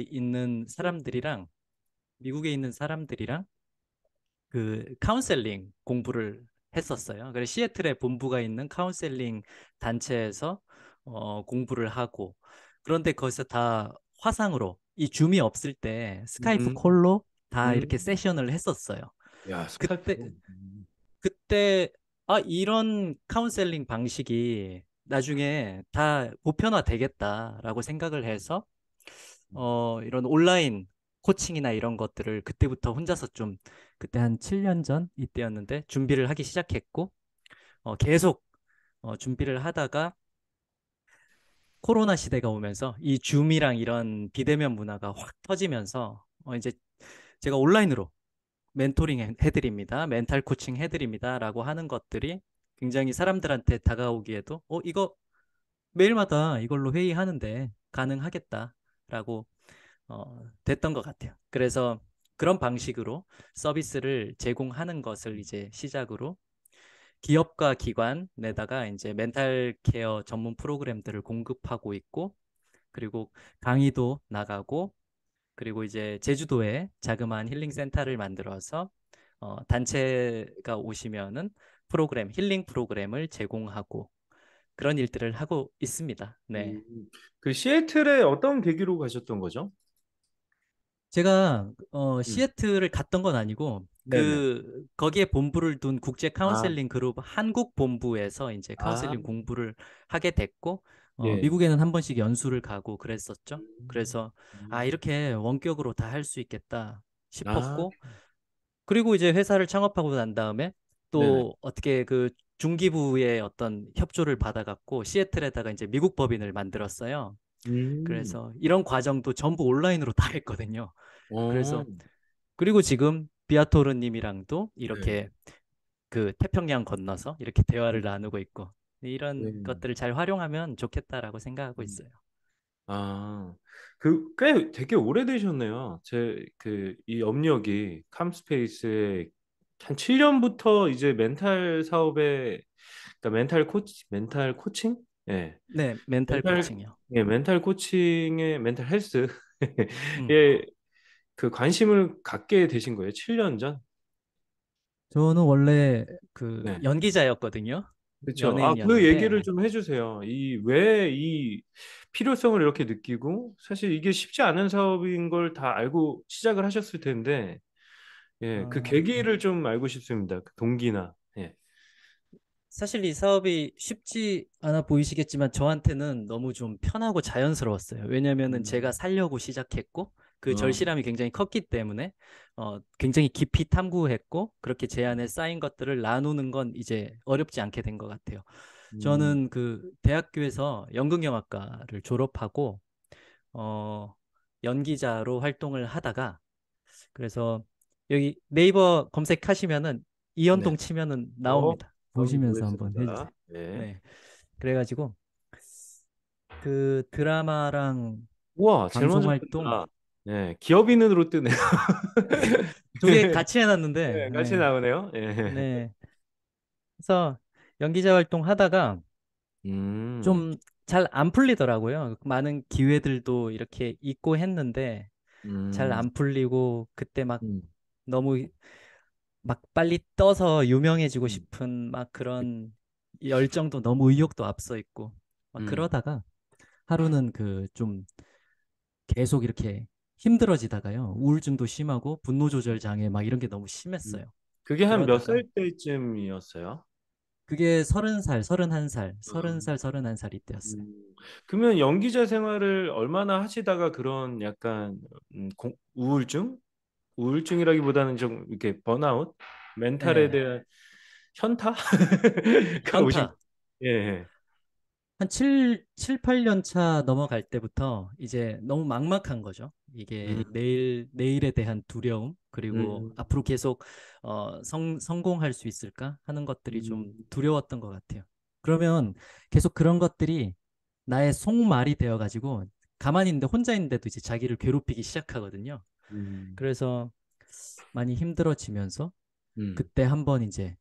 있는 사람들이랑 미국에 있는 사람들이랑 그 카운셀링 공부를 했었어요. 그래서 시애틀에 본부가 있는 카운셀링 단체에서 어, 공부를 하고 그런데 거기서 다 화상으로 이 줌이 없을 때 스카이프 음. 콜로 다 음. 이렇게 세션을 했었어요. 야, 그때 그때 아 이런 카운셀링 방식이 나중에 다 보편화 되겠다라고 생각을 해서 어, 이런 온라인 코칭이나 이런 것들을 그때부터 혼자서 좀 그때 한 7년 전 이때였는데 준비를 하기 시작했고 어, 계속 어, 준비를 하다가 코로나 시대가 오면서 이 줌이랑 이런 비대면 문화가 확 터지면서 어, 이제 제가 온라인으로 멘토링 해드립니다. 멘탈 코칭 해드립니다. 라고 하는 것들이 굉장히 사람들한테 다가오기에도 어, 이거 매일마다 이걸로 회의하는데 가능하겠다. 라고 어, 됐던 것 같아요. 그래서 그런 방식으로 서비스를 제공하는 것을 이제 시작으로 기업과 기관에다가 이제 멘탈 케어 전문 프로그램들을 공급하고 있고 그리고 강의도 나가고 그리고 이제 제주도에 자그마한 힐링 센터를 만들어서 어, 단체가 오시면은 프로그램 힐링 프로그램을 제공하고 그런 일들을 하고 있습니다. 네. 음, 그 시애틀에 어떤 계기로 가셨던 거죠? 제가 어, 음. 시애틀을 갔던 건 아니고 그 네네. 거기에 본부를 둔 국제 카운셀링 아. 그룹 한국 본부에서 이제 카운셀링 아. 공부를 하게 됐고 어, 예. 미국에는 한 번씩 연수를 가고 그랬었죠. 음. 그래서 음. 아 이렇게 원격으로 다 할 수 있겠다 싶었고 아. 그리고 이제 회사를 창업하고 난 다음에 또네 어떻게 그 중기부의 어떤 협조를 받아갖고 시애틀에다가 이제 미국 법인을 만들었어요. 음. 그래서 이런 과정도 전부 온라인으로 다 했거든요. 오. 그래서 어. 그리고 지금 비아토르님이랑도 이렇게 네. 그 태평양 건너서 이렇게 대화를 음. 나누고 있고 이런 네. 것들을 잘 활용하면 좋겠다라고 생각하고 음. 있어요. 아, 그 꽤 되게 오래되셨네요. 제 그이 업력이 캄스페이스의 한 7년부터 이제 멘탈 사업에 그러니까 멘탈 코치 멘탈 코칭 예. 네, 멘탈, 멘탈 코칭이요. 예, 멘탈 코칭의 멘탈 헬스. 음. 예. 음. 그 관심을 갖게 되신 거예요. 7년 전. 저는 원래 그 네. 연기자였거든요. 그렇죠. 아, 그 얘기를 좀 해주세요. 이 왜 이 필요성을 이렇게 느끼고 사실 이게 쉽지 않은 사업인 걸 다 알고 시작을 하셨을 텐데 예, 아, 그 계기를 네. 좀 알고 싶습니다. 그 동기나. 예. 사실 이 사업이 쉽지 않아 보이시겠지만 저한테는 너무 좀 편하고 자연스러웠어요. 왜냐면은 음. 제가 살려고 시작했고 그 음. 절실함이 굉장히 컸기 때문에 어, 굉장히 깊이 탐구했고 그렇게 제 안에 쌓인 것들을 나누는 건 이제 어렵지 않게 된 것 같아요. 음. 저는 그 대학교에서 연극영화과를 졸업하고 어, 연기자로 활동을 하다가 그래서 여기 네이버 검색하시면은 이현동 네. 치면은 어, 나옵니다. 어, 보시면서 한번 해주세요. 네. 네. 그래가지고 그 드라마랑 우와, 방송 활동 네, 예, 기업인으로 뜨네요. 두 개 같이 해놨는데 네, 네. 같이 네. 나오네요. 예. 네. 그래서 연기자 활동 하다가 음. 좀 잘 안 풀리더라고요. 많은 기회들도 이렇게 있고 했는데 음. 잘안 풀리고 그때 막 음. 너무 막 빨리 떠서 유명해지고 음. 싶은 막 그런 음. 열정도 너무 의욕도 앞서 있고 막 음. 그러다가 하루는 그 좀 계속 이렇게 힘들어지다가요 우울증도 심하고 분노 조절 장애 막 이런 게 너무 음. 심했어요. 그게 한 몇 살 때쯤이었어요? 그게 서른 살, 서른한 살, 서른 살, 서른한 살 이때였어요. 그러면 연기자 생활을 얼마나 하시다가 그런 약간 음, 공, 우울증 우울증이라기보다는 좀 이렇게 번아웃, 멘탈에 네. 대한 현타? 그러니까 현타. 예, 예. 한 7, 7, 8년 차 넘어갈 때부터 이제 너무 막막한 거죠. 이게 음. 내일, 내일에 대한 두려움, 그리고 음. 앞으로 계속 어, 성, 성공할 수 있을까 하는 것들이 음. 좀 두려웠던 것 같아요. 그러면 계속 그런 것들이 나의 속말이 되어가지고 가만히 있는데 혼자 있는데도 이제 자기를 괴롭히기 시작하거든요. 음. 그래서 많이 힘들어지면서 음. 그때 한번 이제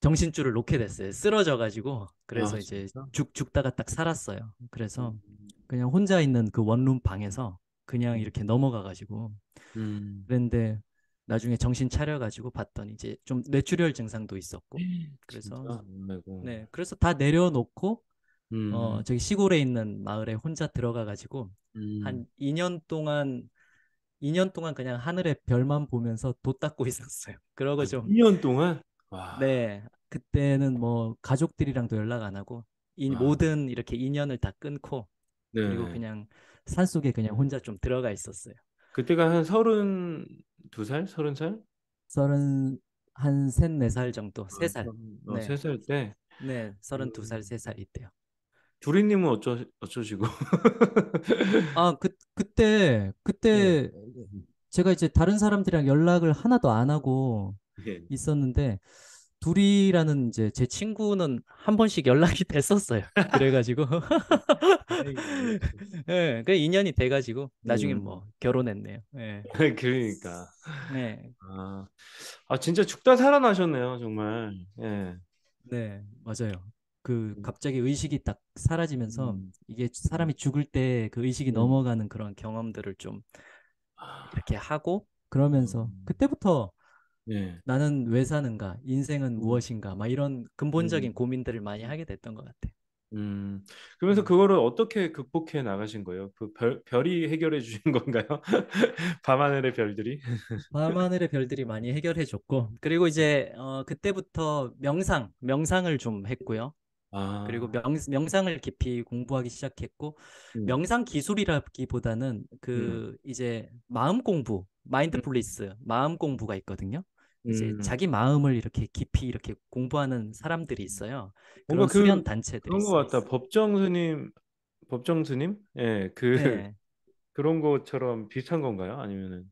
정신줄을 놓게 됐어요. 쓰러져가지고 그래서 아, 이제 죽 죽다가 딱 살았어요. 그래서 음. 그냥 혼자 있는 그 원룸 방에서 그냥 이렇게 넘어가가지고 음. 그런데 나중에 정신 차려가지고 봤더니 이제 좀 뇌출혈 증상도 있었고 그래서 네 그래서 다 내려놓고 어, 음. 어 저기 시골에 있는 마을에 혼자 들어가가지고 음. 한 2년 동안 2년 동안 그냥 하늘의 별만 보면서 돗닦고 있었어요. 그러고 그 좀 2년 동안 와. 네 그때는 뭐 가족들이랑도 연락 안 하고 이 아. 모든 이렇게 인연을 다 끊고 네. 그리고 그냥 산 속에 그냥 혼자 좀 들어가 있었어요. 그때가 한 서른 두 살, 서른 살? 서른 한셋네살 정도, 세 아, 살. 어, 네. 세살 때. 네, 음. 서른 두살세 살 이때요. 조리님은 어쩌 어쩌시고? 아그 그때 그때 예. 제가 이제 다른 사람들이랑 연락을 하나도 안 하고 예. 있었는데 둘이라는 이제 제 친구는 한 번씩 연락이 됐었어요. 그래가지고 예, 그 인연이 돼가지고 나중에 음. 뭐 결혼했네요. 예. 그러니까. 네. 아, 아 진짜 죽다 살아나셨네요 정말. 예. 네 맞아요. 그 음. 갑자기 의식이 딱 사라지면서 음. 이게 사람이 음. 죽을 때 그 의식이 음. 넘어가는 그런 경험들을 좀 이렇게 아. 하고 그러면서 음. 그때부터 네. 나는 왜 사는가 인생은 무엇인가 막 이런 근본적인 음. 고민들을 많이 하게 됐던 것 같아. 음 그러면서 그거를 어떻게 극복해 나가신 거예요? 그 별, 별이 해결해 주신 건가요? 밤하늘의 별들이? 밤하늘의 별들이 많이 해결해 줬고 그리고 이제 어, 그때부터 명상 명상을 좀 했고요. 그리고 아. 명, 명상을 깊이 공부하기 시작했고 음. 명상 기술이라기보다는 그 음. 이제 마음 공부 마인드풀리스 음. 마음 공부가 있거든요. 이제 음. 자기 마음을 이렇게 깊이 이렇게 공부하는 사람들이 있어요. 그런 그, 수련 단체들 그런 것 같다. 법정 스님 법정 스님 예그 네. 그런 것처럼 비슷한 건가요? 아니면은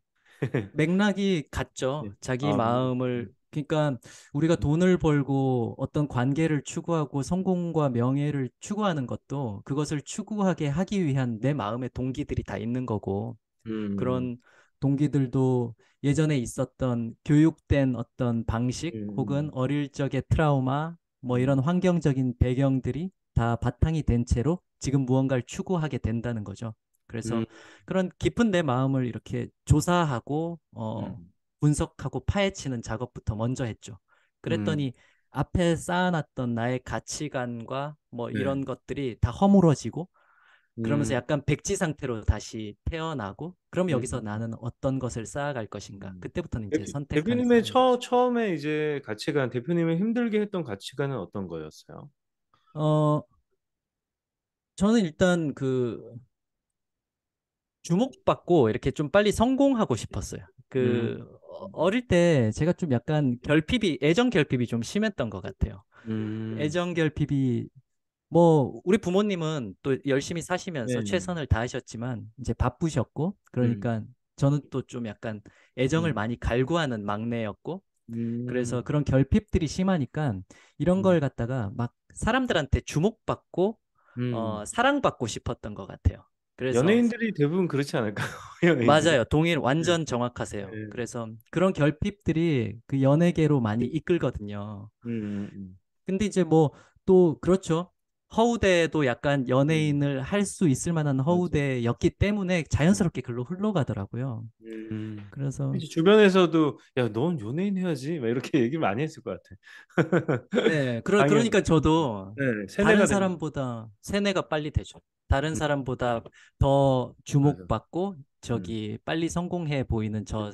맥락이 같죠. 네. 자기 아, 음. 마음을 음. 그러니까 우리가 음. 돈을 벌고 어떤 관계를 추구하고 성공과 명예를 추구하는 것도 그것을 추구하게 하기 위한 내 마음의 동기들이 다 있는 거고 음. 그런 동기들도 예전에 있었던 교육된 어떤 방식 음. 혹은 어릴 적의 트라우마 뭐 이런 환경적인 배경들이 다 바탕이 된 채로 지금 무언가를 추구하게 된다는 거죠. 그래서 음. 그런 깊은 내 마음을 이렇게 조사하고 어 음. 분석하고 파헤치는 작업부터 먼저 했죠. 그랬더니 음. 앞에 쌓아놨던 나의 가치관과 뭐 네. 이런 것들이 다 허물어지고 그러면서 음. 약간 백지 상태로 다시 태어나고 그럼 네. 여기서 음. 나는 어떤 것을 쌓아갈 것인가 음. 그때부터는 이제 선택 대표님의 처, 처음에 이제 가치관 대표님의 힘들게 했던 가치관은 어떤 거였어요? 어 저는 일단 그 주목받고 이렇게 좀 빨리 성공하고 싶었어요. 그 음. 어, 어릴 때 제가 좀 약간 결핍이 애정 결핍이 좀 심했던 것 같아요. 음. 애정 결핍이 뭐 우리 부모님은 또 열심히 사시면서 네네. 최선을 다하셨지만 이제 바쁘셨고 그러니까 음. 저는 또 좀 약간 애정을 음. 많이 갈구하는 막내였고 그래서 음. 그런 결핍들이 심하니까 이런 걸 음. 갖다가 막 사람들한테 주목받고 어, 사랑받고 싶었던 것 같아요. 그래서 연예인들이 대부분 그렇지 않을까요? 연예인들이. 맞아요. 동일 완전 네. 정확하세요. 네. 그래서 그런 결핍들이 그 연예계로 많이 네. 이끌거든요. 음, 음, 음. 근데 이제 뭐 또 그렇죠. 허우대도 약간 연예인을 할 수 있을 만한 허우대였기 때문에 자연스럽게 글로 흘러가더라고요. 음. 그래서 주변에서도 야, 넌 연예인 해야지. 막 이렇게 얘기 많이 했을 것 같아. 네, 그러, 그러니까 저도 네, 다른 사람보다 세뇌가 빨리 되죠. 다른 음. 사람보다 더 주목받고 저기 음. 빨리 성공해 보이는 저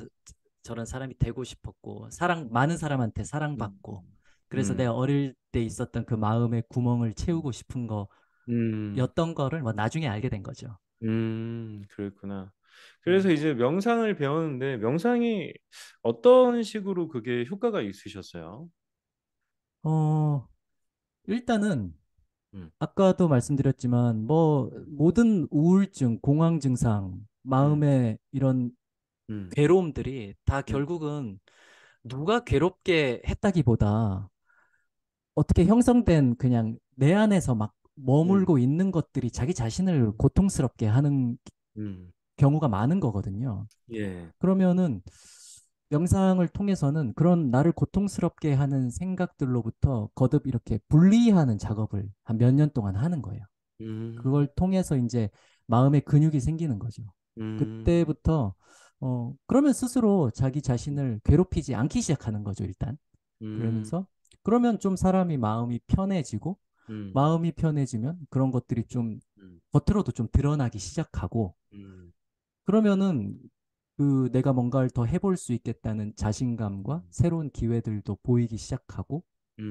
저런 사람이 되고 싶었고 사랑 많은 사람한테 사랑받고 음. 그래서 음. 내가 어릴 때 있었던 그 마음의 구멍을 채우고 싶은 음. 거였던 거를 뭐 나중에 알게 된 거죠. 음, 그랬구나. 그래서 음. 이제 명상을 배웠는데 명상이 어떤 식으로 그게 효과가 있으셨어요? 어, 일단은 음. 아까도 말씀드렸지만 뭐 모든 우울증, 공황 증상, 음. 마음의 음. 이런 음. 괴로움들이 다 결국은 누가 괴롭게 했다기보다 어떻게 형성된 그냥 내 안에서 막 머물고 음. 있는 것들이 자기 자신을 고통스럽게 하는 음. 경우가 많은 거거든요. 예. 그러면은 명상을 통해서는 그런 나를 고통스럽게 하는 생각들로부터 거듭 이렇게 분리하는 작업을 한 몇 년 동안 하는 거예요. 음. 그걸 통해서 이제 마음의 근육이 생기는 거죠. 음. 그때부터 어 그러면 스스로 자기 자신을 괴롭히지 않기 시작하는 거죠 일단. 음. 그러면서 그러면 좀 사람이 마음이 편해지고 음. 마음이 편해지면 그런 것들이 좀 음. 겉으로도 좀 드러나기 시작하고 음. 그러면은 그 내가 뭔가를 더 해볼 수 있겠다는 자신감과 음. 새로운 기회들도 보이기 시작하고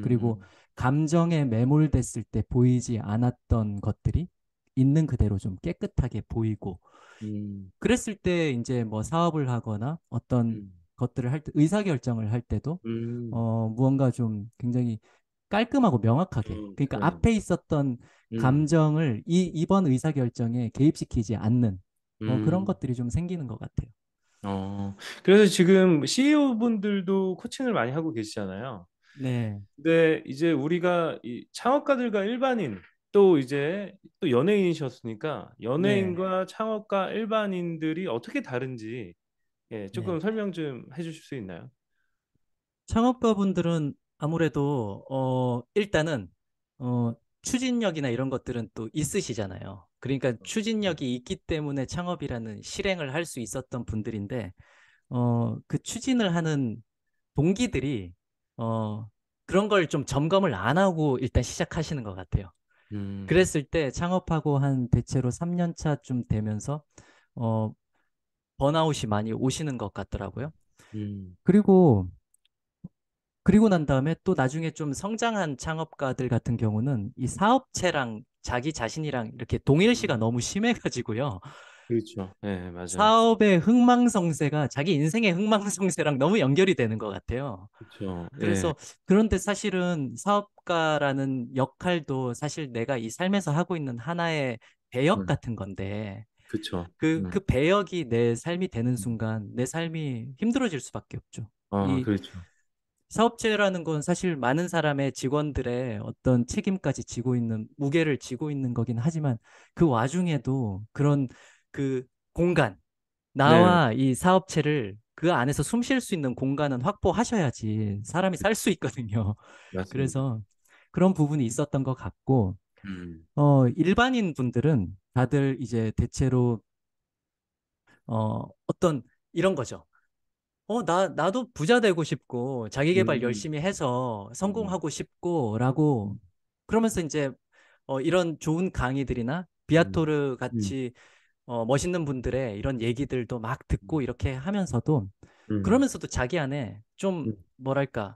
그리고 음. 감정에 매몰됐을 때 보이지 않았던 것들이 있는 그대로 좀 깨끗하게 보이고 음. 그랬을 때 이제 뭐 사업을 하거나 어떤 것들을 할 때, 의사결정을 할 때도 음. 어, 무언가 좀 굉장히 깔끔하고 명확하게 음, 그러니까 그 앞에 있었던 음. 감정을 이 이번 의사결정에 개입시키지 않는 어, 그런 음. 것들이 좀 생기는 것 같아요. 어, 그래서 지금 CEO 분들도 코칭을 많이 하고 계시잖아요. 네. 근데 이제 우리가 이 창업가들과 일반인 또 이제 또 연예인이셨으니까 네. 연예인과 네. 창업가 일반인들이 어떻게 다른지 예, 네. 조금 네. 설명 좀 해주실 수 있나요? 창업가분들은 아무래도 어, 일단은 어, 추진력이나 이런 것들은 또 있으시잖아요. 그러니까 그렇죠. 추진력이 네. 있기 때문에 창업이라는 실행을 할 수 있었던 분들인데 어, 그 추진을 하는 동기들이 어, 그런 걸 좀 점검을 안 하고 일단 시작하시는 것 같아요. 음. 그랬을 때 창업하고 한 대체로 3년 차쯤 되면서 어, 번아웃이 많이 오시는 것 같더라고요. 음. 그리고 그리고 난 다음에 또 나중에 좀 성장한 창업가들 같은 경우는 이 사업체랑 자기 자신이랑 이렇게 동일시가 음. 너무 심해가지고요. 그렇죠. 네, 맞아요. 사업의 흥망성쇠가 자기 인생의 흥망성쇠랑 너무 연결이 되는 것 같아요. 그렇죠. 예. 그래서 네. 그런데 사실은 사업가라는 역할도 사실 내가 이 삶에서 하고 있는 하나의 배역 음. 같은 건데 그쵸. 그, 음. 그 배역이 내 삶이 되는 음. 순간 내 삶이 힘들어질 수밖에 없죠. 아, 이 그렇죠. 사업체라는 건 사실 많은 사람의 직원들의 어떤 책임까지 지고 있는 무게를 지고 있는 거긴 하지만 그 와중에도 그런 그 공간 네. 나와 이 사업체를 그 안에서 숨 쉴 수 있는 공간은 확보하셔야지 사람이 살 수 있거든요. 맞습니다. 그래서 그런 부분이 있었던 것 같고 음. 어, 일반인 분들은 다들 이제 대체로 어, 어떤 이런 거죠. 어, 나, 나도 부자 되고 싶고, 자기 개발 음. 열심히 해서 음. 성공하고 싶고, 라고, 그러면서 이제, 어, 이런 좋은 강의들이나, 음. 비아토르 같이, 어, 멋있는 분들의 이런 얘기들도 막 듣고, 이렇게 하면서도, 그러면서도 자기 안에 좀, 뭐랄까,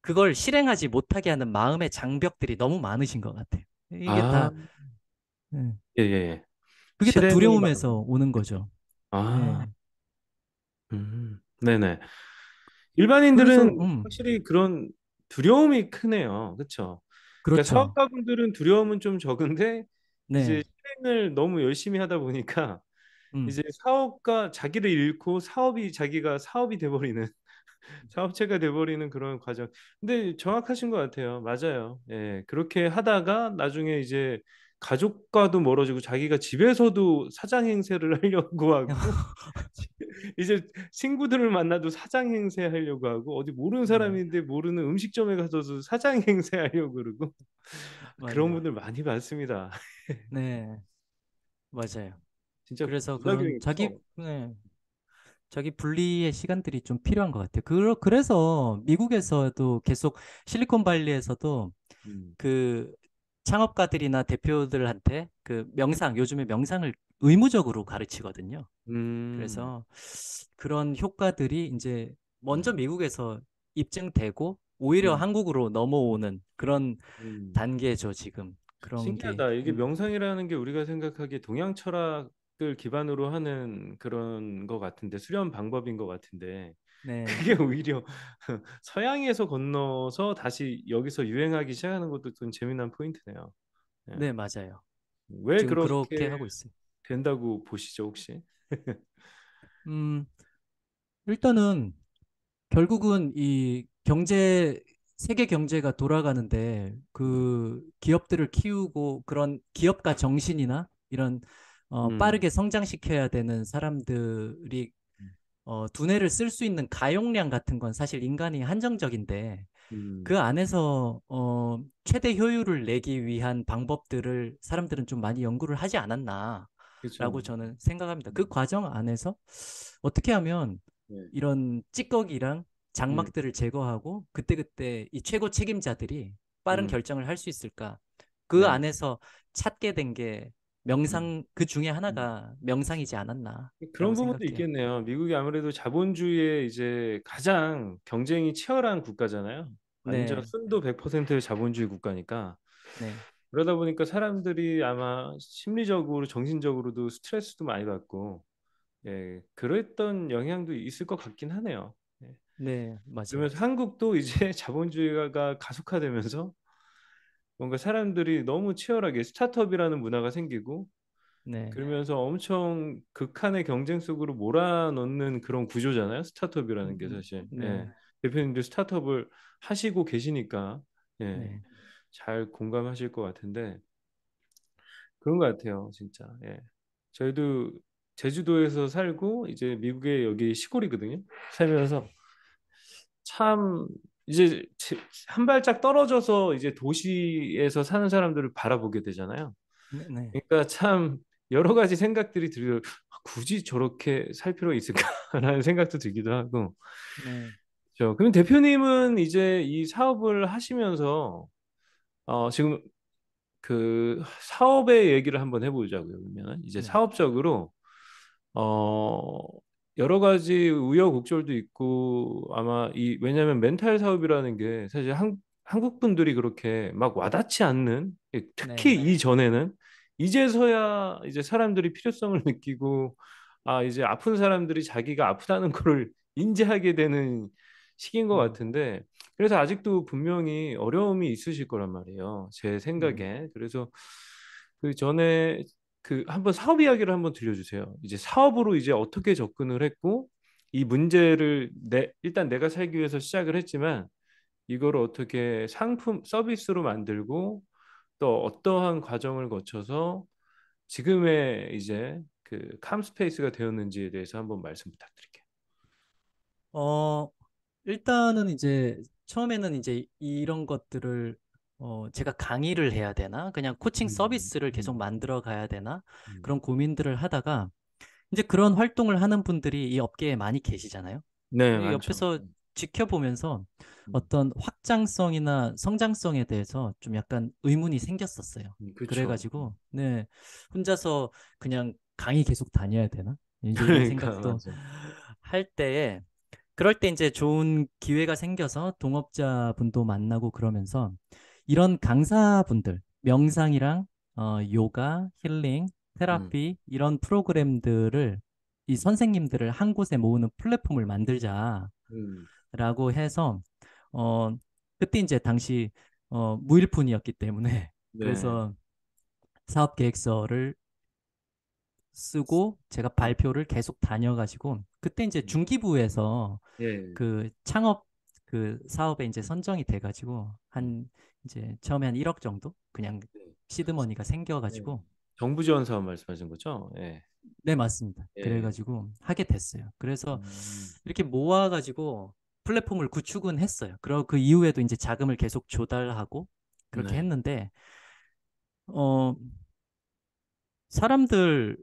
그걸 실행하지 못하게 하는 마음의 장벽들이 너무 많으신 것 같아요. 이게 다 예. 예, 예, 예. 그게 다 실행이 막, 두려움에서 오는 거죠. 아, 예. 음, 네네. 그래서 일반인들은 음, 확실히 그런 두려움이 크네요. 그렇 그러니까 그렇죠. 사업가분들은 두려움은 좀 적은데 네. 이제 실행을 너무 열심히 하다 보니까 음. 이제 사업가 자기를 잃고 사업이 자기가 사업이 돼버리는 사업체가 돼버리는 그런 과정. 근데 정확하신 것 같아요. 맞아요. 예, 그렇게 하다가 나중에 이제 가족과도 멀어지고 자기가 집에서도 사장 행세를 하려고 하고 이제 친구들을 만나도 사장 행세 하려고 하고 어디 모르는 네. 사람인데 모르는 음식점에 가서도 사장 행세 하려고 그러고 맞아요. 그런 분들 많이 많습니다. 네. 맞아요. 진짜 그래서 그런 자기 네. 저기 분리의 시간들이 좀 필요한 것 같아요. 그, 그래서 미국에서도 계속 실리콘밸리에서도 음. 그 창업가들이나 대표들한테 그 명상, 요즘에 명상을 의무적으로 가르치거든요. 음. 그래서 그런 효과들이 이제 먼저 미국에서 입증되고 오히려 음. 한국으로 넘어오는 그런 음. 단계죠, 지금. 그런 신기하다. 게. 이게 음. 명상이라는 게 우리가 생각하기에 동양 철학 을 기반으로 하는 그런 것 같은데 수련 방법인 것 같은데 네. 그게 오히려 서양에서 건너서 다시 여기서 유행하기 시작하는 것도 좀 재미난 포인트네요. 네, 네 맞아요. 왜 그렇게, 그렇게, 하고 있어요? 된다고 보시죠 혹시? 음 일단은 결국은 이 경제 세계 경제가 돌아가는데 그 기업들을 키우고 그런 기업가 정신이나 이런 어, 음. 빠르게 성장시켜야 되는 사람들이 음. 어, 두뇌를 쓸 수 있는 가용량 같은 건 사실 인간이 한정적인데 음. 그 안에서 어, 최대 효율을 내기 위한 방법들을 사람들은 좀 많이 연구를 하지 않았나라고 그렇죠. 저는 생각합니다. 그 음. 과정 안에서 어떻게 하면 네. 이런 찌꺼기랑 음. 장막들을 음. 제거하고 그때그때 이 최고 책임자들이 빠른 결정을 할 수 있을까? 그 네. 안에서 찾게 된게 명상 음. 그 중에 하나가 음. 명상이지 않았나 그런 부분도 생각해요. 있겠네요. 미국이 아무래도 자본주의의 이제 가장 경쟁이 치열한 국가잖아요. 완전 네. 순도 100% 자본주의 국가니까 네. 그러다 보니까 사람들이 아마 심리적으로 정신적으로도 스트레스도 많이 받고 예 그랬던 영향도 있을 것 같긴 하네요. 예. 네 맞아요. 그러면서 한국도 이제 자본주의가 가속화되면서 뭔가 사람들이 너무 치열하게 스타트업이라는 문화가 생기고 네. 그러면서 엄청 극한의 경쟁 속으로 몰아넣는 그런 구조잖아요. 스타트업이라는 게 음, 사실. 네. 네. 예. 대표님도 스타트업을 하시고 계시니까 예. 네. 잘 공감하실 것 같은데 그런 것 같아요, 진짜. 예. 저희도 제주도에서 살고 이제 미국에 여기 시골이거든요. 살면서 참 이제 한 발짝 떨어져서 이제 도시에서 사는 사람들을 바라보게 되잖아요. 네. 네. 그러니까 참 여러 가지 생각들이 들려 아, 굳이 저렇게 살 필요 있을까라는 생각도 들기도 하고. 네. 그 그렇죠. 그럼 대표님은 이제 이 사업을 하시면서 어, 지금 그 사업의 얘기를 한번 해보자고요. 그러면 이제 네. 사업적으로 어 여러 가지 우여곡절도 있고 아마 이 왜냐하면 멘탈 사업이라는 게 사실 한, 한국 분들이 그렇게 막 와닿지 않는 예, 특히 네, 네. 이전에는 이제서야 이제 사람들이 필요성을 느끼고 아 이제 아픈 사람들이 자기가 아프다는 거를 인지하게 되는 시기인 것 음. 같은데 그래서 아직도 분명히 어려움이 있으실 거란 말이에요 제 생각에 음. 그래서 그 전에 그 한번 사업 이야기를 한번 들려주세요. 이제 사업으로 이제 어떻게 접근을 했고 이 문제를 내 일단 내가 살기 위해서 시작을 했지만 이걸 어떻게 상품 서비스로 만들고 또 어떠한 과정을 거쳐서 지금의 이제 그 캄스페이스가 되었는지에 대해서 한번 말씀 부탁드릴게요. 어 일단은 이제 처음에는 이제 이런 것들을 어, 제가 강의를 해야 되나? 그냥 코칭 음, 음, 서비스를 계속 음. 만들어 가야 되나? 그런 고민들을 하다가 이제 그런 활동을 하는 분들이 이 업계에 많이 계시잖아요. 네, 옆에서 지켜보면서 어떤 확장성이나 성장성에 대해서 좀 약간 의문이 생겼었어요. 그쵸. 그래가지고 네 혼자서 그냥 강의 계속 다녀야 되나 이런 그러니까, 생각도 맞아. 할 때에 그럴 때 이제 좋은 기회가 생겨서 동업자분도 만나고 그러면서 이런 강사분들 명상이랑 어, 요가, 힐링, 음. 테라피 음. 이런 프로그램들을 이 선생님들을 한 곳에 모으는 플랫폼을 만들자라고 음. 해서 어 그때 이제 당시 어 무일푼이었기 때문에 네. 그래서 사업 계획서를 쓰고 제가 발표를 계속 다녀가지고 그때 이제 음. 중기부에서 네. 그 창업 그 사업에 이제 선정이 돼가지고 한 이제 처음에 한 1억 정도 그냥 네. 시드머니가 생겨가지고 네. 정부 지원 사업 말씀하신 거죠? 네, 네 맞습니다. 예. 그래가지고 하게 됐어요. 그래서 음. 이렇게 모아가지고 플랫폼을 구축은 했어요. 그리고 그 이후에도 이제 자금을 계속 조달하고 그렇게 네. 했는데 어 사람들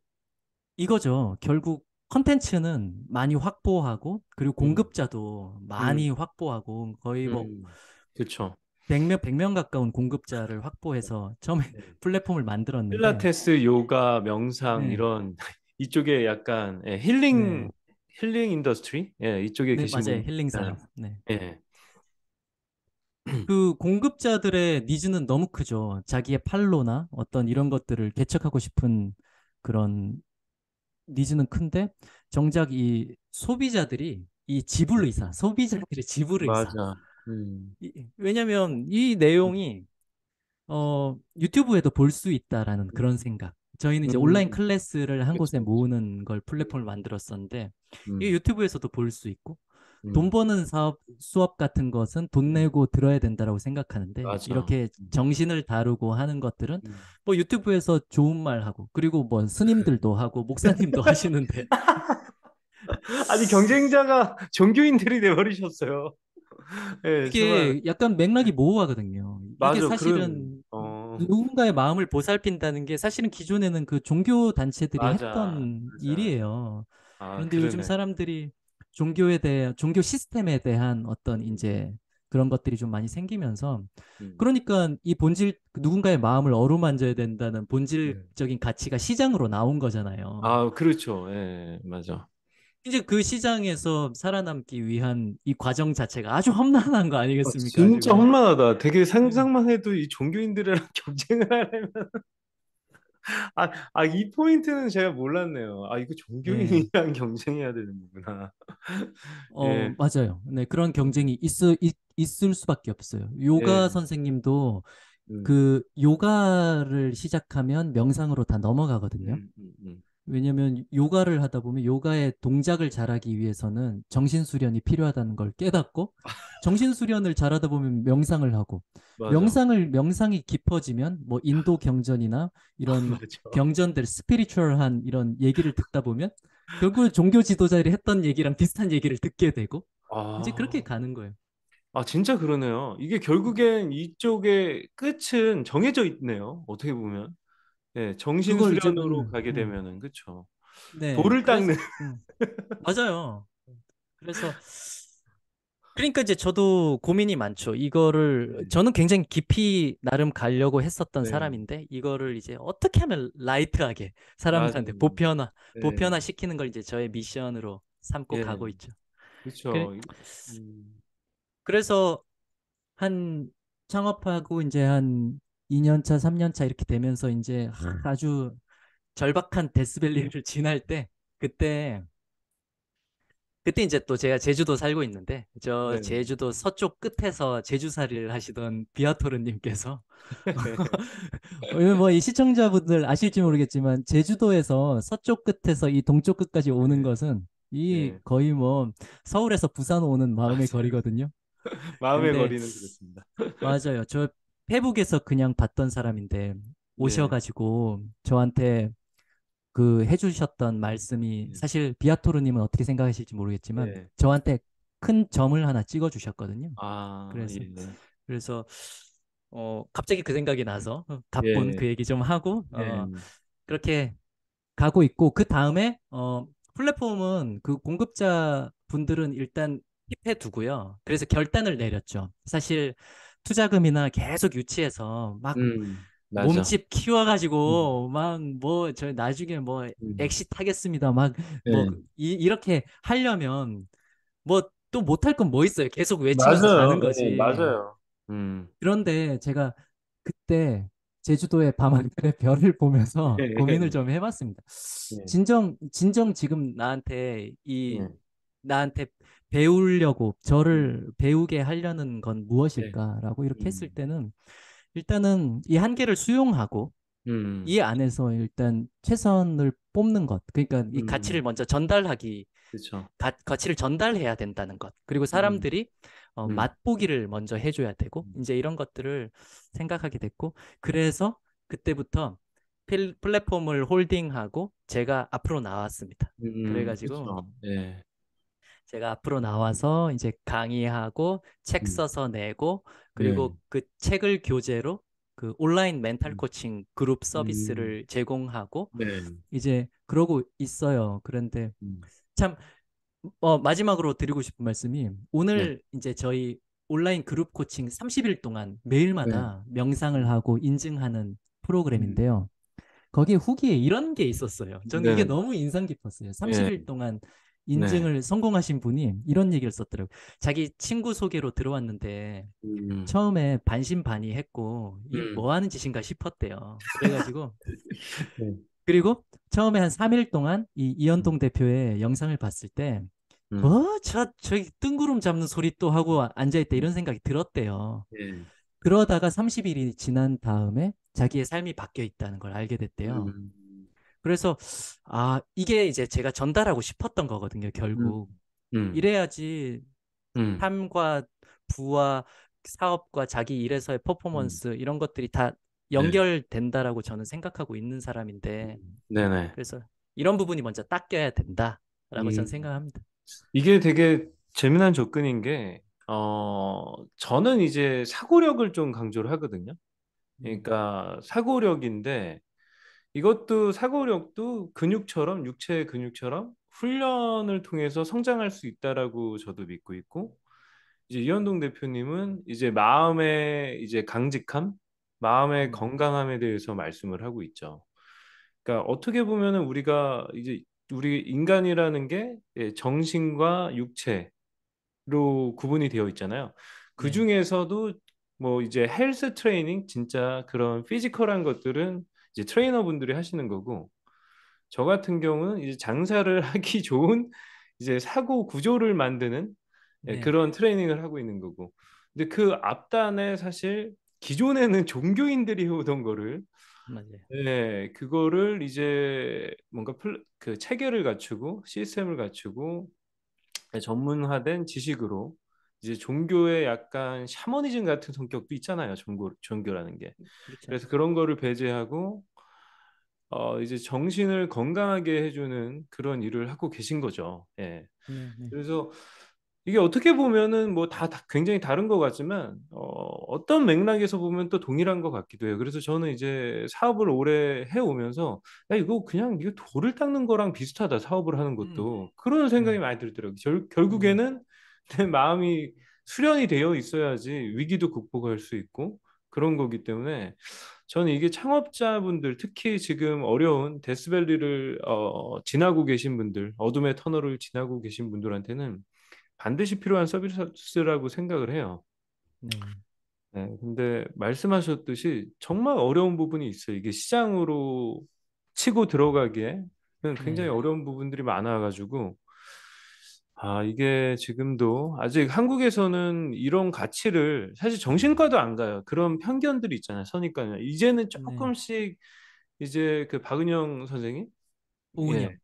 이거죠. 결국 컨텐츠는 많이 확보하고 그리고 음. 공급자도 음. 많이 음. 확보하고 거의 뭐 그렇죠. 100명, 100명 가까운 공급자를 확보해서 처음에 네. 플랫폼을 만들었는데 필라테스, 요가, 명상 네. 이런 이쪽에 약간 예, 힐링 네. 힐링 인더스트리 예, 이쪽에 네, 계신 맞아요. 힐링 산업. 아. 네. 예. 그 공급자들의 니즈는 너무 크죠. 자기의 팔로나 어떤 이런 것들을 개척하고 싶은 그런 니즈는 큰데 정작 이 소비자들이 이 지불 의사, 소비자들의 지불 의사 맞아. 음. 왜냐면 이 내용이 어, 유튜브에도 볼 수 있다라는 그런 생각. 저희는 이제 음. 온라인 클래스를 한 곳에 모으는 걸 플랫폼을 만들었었는데 음. 이 유튜브에서도 볼 수 있고 음. 돈 버는 사업 수업 같은 것은 돈 내고 들어야 된다라고 생각하는데 맞아. 이렇게 음. 정신을 다루고 하는 것들은 음. 뭐 유튜브에서 좋은 말 하고 그리고 뭐 스님들도 하고 목사님도 하시는데 아니 경쟁자가 종교인들이 돼버리셨어요. 네, 이게 예, 정말... 약간 맥락이 모호하거든요. 맞아, 이게 사실은 그런... 어... 누군가의 마음을 보살핀다는 게 사실은 기존에는 그 종교 단체들이 맞아, 했던 맞아. 일이에요. 아, 그런데 그러네. 요즘 사람들이 종교에 대해 종교 시스템에 대한 어떤 이제 그런 것들이 좀 많이 생기면서 음. 그러니까 이 본질 누군가의 마음을 어루만져야 된다는 본질적인 네. 가치가 시장으로 나온 거잖아요. 아 그렇죠. 예, 예 맞아. 이제 그 시장에서 살아남기 위한 이 과정 자체가 아주 험난한 거 아, 아니겠습니까? 아, 진짜 험난하다. 되게 네. 상상만 해도 이 종교인들이랑 경쟁을 하려면 아, 아, 이 포인트는 제가 몰랐네요. 아, 이거 종교인이랑 네. 경쟁해야 되는구나. 어, 예. 맞아요. 네, 그런 경쟁이 있을, 있, 을 수밖에 없어요. 요가 예. 선생님도 음. 그 요가를 시작하면 명상으로 다 넘어가거든요. 음, 음, 음. 왜냐면 요가를 하다 보면 요가의 동작을 잘하기 위해서는 정신 수련이 필요하다는 걸 깨닫고 정신 수련을 잘하다 보면 명상을 하고 맞아. 명상을 명상이 깊어지면 뭐 인도 경전이나 이런 아, 그렇죠. 경전들 스피리추얼한 이런 얘기를 듣다 보면 결국 종교 지도자들이 했던 얘기랑 비슷한 얘기를 듣게 되고 아... 이제 그렇게 가는 거예요. 아 진짜 그러네요. 이게 결국엔 이쪽의 끝은 정해져 있네요. 어떻게 보면. 네, 정신 그 수련으로 이제 음, 가게 음. 되면은 그쵸. 네. 돌을 그래서, 음. 맞아요. 그래서 그러니까 이제 저도 고민이 많죠. 이거를 네. 저는 굉장히 깊이 나름 가려고 했었던 네. 사람인데 이거를 이제 어떻게 하면 라이트하게 사람들한테 아 보편화 네. 보편화 시키는 걸 이제 저의 미션으로 삼고 네. 가고 있죠. 그렇죠. 그래, 음. 그래서 한 창업하고 이제 한 2년차, 3년차 이렇게 되면서 이제 음. 아주 절박한 데스밸리를 지날 때 그때 그때 이제 또 제가 제주도 살고 있는데 저네 제주도 서쪽 끝에서 제주살이를 하시던 비아토르님께서 어, 뭐이 시청자분들 아실지 모르겠지만 제주도에서 서쪽 끝에서 이 동쪽 끝까지 오는 네. 것은 이 네. 거의 뭐 서울에서 부산 오는 마음의 거리거든요. 마음의 거리는 그렇습니다. 맞아요. 저 페북에서 그냥 봤던 사람인데 예. 오셔가지고 저한테 그 해주셨던 말씀이 예. 사실 비아토르님은 어떻게 생각하실지 모르겠지만 네. 저한테 큰 점을 하나 찍어 주셨거든요. 아, 그래서 예. 그래서 어 갑자기 그 생각이 나서 답본 예. 그 얘기 좀 하고 어, 예. 어, 그렇게 가고 있고 그 다음에 어 플랫폼은 그 공급자 분들은 일단 힙해 두고요. 그래서 결단을 내렸죠. 사실 투자금이나 계속 유치해서 막 음, 몸집 키워가지고 음. 막뭐 저 나중에 뭐 음. 엑시 타겠습니다 막뭐 네. 뭐 이렇게 하려면 뭐 또 못할 건 뭐 있어요 계속 외치면서 맞아요. 사는 네, 거지 네, 맞아요 음. 음. 그런데 제가 그때 제주도의 밤하늘의 별을 보면서 네. 고민을 좀 해봤습니다 네. 진정 진정 지금 나한테 이 네. 나한테 배우려고 저를 음. 배우게 하려는 건 네. 무엇일까라고 네. 이렇게 음. 했을 때는 일단은 이 한계를 수용하고 음. 이 안에서 일단 최선을 뽑는 것 그러니까 이 가치를 음. 먼저 전달하기 그렇 가, 가치를 전달해야 된다는 것 그리고 사람들이 음. 어, 맛보기를 먼저 해줘야 되고 이제 이런 것들을 생각하게 됐고 그래서 그때부터 플랫폼을 홀딩하고 제가 앞으로 나왔습니다. 음, 그래가지고 네. 제가 앞으로 나와서 이제 강의하고 책 음. 써서 내고 그리고 네. 그 책을 교재로 그 온라인 멘탈 음. 코칭 그룹 서비스를 음. 제공하고 네. 이제 그러고 있어요. 그런데 음. 참 어, 마지막으로 드리고 싶은 말씀이 오늘 네. 이제 저희 온라인 그룹 코칭 30일 동안 매일마다 네. 명상을 하고 인증하는 프로그램인데요. 음. 거기에 후기에 이런 게 있었어요. 저는 이게 네. 너무 인상 깊었어요. 30일 동안 네. 인증을 네. 성공하신 분이 이런 얘기를 썼더라고요. 자기 친구 소개로 들어왔는데 음. 처음에 반신반의했고 음. 뭐 하는 짓인가 싶었대요. 그래가지고 네. 그리고 처음에 한 3일 동안 이 이현동 음. 대표의 영상을 봤을 때 음. 뭐, 저, 저기 뜬구름 잡는 소리 또 하고 앉아있다 이런 생각이 들었대요. 네. 그러다가 30일이 지난 다음에 자기의 삶이 바뀌어 있다는 걸 알게 됐대요. 음. 그래서 아 이게 이제 제가 전달하고 싶었던 거거든요 결국 음. 음. 이래야지 음. 삶과 부와 사업과 자기 일에서의 퍼포먼스 음. 이런 것들이 다 네. 연결된다라고 네. 저는 생각하고 있는 사람인데 음. 네네. 그래서 이런 부분이 먼저 닦여야 된다라고 저는 음. 생각합니다 이게 되게 재미난 접근인 게 어, 저는 이제 사고력을 좀 강조를 하거든요. 그러니까 사고력인데 이것도 사고력도 근육처럼 육체의 근육처럼 훈련을 통해서 성장할 수 있다라고 저도 믿고 있고 이제 이현동 대표님은 이제 마음의 이제 강직함, 마음의 음. 건강함에 대해서 말씀을 하고 있죠. 그러니까 어떻게 보면은 우리가 이제 우리 인간이라는 게 예, 정신과 육체로 구분이 되어 있잖아요. 그 네. 중에서도 뭐 이제 헬스 트레이닝 진짜 그런 피지컬한 것들은 이제 트레이너분들이 하시는 거고 저 같은 경우는 이제 장사를 하기 좋은 이제 사고 구조를 만드는 예, 네. 그런 트레이닝을 하고 있는 거고 근데 그 앞단에 사실 기존에는 종교인들이 해오던 거를 맞아요. 네, 그거를 이제 뭔가 플, 그 체계를 갖추고 시스템을 갖추고 전문화된 지식으로 이제 종교의 약간 샤머니즘 같은 성격도 있잖아요. 종교 종교라는 게. 그렇죠. 그래서 그런 거를 배제하고 어 이제 정신을 건강하게 해주는 그런 일을 하고 계신 거죠. 예. 네, 네. 그래서 이게 어떻게 보면은 뭐다 다 굉장히 다른 것 같지만 어, 어떤 맥락에서 보면 또 동일한 것 같기도 해요. 그래서 저는 이제 사업을 오래 해오면서 야 이거 그냥 이거 돌을 닦는 거랑 비슷하다 사업을 하는 것도 음. 그런 생각이 음. 많이 들더라고요. 결, 결국에는 음. 내 마음이 수련이 되어 있어야지 위기도 극복할 수 있고 그런 거기 때문에 저는 이게 창업자분들 특히 지금 어려운 데스밸리를 어, 지나고 계신 분들 어둠의 터널을 지나고 계신 분들한테는 반드시 필요한 서비스라고 생각을 해요. 음. 네, 근데 말씀하셨듯이 정말 어려운 부분이 있어요. 이게 시장으로 치고 들어가기에 네. 굉장히 음. 어려운 부분들이 많아가지고 아, 이게 지금도 아직 한국에서는 이런 가치를 사실 정신과도 안 가요. 그런 편견들이 있잖아요. 선입견이. 이제는 네. 조금씩 이제 그 박은영 선생님? 오은 예.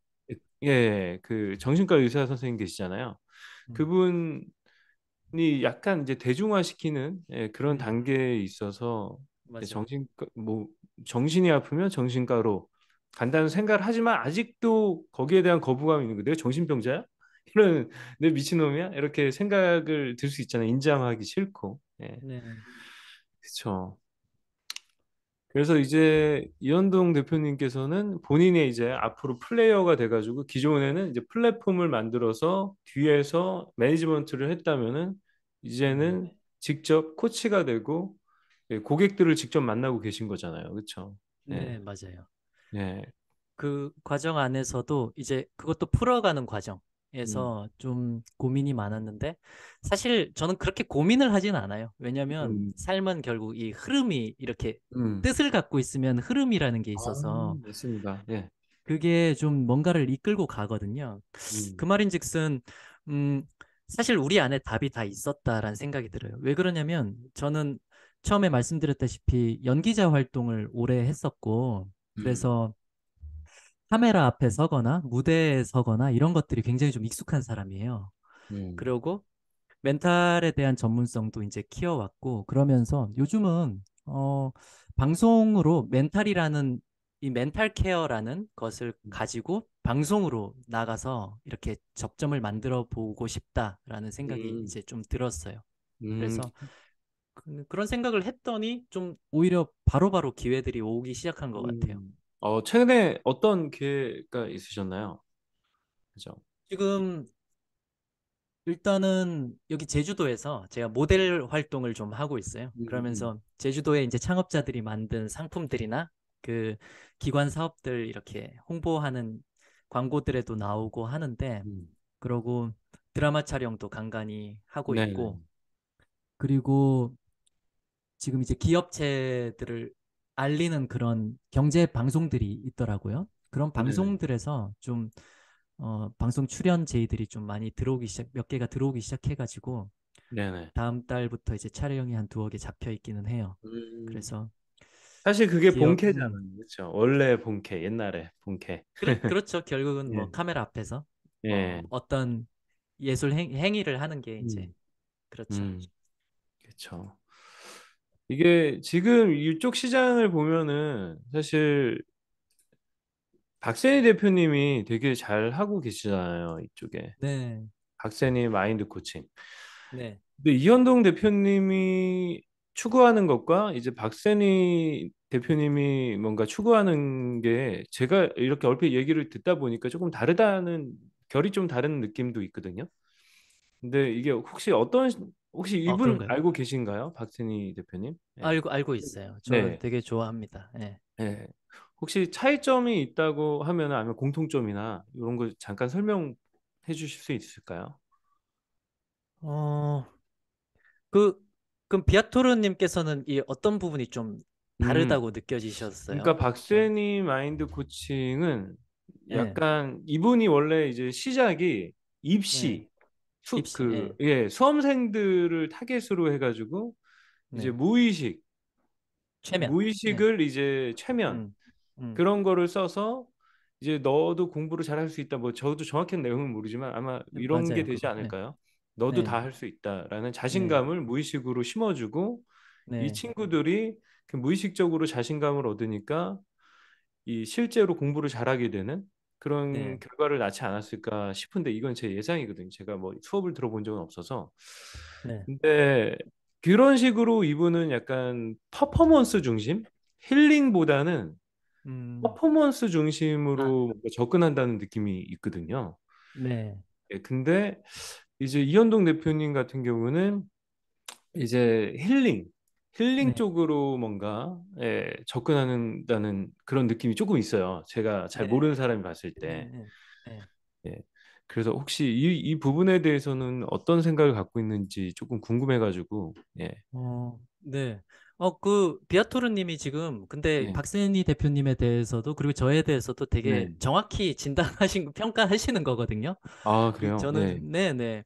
예, 그 정신과 의사 선생님 계시잖아요. 음. 그분이 약간 이제 대중화시키는 예, 그런 네. 단계에 있어서 맞아요. 정신뭐 정신이 아프면 정신과로 간다는 생각을 하지만 아직도 거기에 대한 거부감이 있는 거예요. 내가 정신병자야? 이런 내 미친놈이야 이렇게 생각을 들 수 있잖아요 인정하기 싫고 예. 네. 그렇죠 그래서 이제 이현동 대표님께서는 본인의 이제 앞으로 플레이어가 돼가지고 기존에는 이제 플랫폼을 만들어서 뒤에서 매니지먼트를 했다면은 이제는 네. 직접 코치가 되고 예, 고객들을 직접 만나고 계신 거잖아요, 그렇죠? 네. 네, 맞아요. 네. 그 과정 안에서도 이제 그것도 풀어가는 과정. 에서 음. 좀 고민이 많았는데 사실 저는 그렇게 고민을 하진 않아요. 왜냐하면 음. 삶은 결국 이 흐름이 이렇게 음. 뜻을 갖고 있으면 흐름이라는 게 있어서 아, 맞습니다. 예. 그게 좀 뭔가를 이끌고 가거든요. 그 음. 말인즉슨 음 사실 우리 안에 답이 다 있었다라는 생각이 들어요. 왜 그러냐면 저는 처음에 말씀드렸다시피 연기자 활동을 오래 했었고 음. 그래서 카메라 앞에 서거나 무대에 서거나 이런 것들이 굉장히 좀 익숙한 사람이에요. 음. 그리고 멘탈에 대한 전문성도 이제 키워왔고 그러면서 요즘은 어, 방송으로 멘탈이라는 이 멘탈 케어라는 것을 음. 가지고 방송으로 나가서 이렇게 접점을 만들어 보고 싶다라는 생각이 음. 이제 좀 들었어요. 음. 그래서 그, 런 생각을 했더니 좀 오히려 바로바로 바로 기회들이 오기 시작한 것 같아요. 음. 어, 최근에 어떤 기회가 있으셨나요? 그죠? 지금 일단은 여기 제주도에서 제가 모델 활동을 좀 하고 있어요. 음, 그러면서 음. 제주도에 이제 창업자들이 만든 상품들이나 그 기관 사업들 이렇게 홍보하는 광고들에도 나오고 하는데 음. 그러고 드라마 촬영도 간간히 하고 네. 있고 그리고 지금 이제 기업체들을 알리는 그런 경제 방송들이 있더라고요. 그런 네, 네, 네. 방송들에서 네좀 어, 방송 출연 제의들이 좀 많이 들어오기 시작 몇 개가 들어오기 시작해가지고 네네. 다음 달부터 이제 촬영이 한 두어 개 잡혀 있기는 해요. 음... 그래서 사실 그게 기억... 본캐잖아요, 그렇죠? 원래 본캐 옛날에 본캐. 그래, 그렇죠. 결국은 뭐 네. 뭐 카메라 앞에서 네. 어, 예. 떤 예술 행, 행위를 하는 게 이제 음. 그렇죠. 음. 그렇죠. 이게 지금 이쪽 시장을 보면은 사실 박세니 대표님이 되게 잘 하고 계시잖아요, 이쪽에. 네, 박세니 마인드 코칭. 네, 근데 이현동 대표님이 추구하는 것과 이제 박세니 대표님이 뭔가 추구하는 게 제가 이렇게 얼핏 얘기를 듣다 보니까 조금 다르다는 결이 좀 다른 느낌도 있거든요. 근데 이게 혹시 어떤 혹시 이분 아, 그 알고 계신가요, 박진희 대표님? 예. 알고 알고 있어요. 저 네. 되게 좋아합니다. 예. 예. 혹시 차이점이 있다고 하면 아니면 공통점이나 이런 거 잠깐 설명해 주실 수 있을까요? 어. 그 그럼 비아토르 님께서는 이 어떤 부분이 좀 음. 다르다고 느껴지셨어요? 그러니까 네. 박세니 마인드 코칭은 예. 약간 이분이 원래 이제 시작이 입시 예. 수, 그, 예. 예, 수험생들을 타겟으로 해가지고 네. 이제 무의식 최면. 무의식을 네. 이제 최면 음, 음. 그런 거를 써서 이제 너도 공부를 잘할 수 있다. 뭐 저도 정확한 내용은 모르지만 아마 이런 맞아요. 게 되지 네. 않을까요? 너도 다 할 수 있다라는 자신감을 무의식으로 심어주고 이 친구들이 그 무의식적으로 자신감을 얻으니까 이 실제로 공부를 잘하게 되는 그런 네. 결과를 낳지 않았을까 싶은데 이건 제 예상이거든요. 제가 뭐 수업을 들어본 적은 없어서. 네. 근데 그런 식으로 이분은 약간 퍼포먼스 중심, 힐링보다는 음. 퍼포먼스 중심으로 아. 접근한다는 느낌이 있거든요. 네. 예, 근데 이제 이현동 대표님 같은 경우는 이제 힐링, 네. 힐링 네. 쪽으로 뭔가 예, 접근한다는 그런 느낌이 조금 있어요. 제가 잘 네. 모르는 사람이 봤을 때. 음, 음, 네. 예. 그래서 혹시 이, 이 부분에 대해서는 어떤 생각을 갖고 있는지 조금 궁금해가지고. 예. 어, 네. 어, 그 비아토르님이 지금 근데 네. 박세니 대표님에 대해서도 그리고 저에 대해서도 되게 네. 정확히 진단하신 평가하시는 거거든요. 아 그래요? 저는 네네. 네, 네, 네.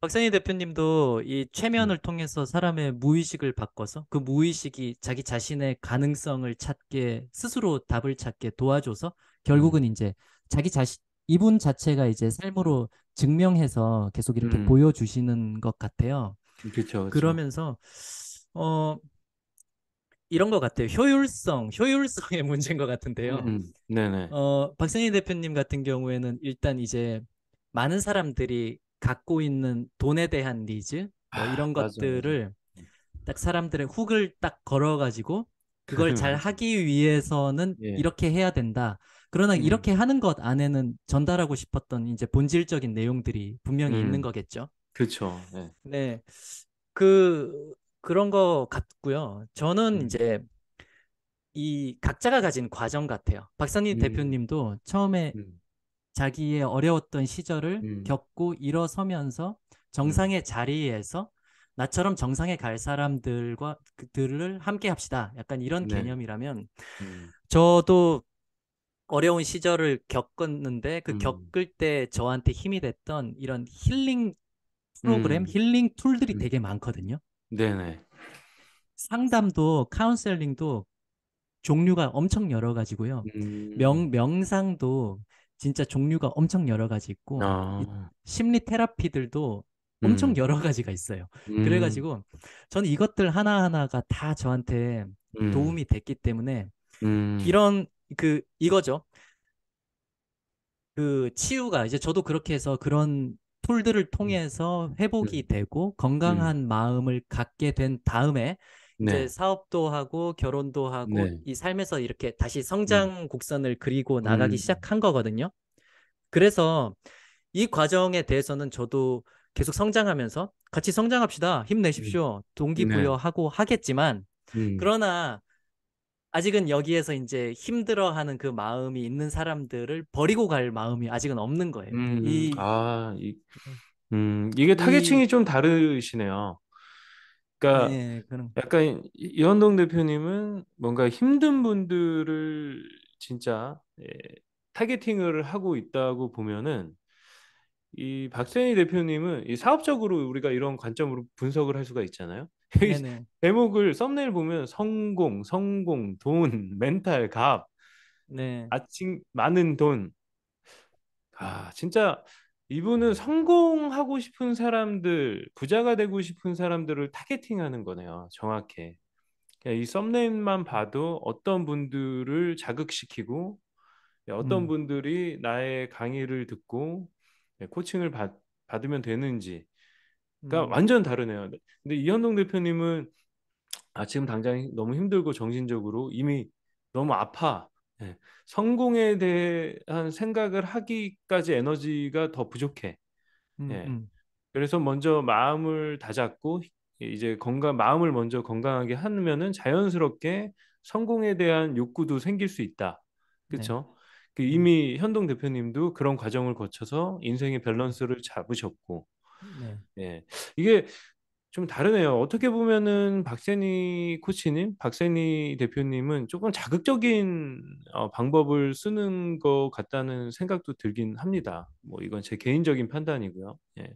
박선희 대표님도 이 최면을 음. 통해서 사람의 무의식을 바꿔서 그 무의식이 자기 자신의 가능성을 찾게 스스로 답을 찾게 도와줘서 결국은 음. 이제 자기 자신 이분 자체가 이제 삶으로 증명해서 계속 이렇게 음. 보여주시는 것 같아요. 그렇죠. 그러면서 어 이런 것 같아요. 효율성, 효율성의 문제인 것 같은데요. 음, 음. 네네. 어 박선희 대표님 같은 경우에는 일단 이제 많은 사람들이 갖고 있는 돈에 대한 니즈 뭐 아, 이런 아, 것들을 딱 사람들의 훅을 딱 걸어가지고 그걸 잘 하기 위해서는 예. 이렇게 해야 된다. 그러나 음. 이렇게 하는 것 안에는 전달하고 싶었던 이제 본질적인 내용들이 분명히 음. 있는 거겠죠. 그렇죠. 네. 네. 그 그런 거 같고요. 저는 음. 이제 이 각자가 가진 과정 같아요. 박사님 음. 대표님도 처음에 음. 자기의 어려웠던 시절을 음. 겪고 일어서면서 정상의 음. 자리에서 나처럼 정상에 갈 사람들과 그들을 함께 합시다. 약간 이런 네. 개념이라면 음. 저도 어려운 시절을 겪었는데 그 음. 겪을 때 저한테 힘이 됐던 이런 힐링 프로그램, 음. 힐링 툴들이 음. 되게 많거든요. 네네. 상담도 카운셀링도 종류가 엄청 여러 가지고요. 명 명상도 진짜 종류가 엄청 여러 가지 있고 아. 심리 테라피들도 엄청 음. 여러 가지가 있어요. 음. 그래가지고 저는 이것들 하나하나가 다 저한테 음. 도움이 됐기 때문에 음. 이런 그 이거죠. 그 치유가 이제 저도 그렇게 해서 그런 툴들을 음. 통해서 회복이 되고 건강한 음. 마음을 갖게 된 다음에 네. 이제 사업도 하고 결혼도 하고 네. 이 삶에서 이렇게 다시 음. 성장 곡선을 그리고 나가기 음. 시작한 거거든요. 그래서 이 과정에 대해서는 저도 계속 성장하면서 같이 성장합시다. 힘내십시오. 음. 네. 동기부여하고 네. 하겠지만 음. 그러나 아직은 여기에서 이제 힘들어하는 그 마음이 있는 사람들을 버리고 갈 마음이 아직은 없는 거예요. 음. 이, 아, 이, 음, 음 이게 타겟층이 이, 좀 다르시네요. 그러니까 예, 그런 약간 이현동 대표님은 뭔가 힘든 분들을 진짜 예, 타겟팅을 하고 있다고 보면은 이 박세희 대표님은 이 사업적으로 우리가 이런 관점으로 분석을 할 수가 있잖아요. 제목을 썸네일 보면 성공, 성공, 돈, 멘탈, 값, 네. 아침 많은 돈. 아 진짜 이분은 성공하고 싶은 사람들, 부자가 되고 싶은 사람들을 타겟팅하는 거네요. 정확해. 그러니까 이 썸네일만 봐도 어떤 분들을 자극시키고 예, 어떤 음. 분들이 나의 강의를 듣고 예, 코칭을 받, 받으면 되는지 그러니까 음. 완전 다르네요. 근데 이현동 대표님은 아 지금 당장 너무 힘들고 정신적으로 이미 너무 아파 네. 성공에 대한 생각을 하기까지 에너지가 더 부족해. 음, 네. 음. 그래서 먼저 마음을 다잡고 이제 건강 마음을 먼저 건강하게 하면은 자연스럽게 성공에 대한 욕구도 생길 수 있다. 그렇죠? 네. 그 음. 이미 현동 대표님도 그런 과정을 거쳐서 인생의 밸런스를 잡으셨고, 네. 네. 이게 좀 다르네요. 어떻게 보면은 박세니 코치님, 박세니 대표님은 조금 자극적인 어, 방법을 쓰는 것 같다는 생각도 들긴 합니다. 뭐 이건 제 개인적인 판단이고요. 예.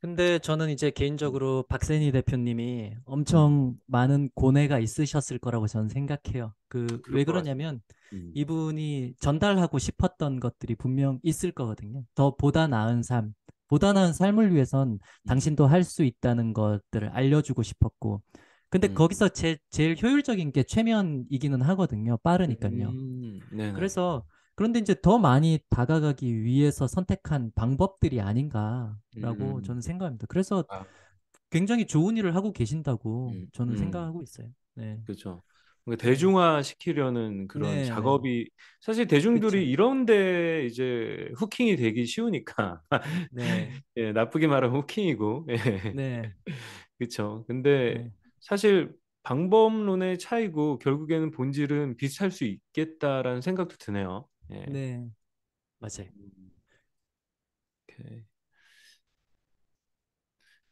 근데 저는 이제 개인적으로 박세니 대표님이 엄청 많은 고뇌가 있으셨을 거라고 저는 생각해요. 그 왜 그러냐면 음. 이분이 전달하고 싶었던 것들이 분명 있을 거거든요. 더 보다 나은 삶, 보다 나은 삶을 위해선 음. 당신도 할 수 있다는 것들을 알려주고 싶었고 근데 음. 거기서 제, 제일 효율적인 게 최면이기는 하거든요. 빠르니까요. 음. 그래서 그런데 이제 더 많이 다가가기 위해서 선택한 방법들이 아닌가라고 음. 저는 생각합니다. 그래서 아. 굉장히 좋은 일을 하고 계신다고 음. 저는 음. 생각하고 있어요. 네. 그렇죠. 대중화시키려는 그런 네. 작업이 사실 대중들이 그쵸. 이런데 이제 후킹이 되기 쉬우니까 네. 예, 나쁘게 말하면 후킹이고 예. 네. 그렇죠. 근데 네. 사실 방법론의 차이고 결국에는 본질은 비슷할 수 있겠다라는 생각도 드네요. 예. 네, 맞아요. 음. 오케이.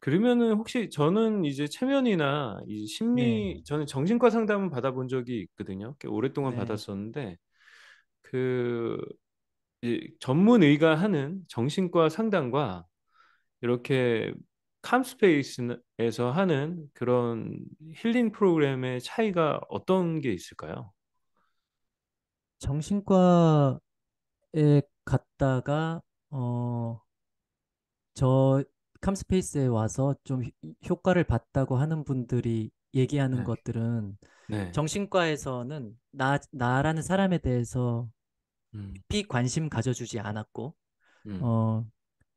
그러면은 혹시 저는 이제 체면이나 이 심리 네. 저는 정신과 상담을 받아본 적이 있거든요. 꽤 오랫동안 네. 받았었는데 그 전문의가 하는 정신과 상담과 이렇게 캄스페이스에서 하는 그런 힐링 프로그램의 차이가 어떤 게 있을까요? 정신과에 갔다가 어저 캄스페이스에 와서 좀 효과를 봤다고 하는 분들이 얘기하는 네. 것들은 네. 정신과에서는 나 나라는 사람에 대해서 음. 깊 관심 가져주지 않았고 음. 어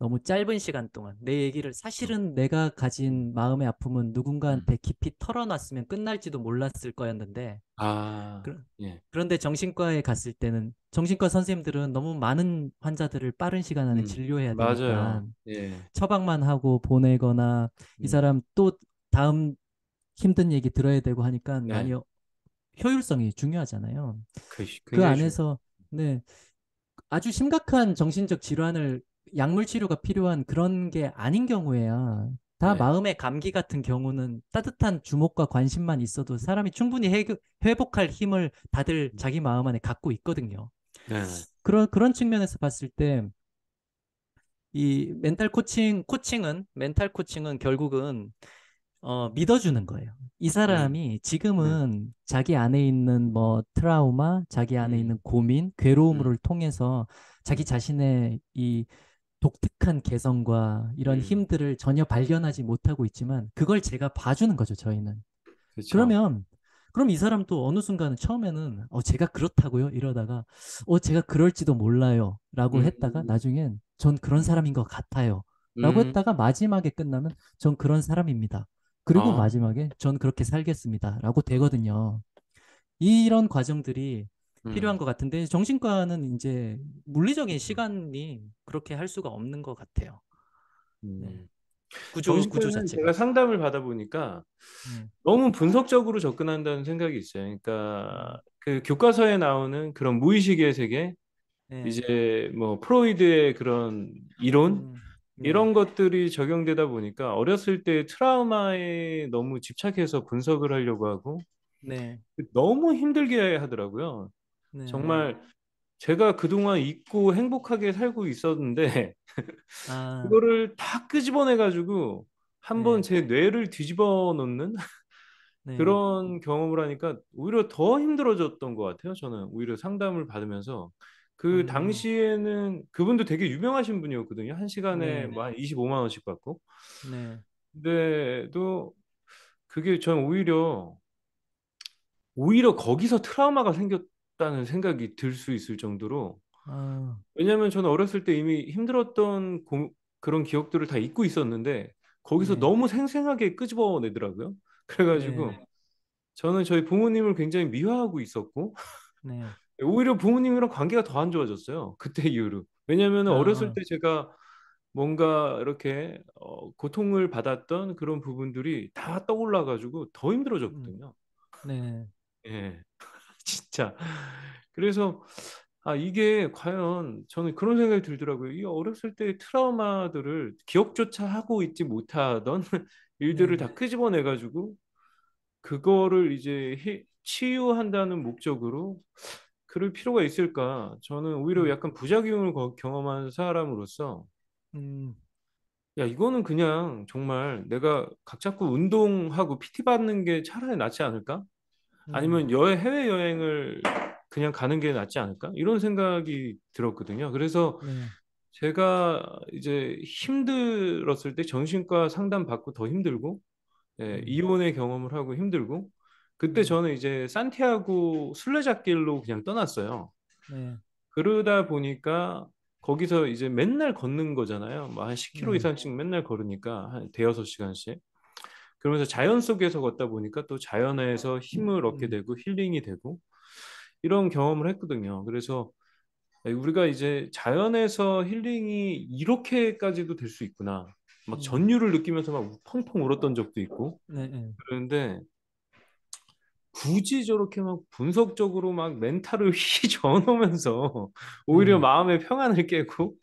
너무 짧은 시간 동안 내 얘기를 사실은 음. 내가 가진 마음의 아픔은 누군가한테 음. 깊이 털어놨으면 끝날지도 몰랐을 거였는데 아, 그, 예. 런데 정신과에 갔을 때는 정신과 선생님들은 너무 많은 환자들을 빠른 시간 안에 음, 진료해야 되니까 예. 처방만 하고 보내거나 이 음. 사람 또 다음 힘든 얘기 들어야 되고 하니까 네. 많이 효율성이 중요하잖아요. 그, 그 안에서 네 아주 심각한 정신적 질환을 약물 치료가 필요한 그런 게 아닌 경우에야 다 네. 마음의 감기 같은 경우는 따뜻한 주목과 관심만 있어도 사람이 충분히 해, 회복할 힘을 다들 음. 자기 마음 안에 갖고 있거든요. 네. 그런 그런 측면에서 봤을 때 이 멘탈 코칭 코칭은 멘탈 코칭은 결국은 어 믿어주는 거예요. 이 네. 사람이 네. 지금은 자기 안에 있는 뭐 트라우마, 자기 안에 음. 있는 고민, 괴로움을 음. 통해서 자기 자신의 이 독특한 개성과 이런 음. 힘들을 전혀 발견하지 못하고 있지만 그걸 제가 봐주는 거죠 저희는 그쵸. 그렇죠. 그러면 그럼 이 사람도 어느 순간은 처음에는 어 제가 그렇다고요 이러다가 어 제가 그럴지도 몰라요라고 음. 했다가 나중엔 전 그런 사람인 것 같아요라고 음. 했다가 마지막에 끝나면 전 그런 사람입니다 그리고 어. 마지막에 전 그렇게 살겠습니다라고 되거든요 이런 과정들이 필요한 음. 것 같은데 정신과는 이제 물리적인 음. 시간이 그렇게 할 수가 없는 것 같아요. 네. 음. 네. 구조 자체 제가 상담을 받아 보니까 음. 네. 너무 분석적으로 접근한다는 생각이 있어요. 그러니까 그 교과서에 나오는 그런 무의식의 세계 네. 이제 뭐 프로이드의 그런 이론 음. 네. 이런 것들이 적용되다 보니까 어렸을 때 트라우마에 너무 집착해서 분석을 하려고 하고 네. 너무 힘들게 하더라고요. 네. 정말 제가 그동안 잊고 행복하게 살고 있었는데 아. 그거를 다 끄집어내 가지고 한번 네. 제 뇌를 뒤집어 놓는 네. 그런 경험을 하니까 오히려 더 힘들어졌던 것 같아요. 저는 오히려 상담을 받으면서 그 음. 당시에는 그분도 되게 유명하신 분이었거든요. 한 시간에 뭐한 25만 원씩 받고. 네. 근데도 그게 전 오히려 오히려 거기서 트라우마가 생겼 싶다는 생각이 들 수 있을 정도로 아. 왜냐하면 저는 어렸을 때 이미 힘들었던 고, 그런 기억들을 다 잊고 있었는데 거기서 네. 너무 생생하게 끄집어내더라고요. 그래가지고 네. 저는 저희 부모님을 굉장히 미화하고 있었고 네. 오히려 부모님이랑 관계가 더 안 좋아졌어요. 그때 이후로. 왜냐하면 아. 어렸을 때 제가 뭔가 이렇게 어, 고통을 받았던 그런 부분들이 다 떠올라가지고 더 힘들어졌거든요. 음. 네. 예. 진짜. 그래서 아 이게 과연 저는 그런 생각이 들더라고요. 이 어렸을 때 트라우마들을 기억조차 하고 있지 못하던 일들을 네. 다 끄집어내 가지고 그거를 이제 히, 치유한다는 목적으로 그럴 필요가 있을까? 저는 오히려 음. 약간 부작용을 거, 경험한 사람으로서 음. 야 이거는 그냥 정말 내가 각 잡고 운동하고 PT 받는 게 차라리 낫지 않을까? 음. 아니면 여행 해외 여행을 그냥 가는 게 낫지 않을까? 이런 생각이 들었거든요. 그래서 네. 제가 이제 힘들었을 때 정신과 상담 받고 더 힘들고 예, 음. 이혼의 경험을 하고 힘들고 그때 음. 저는 이제 산티아고 순례자길로 그냥 떠났어요. 네. 그러다 보니까 거기서 이제 맨날 걷는 거잖아요. 뭐한 10km 음. 이상씩 맨날 걸으니까 한 대여섯 시간씩. 그러면서 자연 속에서 걷다 보니까 또 자연에서 힘을 얻게 음. 되고 힐링이 되고 이런 경험을 했거든요. 그래서 우리가 이제 자연에서 힐링이 이렇게까지도 될 수 있구나. 막 음. 전율을 느끼면서 막 펑펑 울었던 적도 있고. 네, 네. 그런데 굳이 저렇게 막 분석적으로 막 멘탈을 휘저으면서 어놓 오히려 음. 마음의 평안을 깨고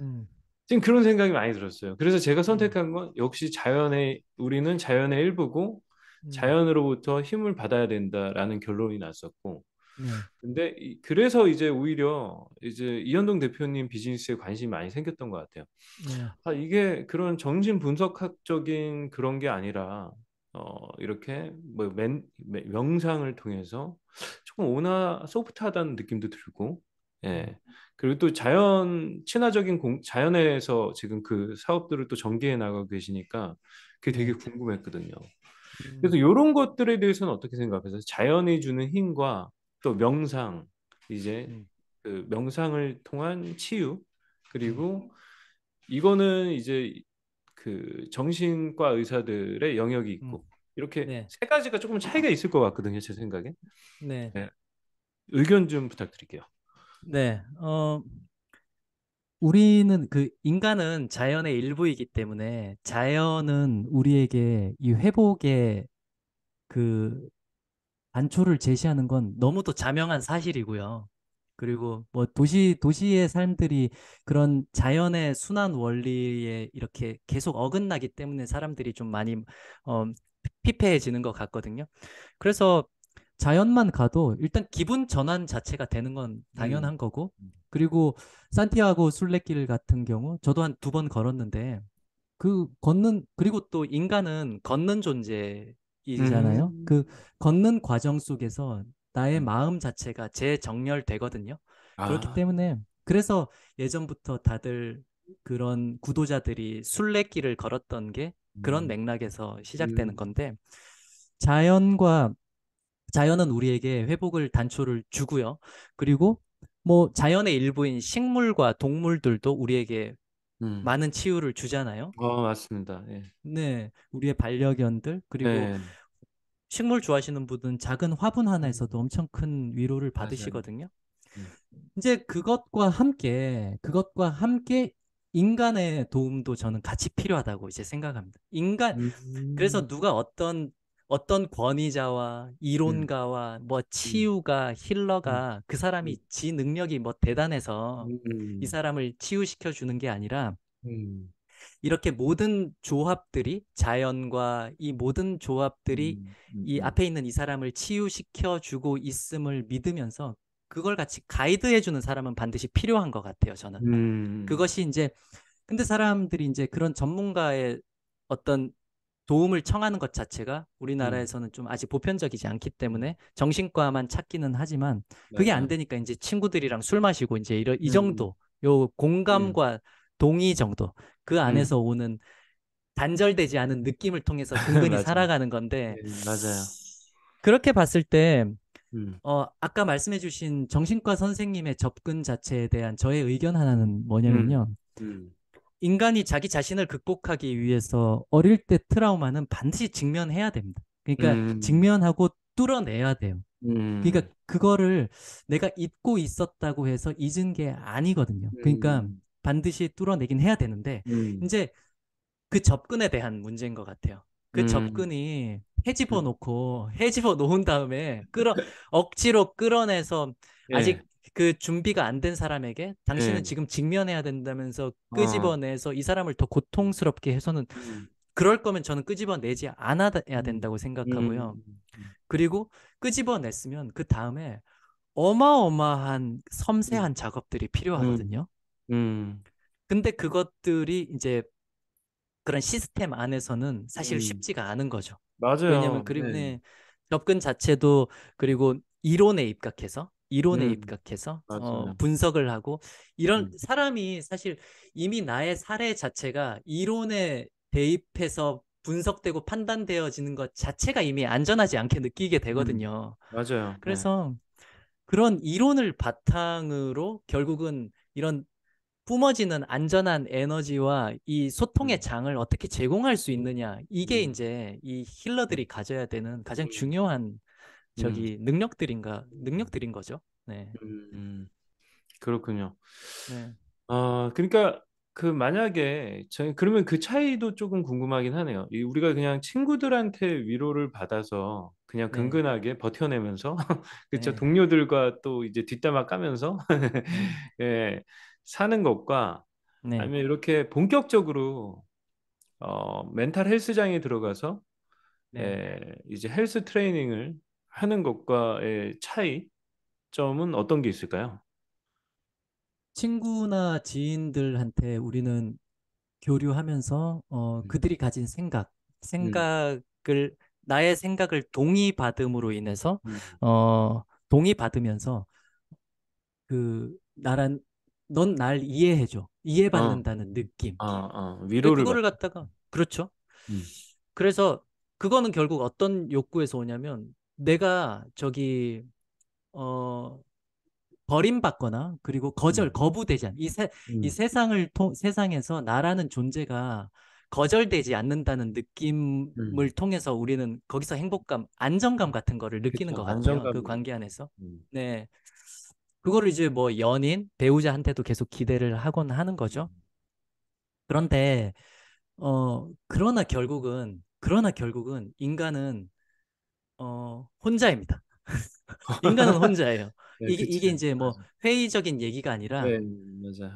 음. 지금 그런 생각이 많이 들었어요. 그래서 제가 음. 선택한 건 역시 자연의 우리는 자연의 일부고 음. 자연으로부터 힘을 받아야 된다라는 결론이 났었고 네. 근데 그래서 이제 오히려 이제 이현동 대표님 비즈니스에 관심이 많이 생겼던 것 같아요. 네. 아, 이게 그런 정신 분석학적인 그런 게 아니라 어, 이렇게 뭐 맨, 명상을 통해서 조금 온화 소프트하다는 느낌도 들고, 예. 음. 그리고 또 자연 친화적인 공, 자연에서 지금 그 사업들을 또 전개해 나가고 계시니까 그게 되게 음. 궁금했거든요. 그래서 이런 음. 것들에 대해서는 어떻게 생각하세요? 자연이 주는 힘과 또 명상 이제 음. 그 명상을 통한 치유 그리고 이거는 이제 그 정신과 의사들의 영역이 있고 이렇게 네. 세 가지가 조금 차이가 있을 것 같거든요 제 생각에. 네. 네. 의견 좀 부탁드릴게요. 네, 어, 우리는 그 인간은 자연의 일부이기 때문에 자연은 우리에게 이 회복의 그 단초를 제시하는 건 너무도 자명한 사실이고요. 그리고 뭐 도시 도시의 삶들이 그런 자연의 순환 원리에 이렇게 계속 어긋나기 때문에 사람들이 좀 많이 어, 피폐해지는 것 같거든요. 그래서 자연만 가도 일단 기분 전환 자체가 되는 건 음. 당연한 음. 거고 그리고 산티아고 순례길 같은 경우 저도 한 두 번 걸었는데 그 걷는 그리고 또 인간은 걷는 존재이잖아요. 음. 그 걷는 과정 속에서 나의 음. 마음 자체가 재정렬되거든요. 아. 그렇기 때문에 그래서 예전부터 다들 그런 구도자들이 순례길을 걸었던 게 그런 음. 맥락에서 시작되는 건데 자연과 자연은 우리에게 회복을 단초를 주고요. 그리고 뭐 자연의 일부인 식물과 동물들도 우리에게 음. 많은 치유를 주잖아요. 어, 맞습니다. 예. 네, 우리의 반려견들 그리고 예. 식물 좋아하시는 분은 작은 화분 하나에서도 엄청 큰 위로를 받으시거든요. 음. 이제 그것과 함께 그것과 함께 인간의 도움도 저는 같이 필요하다고 이제 생각합니다. 인간 음. 그래서 누가 어떤 어떤 권위자와 음. 이론가와 뭐 음. 뭐 치유가 힐러가 음. 그 사람이 음. 지 능력이 뭐 대단해서 이 음. 사람을 치유시켜 주는 게 아니라 음. 이렇게 모든 조합들이 자연과 이 모든 조합들이 이 앞에 있는 이 사람을 치유시켜 주고 있음을 믿으면서 그걸 같이 가이드해 주는 사람은 반드시 필요한 것 같아요 저는 그것이 이제 근데 사람들이 이제 그런 전문가의 어떤 도움을 청하는 것 자체가 우리나라에서는 음. 좀 아직 보편적이지 않기 때문에 정신과만 찾기는 하지만 그게 안 되니까 이제 친구들이랑 술 마시고 이제 이러이 음. 정도 요 공감과 음. 동의 정도 그 안에서 오는 단절되지 않은 느낌을 통해서 근근히 살아가는 건데 네, 맞아요. 그렇게 봤을 때 음. 어, 아까 말씀해주신 정신과 선생님의 접근 자체에 대한 저의 의견 하나는 뭐냐면요. 음. 음. 인간이 자기 자신을 극복하기 위해서 어릴 때 트라우마는 반드시 직면해야 됩니다. 그러니까 음. 직면하고 뚫어내야 돼요. 그러니까 음. 그러니까 그거를 내가 잊고 있었다고 해서 잊은 게 아니거든요. 그러니까 음. 반드시 뚫어내긴 해야 되는데 음. 이제 그 접근에 대한 문제인 것 같아요. 그 음. 접근이 해집어 놓고 해집어 음. 놓은 다음에 끌어 억지로 끌어내서 아직 예. 그 준비가 안 된 사람에게 당신은 네. 지금 직면해야 된다면서 아. 끄집어내서 아. 이 사람을 더 고통스럽게 해서는 음. 그럴 거면 저는 끄집어내지 않아야 음. 된다고 생각하고요. 음, 음, 음. 그리고 끄집어냈으면 그 다음에 어마어마한 섬세한 음. 작업들이 필요하거든요. 근데 그것들이 이제 그런 시스템 안에서는 사실 쉽지가 않은 거죠. 맞아요. 왜냐하면 그림의 네. 네. 접근 자체도 그리고 이론에 입각해서 이론에 음. 입각해서 어, 분석을 하고 이런 음. 사람이 사실 이미 나의 사례 자체가 이론에 대입해서 분석되고 판단되어지는 것 자체가 이미 안전하지 않게 느끼게 음. 되거든요. 음. 맞아요. 네. 그래서 네. 그런 이론을 바탕으로 결국은 이런 뿜어지는 안전한 에너지와 이 소통의 음. 장을 어떻게 제공할 수 음. 있느냐 이게 음. 이제 이 힐러들이 가져야 되는 가장 중요한 저기 음. 능력들인가 능력들인 거죠. 네. 음, 그렇군요. 네. 아 그러니까 그 만약에 저 그러면 그 차이도 조금 궁금하긴 하네요. 이 우리가 그냥 친구들한테 위로를 받아서 그냥 네. 근근하게 네. 버텨내면서 그쵸 네. 동료들과 또 이제 뒷담화 까면서 음. 예 사는 것과 네. 아니면 이렇게 본격적으로 어 멘탈 헬스장에 들어가서 네. 예, 이제 헬스 트레이닝을 하는 것과의 차이점은 어떤 게 있을까요? 친구나 지인들한테 우리는 교류하면서 어, 음. 그들이 가진 생각, 생각을 음. 나의 생각을 동의받음으로 인해서 음. 어, 동의받으면서 그 나란 넌 날 이해해줘 이해받는다는 아. 느낌 어, 아. 아. 위로를 그거를 갖다가 그렇죠 음. 그래서 그거는 결국 어떤 욕구에서 오냐면 내가 저기 어 버림받거나 그리고 거절 음. 거부되지 않. 이, 세, 음. 세상을 통, 세상에서 나라는 존재가 거절되지 않는다는 음. 느낌을 음. 통해서 우리는 거기서 행복감, 안정감 같은 거를 느끼는 그쵸, 것 같아요. 안정감. 그 관계 안에서. 음. 네. 그거를 이제 뭐 연인, 배우자한테도 계속 기대를 하곤 하는 거죠. 음. 그런데 어 그러나 결국은 그러나 결국은 인간은 어, 혼자입니다. 인간은 혼자예요. 네, 이게, 이게 이제 뭐 회의적인 얘기가 아니라 네,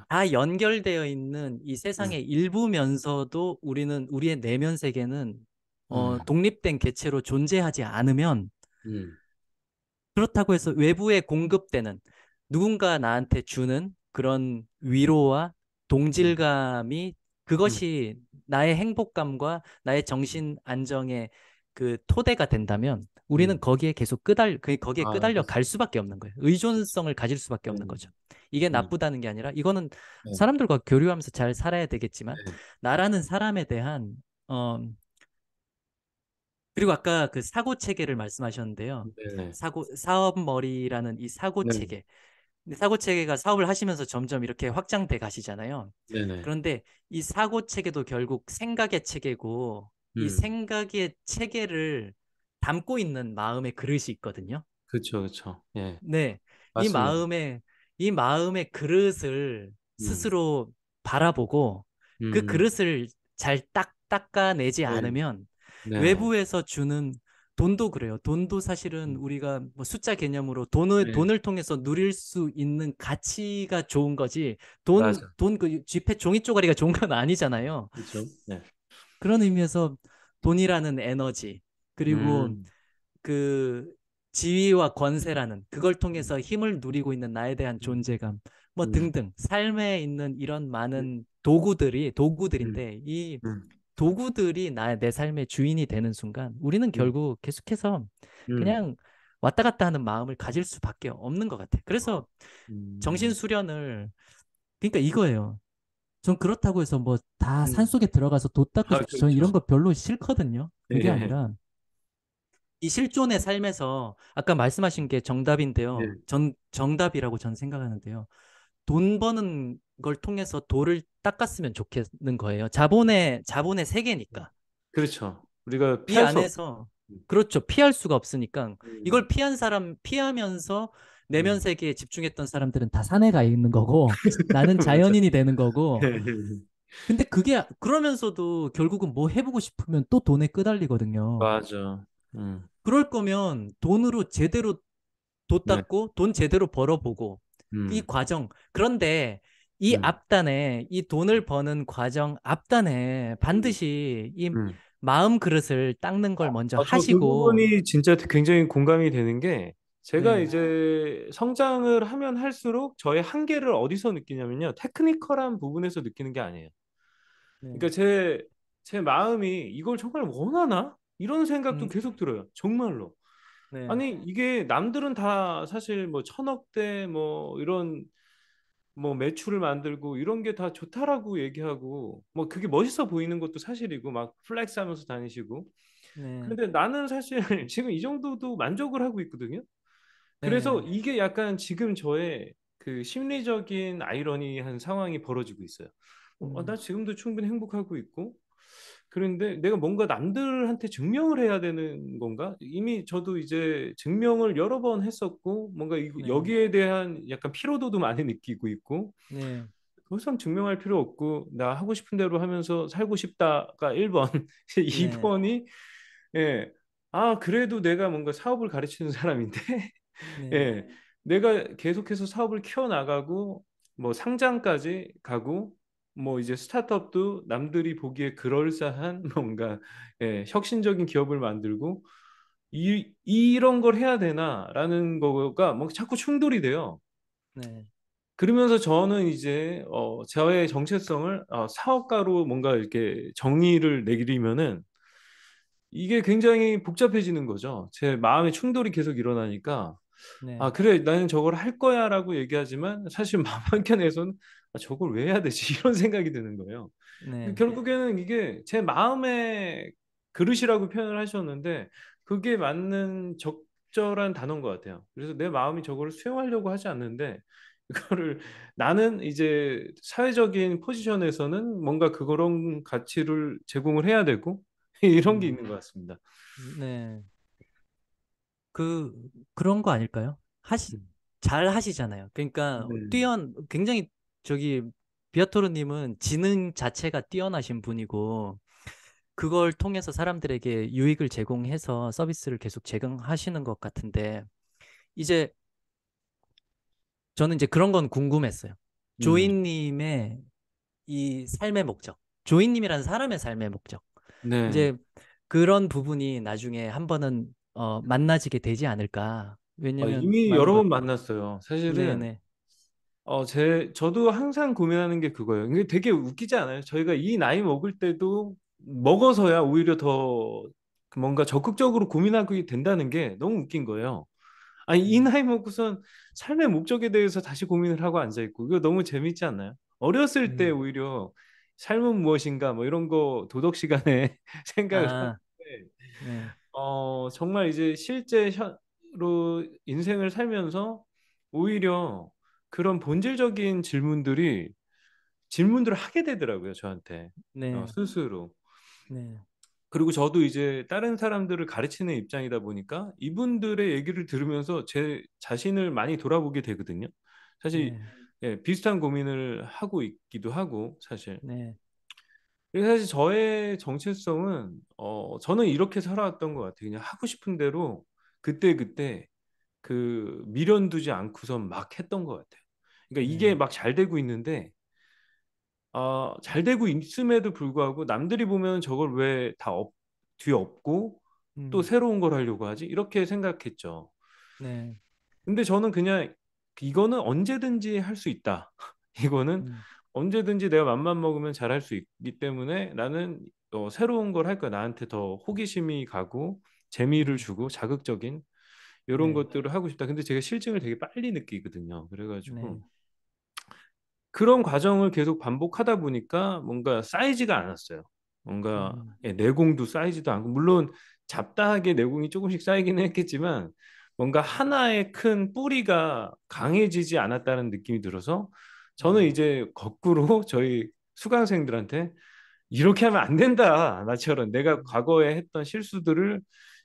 다 연결되어 있는 이 세상의 음. 일부면서도 우리는 우리의 내면 세계는 어, 음. 독립된 개체로 존재하지 않으면 음. 그렇다고 해서 외부에 공급되는 누군가 나한테 주는 그런 위로와 동질감이 음. 음. 그것이 나의 행복감과 나의 정신 안정에 그 토대가 된다면 우리는 음. 거기에 계속 끄달 그 거기에 아, 끄달려 그렇지. 갈 수밖에 없는 거예요. 의존성을 가질 수밖에 없는 네. 거죠. 이게 네. 나쁘다는 게 아니라 이거는 네. 사람들과 교류하면서 잘 살아야 되겠지만 나라는 사람에 대한 어 그리고 아까 그 사고 체계를 말씀하셨는데요. 네 사고 사업머리라는 이 사고 체계. 근 사고 체계가 사업을 하시면서 점점 이렇게 확장돼 가시잖아요. 네 그런데 이 사고 체계도 결국 생각의 체계고 이 음. 생각의 체계를 담고 있는 마음의 그릇이 있거든요. 그렇죠, 그렇죠. 예. 네, 맞습니다. 이 마음의 이 마음의 그릇을 음. 스스로 음. 바라보고 그 음. 그릇을 잘딱 닦아내지 네. 않으면 네. 외부에서 주는 돈도 그래요. 돈도 사실은 우리가 뭐 숫자 개념으로 돈을 네. 돈을 통해서 누릴 수 있는 가치가 좋은 거지. 돈 돈 그 지폐 종이 쪼가리가 좋은 건 아니잖아요. 그렇죠. 네. 그런 의미에서 돈이라는 에너지 그리고 음. 그 지위와 권세라는 그걸 통해서 힘을 누리고 있는 나에 대한 존재감 뭐 음. 등등 삶에 있는 이런 많은 음. 도구들이 도구들인데 음. 이 음. 도구들이 나의 내 삶의 주인이 되는 순간 우리는 결국 계속해서 그냥 왔다 갔다 하는 마음을 가질 수밖에 없는 것 같아. 그래서 정신 수련을 그러니까 이거예요. 전 그렇다고 해서 뭐다 음. 산속에 들어가서 돛 닦고 아, 그렇전 이런 그렇죠. 거 별로 싫거든요. 예. 그게 예. 아니라 이 실존의 삶에서 아까 말씀하신 게 정답인데요. 예. 전 정답이라고 전 생각하는데요. 돈 버는 걸 통해서 돌을 닦았으면 좋겠는 거예요. 자본의 자본의 세계니까. 그렇죠. 우리가 피 안에서 음. 그렇죠. 피할 수가 없으니까 음. 이걸 피한 사람 피하면서 내면 음. 세계에 집중했던 사람들은 다 산에 가 있는 거고 그렇죠. 나는 그렇죠. 자연인이 되는 거고 예, 예, 예. 근데 그게 그러면서도 결국은 뭐 해보고 싶으면 또 돈에 끄달리거든요. 맞아. 음. 그럴 거면 돈으로 제대로 돋닦고 네. 돈 제대로 벌어보고 음. 이 과정 그런데 이 음. 앞단에 이 돈을 버는 과정 앞단에 반드시 음. 이 마음 그릇을 닦는 걸 먼저 아, 하시고 그 부분이 진짜 굉장히 공감이 되는 게 제가 네. 이제 성장을 하면 할수록 저의 한계를 어디서 느끼냐면요. 테크니컬한 부분에서 느끼는 게 아니에요. 네. 그러니까 제, 제 마음이 이걸 정말 원하나? 이런 생각도 음. 계속 들어요. 정말로. 네. 아니, 이게 남들은 다 사실 뭐 천억대 뭐 이런 뭐 매출을 만들고 이런 게 다 좋다라고 얘기하고 뭐 그게 멋있어 보이는 것도 사실이고 막 플렉스 하면서 다니시고. 네. 근데 나는 사실 지금 이 정도도 만족을 하고 있거든요. 그래서 네. 이게 약간 지금 저의 그 심리적인 아이러니한 상황이 벌어지고 있어요. 어, 음. 아, 나 지금도 충분히 행복하고 있고 그런데 내가 뭔가 남들한테 증명을 해야 되는 건가? 이미 저도 이제 증명을 여러 번 했었고 뭔가 이, 네. 여기에 대한 약간 피로도도 많이 느끼고 있고 네. 더 이상 증명할 필요 없고 나 하고 싶은 대로 하면서 살고 싶다가 1번, 2번이 예. 아, 그래도 내가 뭔가 사업을 가르치는 사람인데 네. 예. 내가 계속해서 사업을 키워나가고 뭐 상장까지 가고 뭐 이제 스타트업도 남들이 보기에 그럴싸한 뭔가 예, 혁신적인 기업을 만들고 이, 이런 걸 해야 되나라는 거가 뭐 자꾸 충돌이 돼요. 네. 그러면서 저는 이제 어, 저의 정체성을 어, 사업가로 뭔가 이렇게 정의를 내리면은 기 이게 굉장히 복잡해지는 거죠. 제 마음의 충돌이 계속 일어나니까 네. 아 그래 나는 저걸 할 거야라고 얘기하지만 사실 마음 한켠에서는 아, 저걸 왜 해야 되지 이런 생각이 드는 거예요. 네, 음, 네. 결국에는 이게 제 마음의 그릇이라고 표현을 하셨는데 그게 맞는 적절한 단어인 것 같아요. 그래서 내 마음이 저걸 수용하려고 하지 않는데 그거를 나는 이제 사회적인 포지션에서는 뭔가 그런 가치를 제공을 해야 되고 이런 게 음. 있는 것 같습니다. 네. 그 그런 거 아닐까요? 하시 음. 잘 하시잖아요. 그러니까 네. 뛰어 굉장히 저기 비아토르님은 지능 자체가 뛰어나신 분이고 그걸 통해서 사람들에게 유익을 제공해서 서비스를 계속 제공하시는 것 같은데 이제 저는 이제 그런 건 궁금했어요. 음. 조인님의 이 삶의 목적, 조인님이라는 사람의 삶의 목적. 네. 이제 그런 부분이 나중에 한 번은 어, 만나지게 되지 않을까. 아, 왜냐면 어, 이미 여러 번 만났어요. 사실은 네네. 어, 제 저도 항상 고민하는 게 그거예요. 이게 되게 웃기지 않아요? 저희가 이 나이 먹을 때도 먹어서야 오히려 더 뭔가 적극적으로 고민하게 된다는 게 너무 웃긴 거예요. 아니 이 음. 나이 먹고선 삶의 목적에 대해서 다시 고민을 하고 앉아 있고 이거 너무 재밌지 않나요? 어렸을 음. 때 오히려 삶은 무엇인가 뭐 이런 거 도덕 시간에 생각을 아. 하는데 네. 어, 정말 이제 실제 현로 인생을 살면서 오히려 그런 본질적인 질문들이 질문들을 하게 되더라고요, 저한테. 네. 어, 스스로. 네. 그리고 저도 이제 다른 사람들을 가르치는 입장이다 보니까 이분들의 얘기를 들으면서 제 자신을 많이 돌아보게 되거든요. 사실 네. 예, 비슷한 고민을 하고 있기도 하고 사실. 네. 사실 저의 정체성은 어 저는 이렇게 살아왔던 것 같아요. 그냥 하고 싶은 대로 그때 그때 그 미련 두지 않고선 막 했던 것 같아요. 그러니까 이게 음. 막잘 되고 있는데 어, 잘 되고 있음에도 불구하고 남들이 보면 저걸 왜 다뒤에없고 음. 또 새로운 걸 하려고 하지 이렇게 생각했죠. 네. 근데 저는 그냥 이거는 언제든지 할 수 있다. 이거는 음. 언제든지 내가 맘만 먹으면 잘할 수 있기 때문에 나는 어, 새로운 걸 할 거야. 나한테 더 호기심이 가고 재미를 음. 주고 자극적인 이런 네. 것들을 하고 싶다. 근데 제가 실증을 되게 빨리 느끼거든요. 그래가지고 네. 그런 과정을 계속 반복하다 보니까 뭔가 쌓이지가 않았어요. 뭔가 음. 예, 내공도 쌓이지도 않고 물론 잡다하게 내공이 조금씩 쌓이긴 했겠지만 뭔가 하나의 큰 뿌리가 강해지지 않았다는 느낌이 들어서 저는 음. 이제 거꾸로 저희 수강생들한테 이렇게 하면 안 된다 나처럼 내가 음. 과거에 했던 실수들을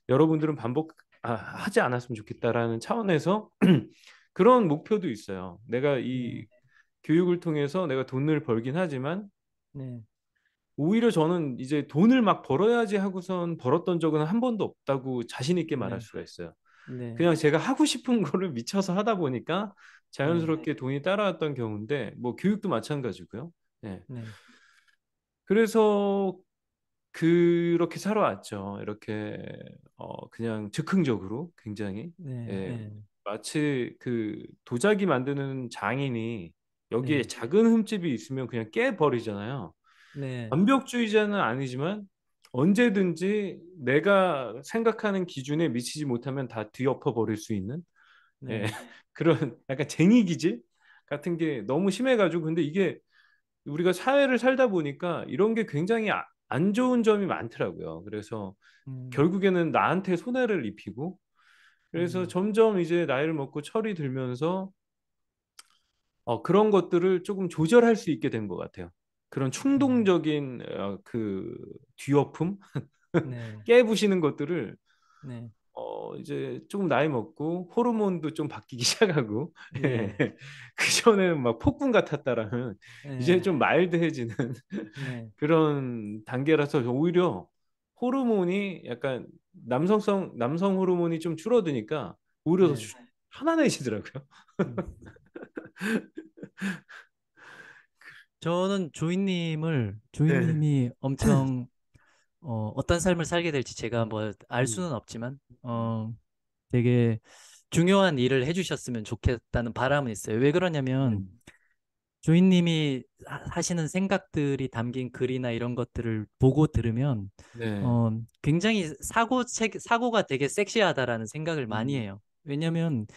여러분들은 반복 아, 하지 않았으면 좋겠다라는 차원에서 그런 목표도 있어요. 내가 이 음. 교육을 통해서 내가 돈을 벌긴 하지만 네. 오히려 저는 이제 돈을 막 벌어야지 하고선 벌었던 적은 한 번도 없다고 자신 있게 네. 말할 네. 수가 있어요. 네. 그냥 제가 하고 싶은 거를 미쳐서 하다 보니까 자연스럽게 네. 돈이 따라왔던 경우인데 뭐 교육도 마찬가지고요. 네. 네. 그래서 그렇게 살아왔죠. 이렇게 어 그냥 즉흥적으로 굉장히 네, 예. 마치 그 도자기 만드는 장인이 여기에 네. 작은 흠집이 있으면 그냥 깨버리잖아요. 네. 완벽주의자는 아니지만 언제든지 내가 생각하는 기준에 미치지 못하면 다 뒤엎어 버릴 수 있는 네. 예, 그런 약간 쟁이 기질 같은 게 너무 심해가지고 근데 이게 우리가 사회를 살다 보니까 이런 게 굉장히 아, 안 좋은 점이 많더라고요. 그래서 음. 결국에는 나한테 손해를 입히고 그래서 음. 점점 이제 나이를 먹고 철이 들면서 어, 그런 것들을 조금 조절할 수 있게 된 것 같아요. 그런 충동적인 음. 어, 그 뒤엎음 네. 깨부시는 것들을 네. 어 이제 조금 나이 먹고 호르몬도 좀 바뀌기 시작하고 네. 그 전에는 막 폭군 같았다라면 예. 이제 좀 마일드해지는 네. 그런 단계라서 오히려 호르몬이 약간 남성성 남성 호르몬이 좀 줄어드니까 오히려 더 네. 편안해지더라고요. 저는 조이님을 조이님이 네. 엄청 어, 어떤 삶을 살게 될지 제가 뭐알 음. 수는 없지만 어, 되게 중요한 일을 해주셨으면 좋겠다는 바람은 있어요. 왜 그러냐면 조인님이 음. 하시는 생각들이 담긴 글이나 이런 것들을 보고 들으면 네. 어, 굉장히 사고 책 사고가 되게 섹시하다라는 생각을 많이 음. 해요. 왜냐면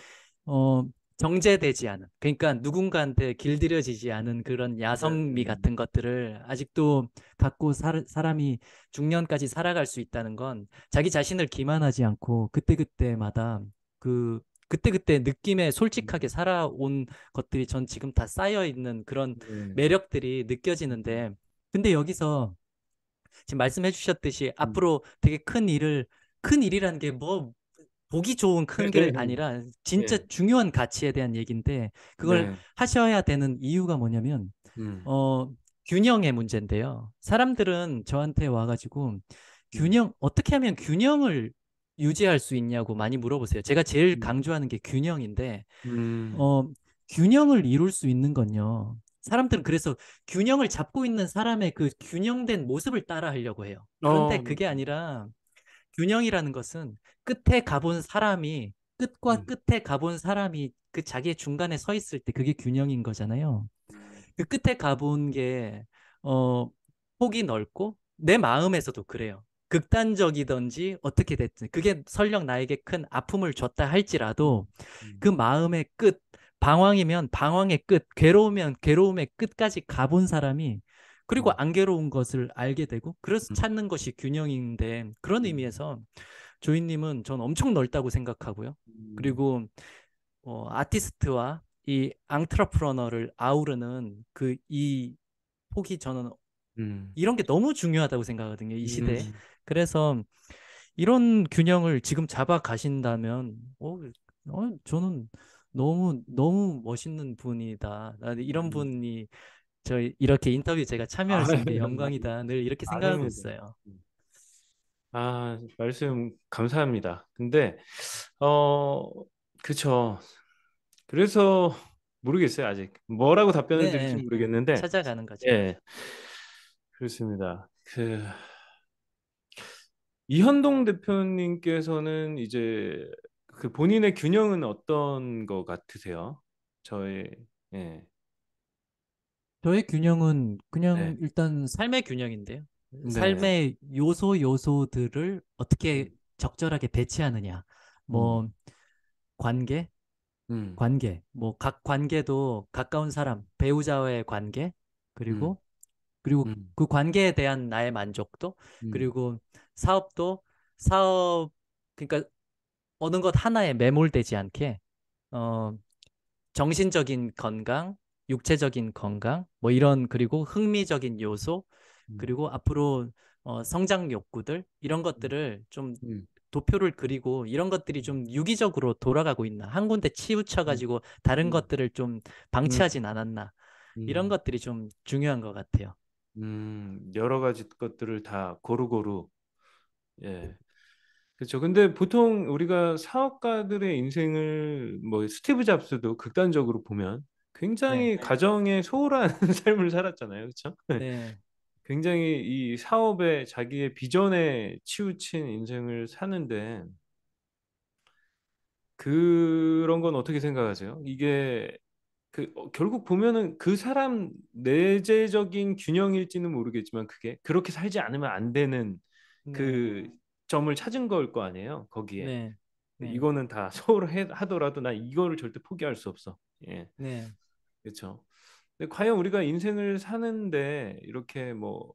어, 정제되지 않은 그러니까 누군가한테 길들여지지 않은 그런 야성미 음. 같은 것들을 아직도 갖고 살, 사람이 중년까지 살아갈 수 있다는 건 자기 자신을 기만하지 않고 그때그때마다 그 그때그때 느낌에 솔직하게 음. 살아온 것들이 전 지금 다 쌓여 있는 그런 음. 매력들이 느껴지는데 근데 여기서 지금 말씀해 주셨듯이 앞으로 되게 큰 일을 큰 일이라는 게뭐 보기 좋은 큰게 네. 아니라 진짜 네. 중요한 가치에 대한 얘기인데 그걸 네. 하셔야 되는 이유가 뭐냐면 음. 어 균형의 문제인데요. 사람들은 저한테 와가지고 음. 균형 어떻게 하면 균형을 유지할 수 있냐고 많이 물어보세요. 제가 제일 음. 강조하는 게 균형인데 어 음. 어 균형을 이룰 수 있는 건요. 사람들은 그래서 균형을 잡고 있는 사람의 그 균형된 모습을 따라 하려고 해요. 그런데 어. 그게 아니라 균형이라는 것은 끝에 가본 사람이 끝과 음. 끝에 가본 사람이 그 자기의 중간에 서 있을 때 그게 균형인 거잖아요. 음. 그 끝에 가본 게 어, 폭이 넓고 내 마음에서도 그래요. 극단적이든지 어떻게 됐든 그게 설령 나에게 큰 아픔을 줬다 할지라도 그 음. 그 마음의 끝 방황이면 방황의 끝 괴로우면 괴로움의 끝까지 가본 사람이 그리고 음. 안 괴로운 것을 알게 되고 그래서 음. 찾는 것이 균형인데 그런 음. 의미에서 조인님은전 엄청 넓다고 생각하고요. 그리고 어, 아티스트와 이앙트라프러너를 아우르는 그 이 폭이 저는 이런 게 너무 중요하다고 생각하거든요 이 시대에 그래서 이런 균형을 지금 잡아 가신다면 어, 어 저는 너무 너무 멋있는 분이다 이런 분이 저 이렇게 인터뷰 제가 참여할 아, 수 있는 아, 네. 영광이다. 늘 이렇게 아, 생각하고 아 있어요. 음. 아, 말씀 감사합니다. 근데 어, 그쵸. 그래서 모르겠어요, 아직. 뭐라고 답변을 네, 드릴지 네. 모르겠는데. 찾아가는 거죠. 예. 그렇습니다. 그 이현동 대표님께서는 이제 그 본인의 균형은 어떤 거 같으세요? 저의 예. 저의 균형은 그냥 네. 일단 삶의 균형인데요. 네. 삶의 요소 요소들을 어떻게 적절하게 배치하느냐. 뭐 음. 관계, 음. 관계, 뭐 각 관계도 가까운 사람, 배우자와의 관계, 그리고 음. 그리고 음. 그 관계에 대한 나의 만족도, 음. 그리고 사업도 사업 그러니까 어느 것 하나에 매몰되지 않게 어 정신적인 건강, 육체적인 건강, 뭐 이런 그리고 흥미적인 요소, 음. 그리고 앞으로 어, 성장 욕구들 이런 음. 것들을 좀 음. 도표를 그리고 이런 것들이 좀 유기적으로 돌아가고 있나 한 군데 음. 치우쳐 가지고 다른 음. 것들을 좀 방치하진 않았나 이런 것들이 좀 중요한 것 같아요. 음 여러 가지 것들을 다 고루고루 예 그렇죠. 근데 보통 우리가 사업가들의 인생을 뭐 스티브 잡스도 극단적으로 보면 굉장히 네. 가정에 소홀한 삶을 살았잖아요. 그렇죠? 네. 굉장히 이 사업에 자기의 비전에 치우친 인생을 사는데 그런 건 어떻게 생각하세요? 이게 그 어, 결국 보면은 그 사람 내재적인 균형일지는 모르겠지만 그게 그렇게 살지 않으면 안 되는 네. 그 네. 점을 찾은 걸거 아니에요 거기에 네. 네. 이거는 다 서울 하더라도 난 이거를 절대 포기할 수 없어 예. 네. 그렇죠. 근데 과연 우리가 인생을 사는데 이렇게 뭐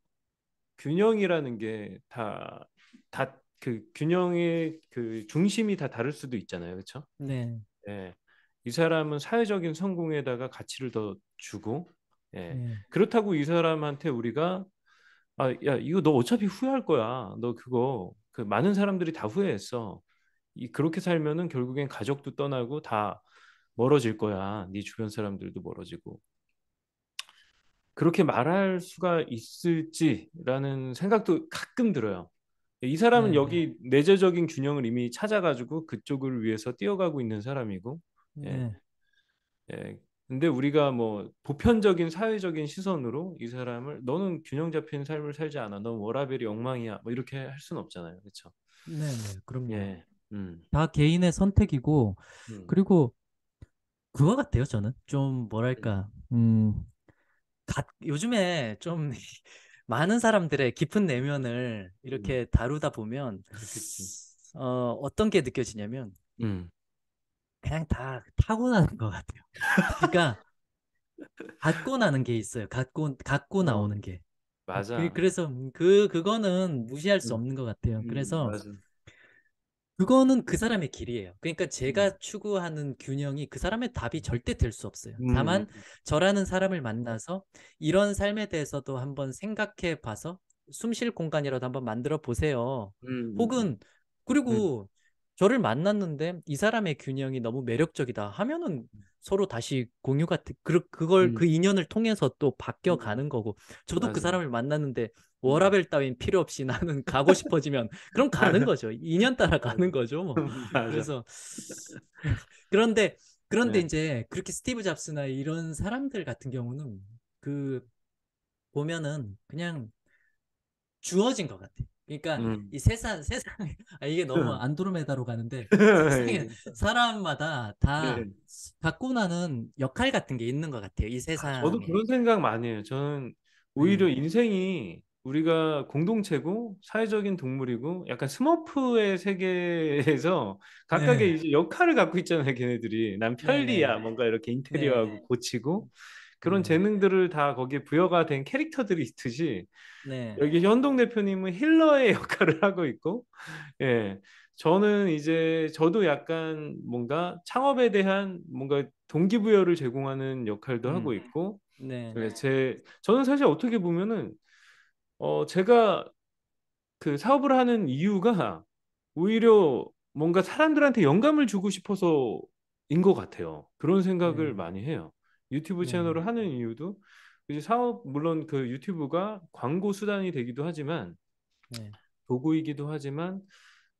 균형이라는 게 다 다 그 균형의 그 중심이 다 다를 수도 있잖아요, 그렇죠? 네. 예. 이 사람은 사회적인 성공에다가 가치를 더 주고, 예. 네. 그렇다고 이 사람한테 우리가 아, 야, 이거 너 어차피 후회할 거야. 너 그거 그 많은 사람들이 다 후회했어. 이 그렇게 살면은 결국엔 가족도 떠나고 다 멀어질 거야. 네 주변 사람들도 멀어지고. 그렇게 말할 수가 있을지라는 생각도 가끔 들어요. 이 사람은 네. 여기 내재적인 균형을 이미 찾아가지고 그쪽을 위해서 뛰어가고 있는 사람이고, 예. 네. 예. 근데 우리가 뭐 보편적인 사회적인 시선으로 이 사람을 너는 균형 잡힌 삶을 살지 않아, 넌 워라벨이 엉망이야, 뭐 이렇게 할 수는 없잖아요, 그렇죠? 네, 그럼요. 예. 음. 다 개인의 선택이고, 음. 그리고 그거 같아요, 저는. 좀, 뭐랄까, 네. 음, 갓, 요즘에 좀 많은 사람들의 깊은 내면을 이렇게 음. 다루다 보면, 그 어, 어떤 게 느껴지냐면, 음. 그냥 다 타고나는 것 같아요. 그러니까, 갖고 나는 게 있어요. 갖고, 갖고 어. 나오는 게. 맞아. 그, 래서그 그거는 무시할 수 음. 없는 것 같아요. 음, 그래서 맞아. 그거는 그 사람의 길이에요. 그러니까 제가 음. 추구하는 균형이 그 사람의 답이 절대 될 수 없어요. 음. 다만 음, 음. 저라는 사람을 만나서 이런 삶에 대해서도 한번 생각해 봐서 숨 쉴 공간이라도 한번 만들어 보세요. 음. 혹은 그리고 음. 저를 만났는데 이 사람의 균형이 너무 매력적이다 하면은 서로 다시 공유가 그, 그걸 그 인연을 통해서 또 바뀌어 가는 거고 저도 그 맞아요. 그 사람을 만났는데 워라벨 따윈 필요 없이 나는 가고 싶어지면 그럼 가는 거죠. 2년 따라 가는 거죠. 뭐. 그래서 그런데 그런데 네. 이제 그렇게 스티브 잡스나 이런 사람들 같은 경우는 그 보면은 그냥 주어진 것 같아. 그러니까 음. 이 세상 세상 아 이게 너무 음. 안드로메다로 가는데 예, 세상에 예. 사람마다 다 네. 갖고 나는 역할 같은 게 있는 것 같아요. 이 세상. 저도 그런 생각 많이 해요. 저는 오히려 음. 인생이 우리가 공동체고 사회적인 동물이고 약간 스머프의 세계에서 각각의 네. 이제 역할을 갖고 있잖아요 걔네들이 난 편리야 네. 뭔가 이렇게 인테리어하고 네. 고치고 그런 음. 재능들을 다 거기에 부여가 된 캐릭터들이 있듯이 네. 여기 현동 대표님은 힐러의 역할을 하고 있고 예 저는 이제 저도 약간 뭔가 창업에 대한 뭔가 동기부여를 제공하는 역할도 음. 하고 있고 네. 제 저는 사실 어떻게 보면은 어, 제가 그 사업을 하는 이유가 오히려 뭔가 사람들한테 영감을 주고 싶어서인 것 같아요. 그런 생각을 네. 많이 해요. 유튜브 네. 채널을 하는 이유도 이제 사업 물론 그 유튜브가 광고 수단이 되기도 하지만 네. 도구이기도 하지만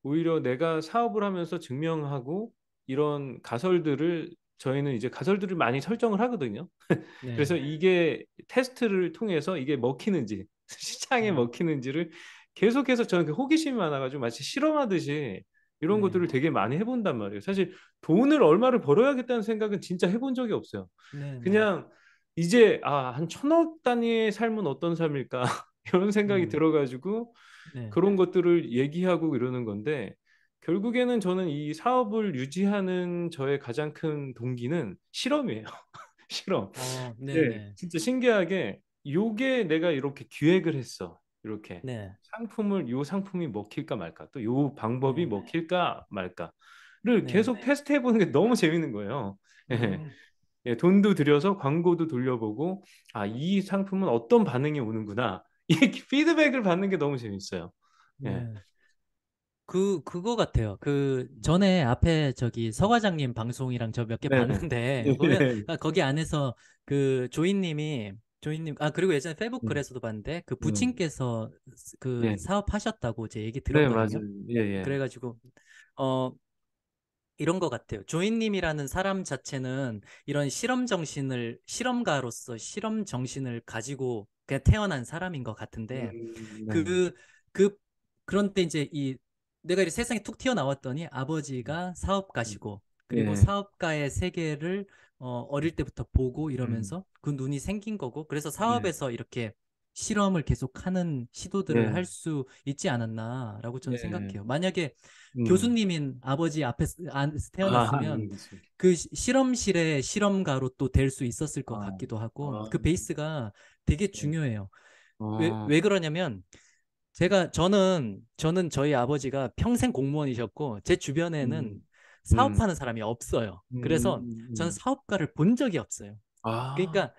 오히려 내가 사업을 하면서 증명하고 이런 가설들을 저희는 이제 가설들을 많이 설정을 하거든요. 네. 그래서 이게 테스트를 통해서 이게 먹히는지 시장에 음. 먹히는지를 계속해서 저는 그 호기심이 많아가지고 마치 실험하듯이 이런 네. 것들을 되게 많이 해본단 말이에요. 사실 돈을 얼마를 벌어야겠다는 생각은 진짜 해본 적이 없어요. 네, 네. 그냥 네. 이제 아, 한 천억 단위의 삶은 어떤 삶일까 이런 생각이 음. 들어가지고 네. 그런 것들을 얘기하고 이러는 건데 결국에는 저는 이 사업을 유지하는 저의 가장 큰 동기는 실험이에요. 실험. 어, 네, 네 진짜 신기하게 요게 내가 이렇게 기획을 했어. 이렇게 네. 상품을 요 상품이 먹힐까 말까 또 요 방법이 네. 먹힐까 말까를 네. 계속 테스트 해보는 게 너무 재밌는 거예요. 예. 음. 예, 돈도 들여서 광고도 돌려보고 아 이 상품은 어떤 반응이 오는구나 이 피드백을 받는 게 너무 재밌어요. 예. 네. 그 그거 같아요. 그 전에 앞에 저기 서 과장님 방송이랑 저 몇개 네. 봤는데 보면 예. 아, 거기 안에서 그 조인님이 조이님, 아 그리고 예전에 페북 음. 글에서도 봤는데 그 음. 부친께서 그 네. 사업하셨다고 제 얘기 들었거든요. 네, 맞아요. 예, 예. 그래가지고 어 이런 것 같아요. 조인님이라는 사람 자체는 이런 실험 정신을 실험가로서 실험 정신을 가지고 그냥 태어난 사람인 것 같은데 음, 그, 네. 그, 그 그런데 이제 이 내가 이 세상에 툭 튀어나왔더니 아버지가 사업가시고 그리고 네. 사업가의 세계를 어, 어릴 때부터 보고 음. 이러면서 음. 그 눈이 생긴 거고 그래서 예. 사업에서 네. 이렇게 실험을 계속하는 시도들을 네. 예. 할수 있지 않았나라고 저는 생각해요. 만약에 음. 교수님인 아버지 앞에 서 태어났으면 아, 아 그 실험실의 실험가로 또 될 수 있었을 것 아. 같기도 하고 아. 그 베이스가 되게 중요해요. 아. 왜, 왜 그러냐면 제가 저는 저는 저희 아버지가 평생 공무원이셨고 제 주변에는 음. 음. 사업하는 음. 사람이 없어요. 음, 그래서 음. 음 저는 사업가를 본 적이 없어요. 아. 그러니까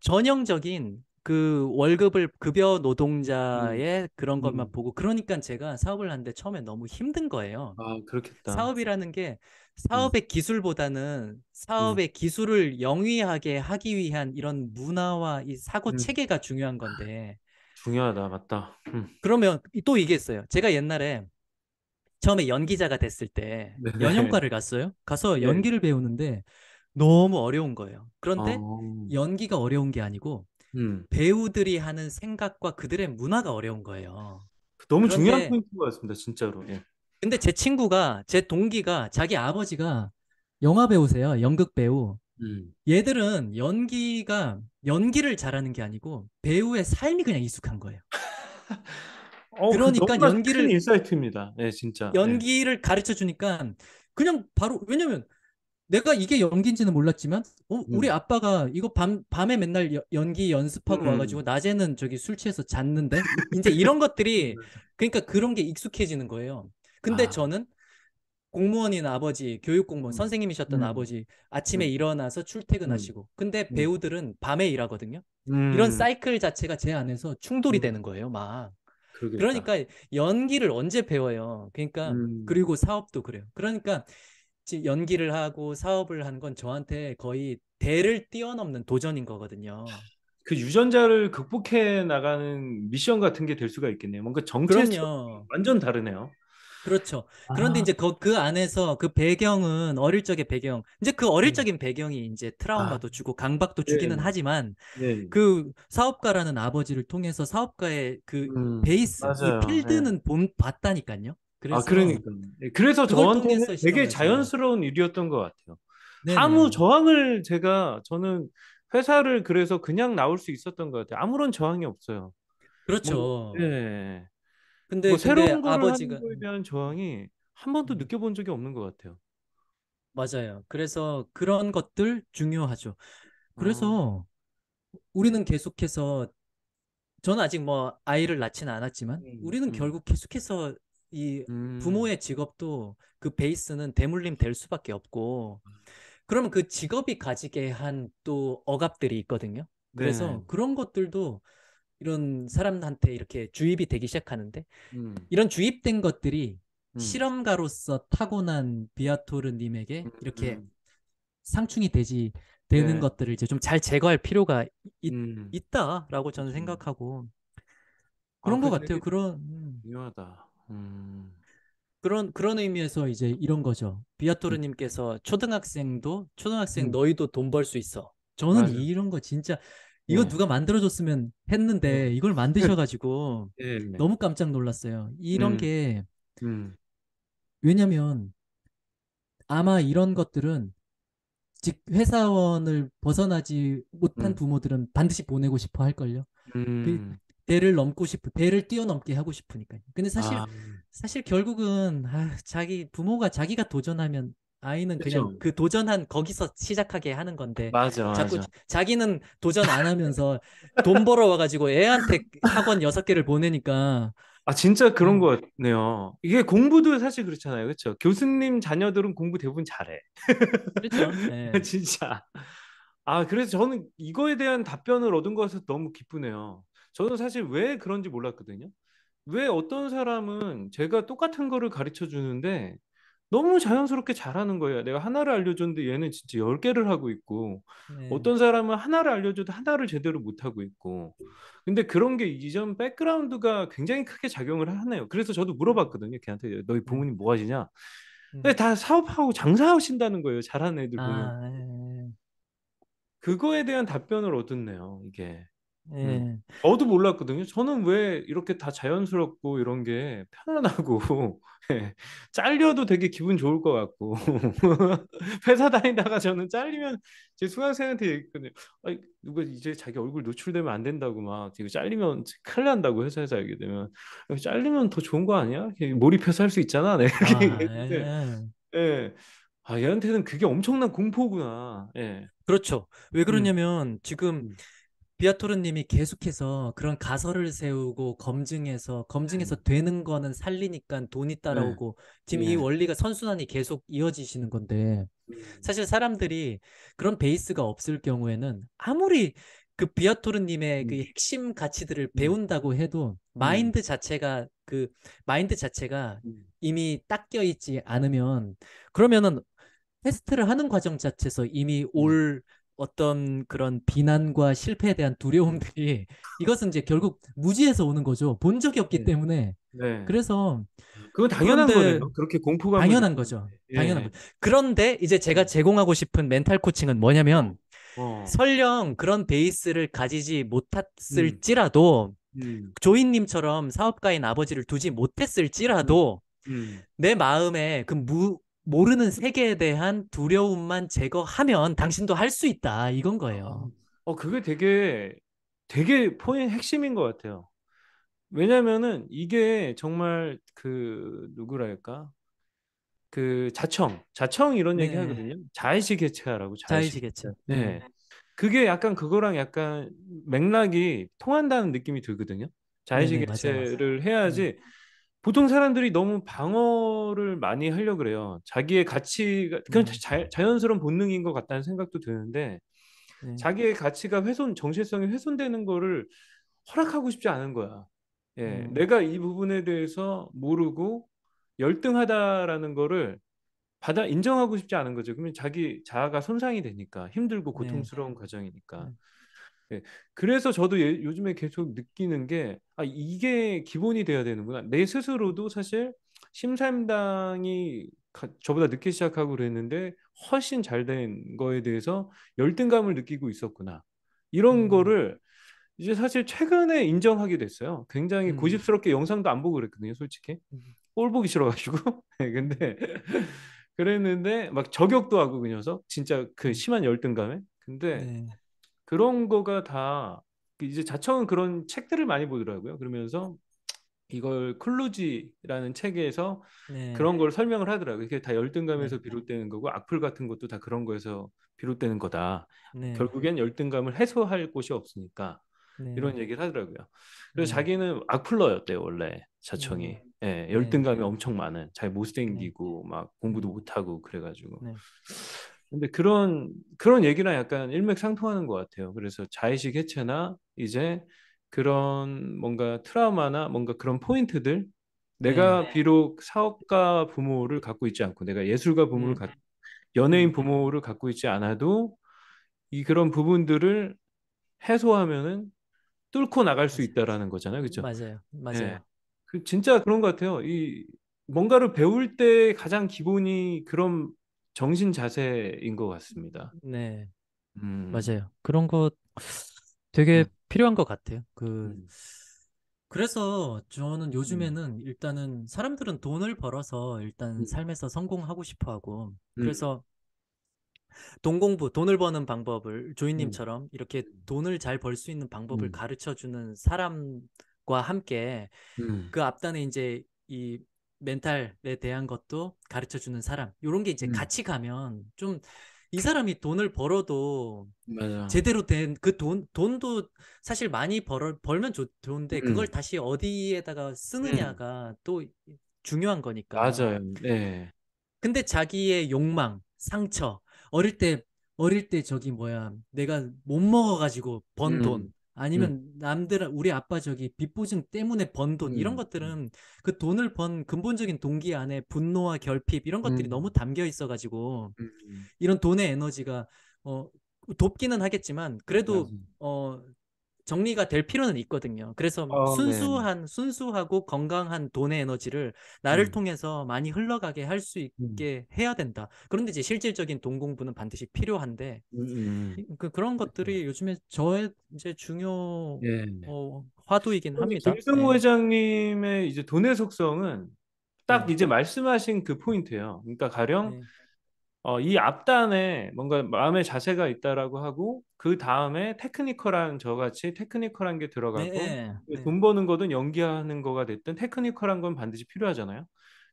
전형적인 그 월급을 급여 노동자의 음. 그런 것만 보고 그러니까 제가 사업을 하는데 처음에 너무 힘든 거예요. 아, 그렇겠다. 사업이라는 게 사업의 기술보다는 사업의 기술을 영위하게 하기 위한 이런 문화와 이 사고 체계가 중요한 건데 중요하다 맞다. 음. 그러면 또 이게 있어요. 제가 옛날에 처음에 연기자가 됐을 때 네. 연영과를 갔어요. 가서 네. 연기를 네. 배우는데 너무 어려운 거예요. 그런데 어... 연기가 어려운 게 아니고 음. 배우들이 하는 생각과 그들의 문화가 어려운 거예요. 너무 중요한 포인트인 것 같습니다, 진짜로. 예. 근데 제 친구가 제 동기가 자기 아버지가 영화 배우세요, 연극 배우. 음. 얘들은 연기가 연기를 잘하는 게 아니고 배우의 삶이 그냥 익숙한 거예요. 어, 그 그러니까 연기를 인사이트입니다. 네, 진짜. 네. 연기를 네. 가르쳐 주니까 그냥 바로 왜냐면 내가 이게 연기인지는 몰랐지만 어, 음. 우리 아빠가 이거 밤 밤에 맨날 여, 연기 연습하고 음. 음. 와가지고 낮에는 저기 술 취해서 잤는데 이제 이런 것들이 네. 그러니까 그런 게 익숙해지는 거예요. 근데 아. 저는 공무원인 아버지, 교육공무원 음. 선생님이셨던 음. 아버지 아침에 네. 일어나서 출퇴근하시고 근데 배우들은 밤에 일하거든요. 이런 사이클 자체가 제 안에서 충돌이 되는 거예요, 막. 그러겠다. 그러니까. 그러니까 연기를 언제 배워요? 그러니까 음. 그리고 사업도 그래요. 그러니까 연기를 하고 사업을 한 건 저한테 거의 대를 뛰어넘는 도전인 거거든요. 그 유전자를 극복해 나가는 미션 같은 게 될 수가 있겠네요. 뭔가 정체성 완전 다르네요. 그렇죠. 아. 그런데 아. 이제 그, 그 안에서 그 배경은 어릴 적의 배경. 이제 그 어릴 음. 적인 배경이 이제 아. 트라우마도 아. 주고 강박도 네. 주기는 하지만 네. 그 사업가라는 아버지를 통해서 사업가의 그 음, 베이스, 맞아요. 이 네. 필드는 아, 네. 본 봤다니까요. 그래서 아, 그러니까. 그래서 저한테는 되게 실험했어 자연스러운 일이었던 것 같아요. 네네. 아무 저항을 제가 저는 회사를 그래서 그냥 나올 수 있었던 것 같아요. 아무런 저항이 없어요. 그렇죠. 뭐, 네. 근데, 뭐 근데 새로운 걸 아버지가... 하는 거에 대한 저항이 한 번도 음. 느껴본 적이 없는 것 같아요. 맞아요. 그래서 그런 것들 중요하죠. 그래서 아. 우리는 계속해서 저는 아직 뭐 아이를 낳지는 않았지만 음, 우리는 음. 결국 계속해서 이 음. 부모의 직업도 그 베이스는 대물림 될 수밖에 없고 그러면 그 직업이 가지게 한 또 억압들이 있거든요. 그래서 네. 그런 것들도 이런 사람한테 이렇게 주입이 되기 시작하는데 음. 이런 주입된 것들이 음. 실험가로서 타고난 비아토르님에게 음, 이렇게 음. 상충이 되지 되는 네. 것들을 이제 좀 잘 제거할 필요가 이, 음. 있다라고 저는 생각하고 아, 그런 아, 것 그 같아요. 그런 중요하다. 그런 그런 의미에서 이제 이런 거죠. 비아토르님께서 초등학생도 초등학생 너희도 돈 벌 수 있어. 저는 맞아. 이런 거 진짜 이거 네. 누가 만들어줬으면 했는데 네. 이걸 만드셔가지고 네, 네. 너무 깜짝 놀랐어요. 이런 음. 게 음. 왜냐면 아마 이런 것들은 즉 회사원을 벗어나지 못한 음. 부모들은 반드시 보내고 싶어 할걸요. 그 대를 음. 넘고 싶은 대를 뛰어넘게 하고 싶으니까. 근데 사실 아. 사실 결국은 아, 자기 부모가 자기가 도전하면 아이는 그냥 그쵸. 그 도전한 거기서 시작하게 하는 건데 맞아, 자꾸 맞아. 자기는 도전 안 하면서 돈 벌어 와가지고 애한테 학원 여섯 개를 보내니까 아 진짜 그런 음. 같네요 이게 공부도 사실 그렇잖아요, 그렇죠? 교수님 자녀들은 공부 대부분 잘해. 그렇죠. 네. 진짜. 아 그래서 저는 이거에 대한 답변을 얻은 것에 너무 기쁘네요. 저는 사실 왜 그런지 몰랐거든요. 왜 어떤 사람은 제가 똑같은 거를 가르쳐 주는데 너무 자연스럽게 잘하는 거예요. 내가 하나를 알려줬는데 얘는 진짜 열 개를 하고 있고 네. 어떤 사람은 하나를 알려줘도 하나를 제대로 못 하고 있고. 근데 그런 게 이전 백그라운드가 굉장히 크게 작용을 하네요. 그래서 저도 물어봤거든요. 걔한테 너희 네. 부모님 뭐 하시냐? 네. 근데 다 사업하고 장사하신다는 거예요. 잘하는 애들 아, 보면. 아, 네. 그거에 대한 답변을 얻었네요. 이게. 음. 예. 저도 몰랐거든요. 저는 왜 이렇게 다 자연스럽고 이런 게 편안하고 예. 잘려도 되게 기분 좋을 것 같고 회사 다니다가 저는 잘리면 제 수강생한테 얘기했거든요. 아니, 누가 이제 자기 얼굴 노출되면 안 된다고 막 이거 잘리면 큰일 난다고 회사에서 알게 되면 잘리면 더 좋은 거 아니야? 몰입해서 할 수 있잖아. 네. 이렇게 아, 예. 예. 아, 얘한테는 그게 엄청난 공포구나. 예. 그렇죠. 왜 음. 그러냐면 지금 음. 비아토르님이 계속해서 그런 가설을 세우고 검증해서 검증해서 음. 되는 거는 살리니까 돈이 네. 따라오고 네. 지금 네. 이 원리가 선순환이 계속 이어지시는 건데 음. 사실 사람들이 그런 베이스가 없을 경우에는 아무리 그 비아토르님의 음. 그 핵심 가치들을 배운다고 해도 마인드 자체가 그 마인드 자체가 이미 닦여 있지 않으면 그러면은 테스트를 하는 과정 자체에서 이미 올 어떤 그런 비난과 실패에 대한 두려움들이 음. 이것은 이제 결국 무지에서 오는 거죠. 본 적이 없기 네. 때문에. 네. 그래서 그건 당연한 거예요 그렇게 공포감 예. 당연한 거죠. 당연한 거. 그런데 이제 제가 음. 제공하고 싶은 멘탈 코칭은 뭐냐면 어. 설령 그런 베이스를 가지지 못했을지라도 음. 음. 조인님처럼 사업가인 아버지를 두지 못했을지라도 음. 음. 내 마음에 그 무, 모르는 세계에 대한 두려움만 제거하면 당신도 할 수 있다 이건 거예요. 아, 어 그게 되게 되게 포인 핵심인 것 같아요. 왜냐면은 이게 정말 그 누구랄까 그 자청 자청 이런 얘기 네. 하거든요. 자의식개체라고 자의식개체. 네. 네. 그게 약간 그거랑 약간 맥락이 통한다는 느낌이 들거든요. 네, 자의식개체를 해야지. 네. 보통 사람들이 너무 방어를 많이 하려 그래요. 자기의 가치가 그냥 음. 자, 자연스러운 본능인 것 같다는 생각도 드는데 네. 자기의 가치가 훼손, 정체성이 훼손되는 거를 허락하고 싶지 않은 거야. 예, 음. 내가 이 부분에 대해서 모르고 열등하다라는 거를 받아 인정하고 싶지 않은 거죠. 그러면 자기 자아가 손상이 되니까 힘들고 네. 고통스러운 네. 과정이니까. 음. 네. 그래서 저도 예, 요즘에 계속 느끼는 게 아, 이게 기본이 돼야 되는구나. 내 스스로도 사실 심사임당이 가, 저보다 늦게 시작하고 그랬는데 훨씬 잘 된 거에 대해서 열등감을 느끼고 있었구나. 이런 음. 거를 이제 사실 최근에 인정하게 됐어요. 굉장히 음. 고집스럽게 영상도 안 보고 그랬거든요, 솔직히. 음. 꼴 보기 싫어가지고. 네, 근데 그랬는데 막 저격도 하고 그녀서 진짜 그 음. 심한 열등감에. 근데 네. 그런 거가 다 그 이제 자청은 그런 책들을 많이 보더라고요. 그러면서 이걸 클루지라는 책에서 네. 그런 걸 설명을 하더라고요. 이게 다 열등감에서 네. 비롯되는 거고 악플 같은 것도 다 그런 거에서 비롯되는 거다. 네. 결국엔 열등감을 해소할 곳이 없으니까 네. 이런 얘기를 하더라고요. 그래서 네. 자기는 악플러였대요 원래 자청이. 음. 예, 네. 열등감이 엄청 많은 잘 못생기고 막 공부도 못하고 그래가지고 근데 그런 그런 얘기랑 약간 일맥상통하는 것 같아요. 그래서 자의식 해체나 이제 그런 뭔가 트라우마나 뭔가 그런 포인트들 내가 네. 비록 사업가 부모를 갖고 있지 않고 내가 예술가 부모를 음. 연예인 음. 부모를 갖고 있지 않아도 이 그런 부분들을 해소하면은 뚫고 나갈 맞아요. 수 있다라는 거잖아요, 그렇죠? 맞아요, 예. 맞아요. 네. 그 진짜 그런 것 같아요. 이 뭔가를 배울 때 가장 기본이 그런 정신 자세인 것 같습니다. 네. 음. 맞아요. 그런 거 되게 음. 필요한 것 같아요. 그 음. 그래서 저는 음. 요즘에는 일단은 사람들은 돈을 벌어서 일단 음. 삶에서 성공하고 싶어 하고 음. 그래서 돈 공부, 돈을 버는 방법을 조이님처럼 이렇게 돈을 잘 벌 수 있는 방법을 가르쳐 주는 사람과 함께 그 앞단에 이제 이 멘탈에 대한 것도 가르쳐 주는 사람 이런 게 이제 음. 같이 가면 좀 이 사람이 돈을 벌어도 맞아. 제대로 된 그 돈 돈도 사실 많이 벌, 벌면 좋, 좋은데 음. 그걸 다시 어디에다가 음. 쓰느냐가 음. 또 중요한 거니까 맞아요 네 근데 자기의 욕망 상처 어릴 때 어릴 때 저기 뭐야 내가 못 먹어가지고 번돈 음. 네. 아니면 음. 남들은 우리 아빠 저기 빚보증 때문에 번 돈 이런 음. 것들은 그 돈을 번 근본적인 동기 안에 분노와 결핍 이런 것들이 너무 음. 담겨 있어 가지고 음. 이런 돈의 에너지가 어 돕기는 하겠지만 그래도 맞아. 어 정리가 될 필요는 있거든요. 그래서 어, 네. 순수한 네. 순수하고 건강한 돈의 에너지를 나를 음. 통해서 많이 흘러가게 할수 음. 있게 음. 해야 된다. 그런데 이제 실질적인 돈 공부는 반드시 필요한데 음. 음, 음. 그, 그런 것들이 네. 요즘에 저의 이제 중요 네. 어, 화두이긴 합니다. 김승호 네. 회장님의 이제 돈의 속성은 딱 네. 이제 말씀하신 그 포인트예요. 그러니까 가령 어, 이 앞단에 뭔가 마음의 자세가 있다라고 하고 그 다음에 테크니컬한 저같이 테크니컬한 게 들어가고 네, 네, 그 네. 돈 버는 거든 연기하는 거가 됐든 테크니컬한 건 반드시 필요하잖아요.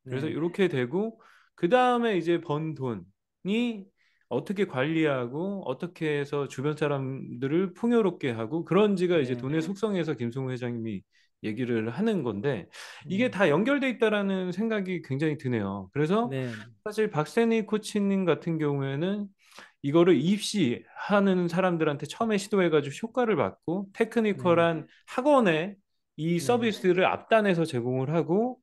그래서 네. 이렇게 되고 그 다음에 이제 번 돈이 어떻게 관리하고 어떻게 해서 주변 사람들을 풍요롭게 하고 그런지가 이제 네. 돈의 속성에서 김승우 회장님이 얘기를 하는 건데 이게 음. 다 연결돼 있다라는 생각이 굉장히 드네요. 그래서 네. 사실 박세니 코치님 같은 경우에는 이거를 입시하는 사람들한테 처음에 시도해가지고 효과를 받고 네. 테크니컬한 네. 학원에 이 네. 서비스를 네. 앞단에서 제공을 하고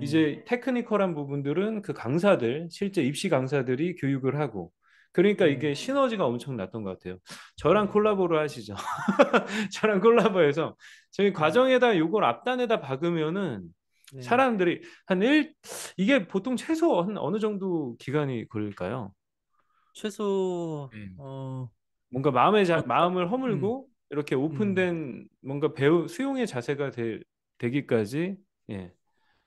이제 테크니컬한 부분들은 그 강사들 실제 입시 강사들이 교육을 하고 그러니까 네. 이게 시너지가 엄청 났던 것 같아요. 저랑 네. 콜라보를 하시죠. 저랑 콜라보해서 저희 네. 과정에다 요걸 앞단에다 박으면은 사람들이 한 일 이게 보통 최소 한 어느 정도 기간이 걸릴까요? 최소 어 뭔가 마음의 자, 마음을 허물고 음. 이렇게 오픈된 음. 뭔가 배우 수용의 자세가 되, 되기까지 예.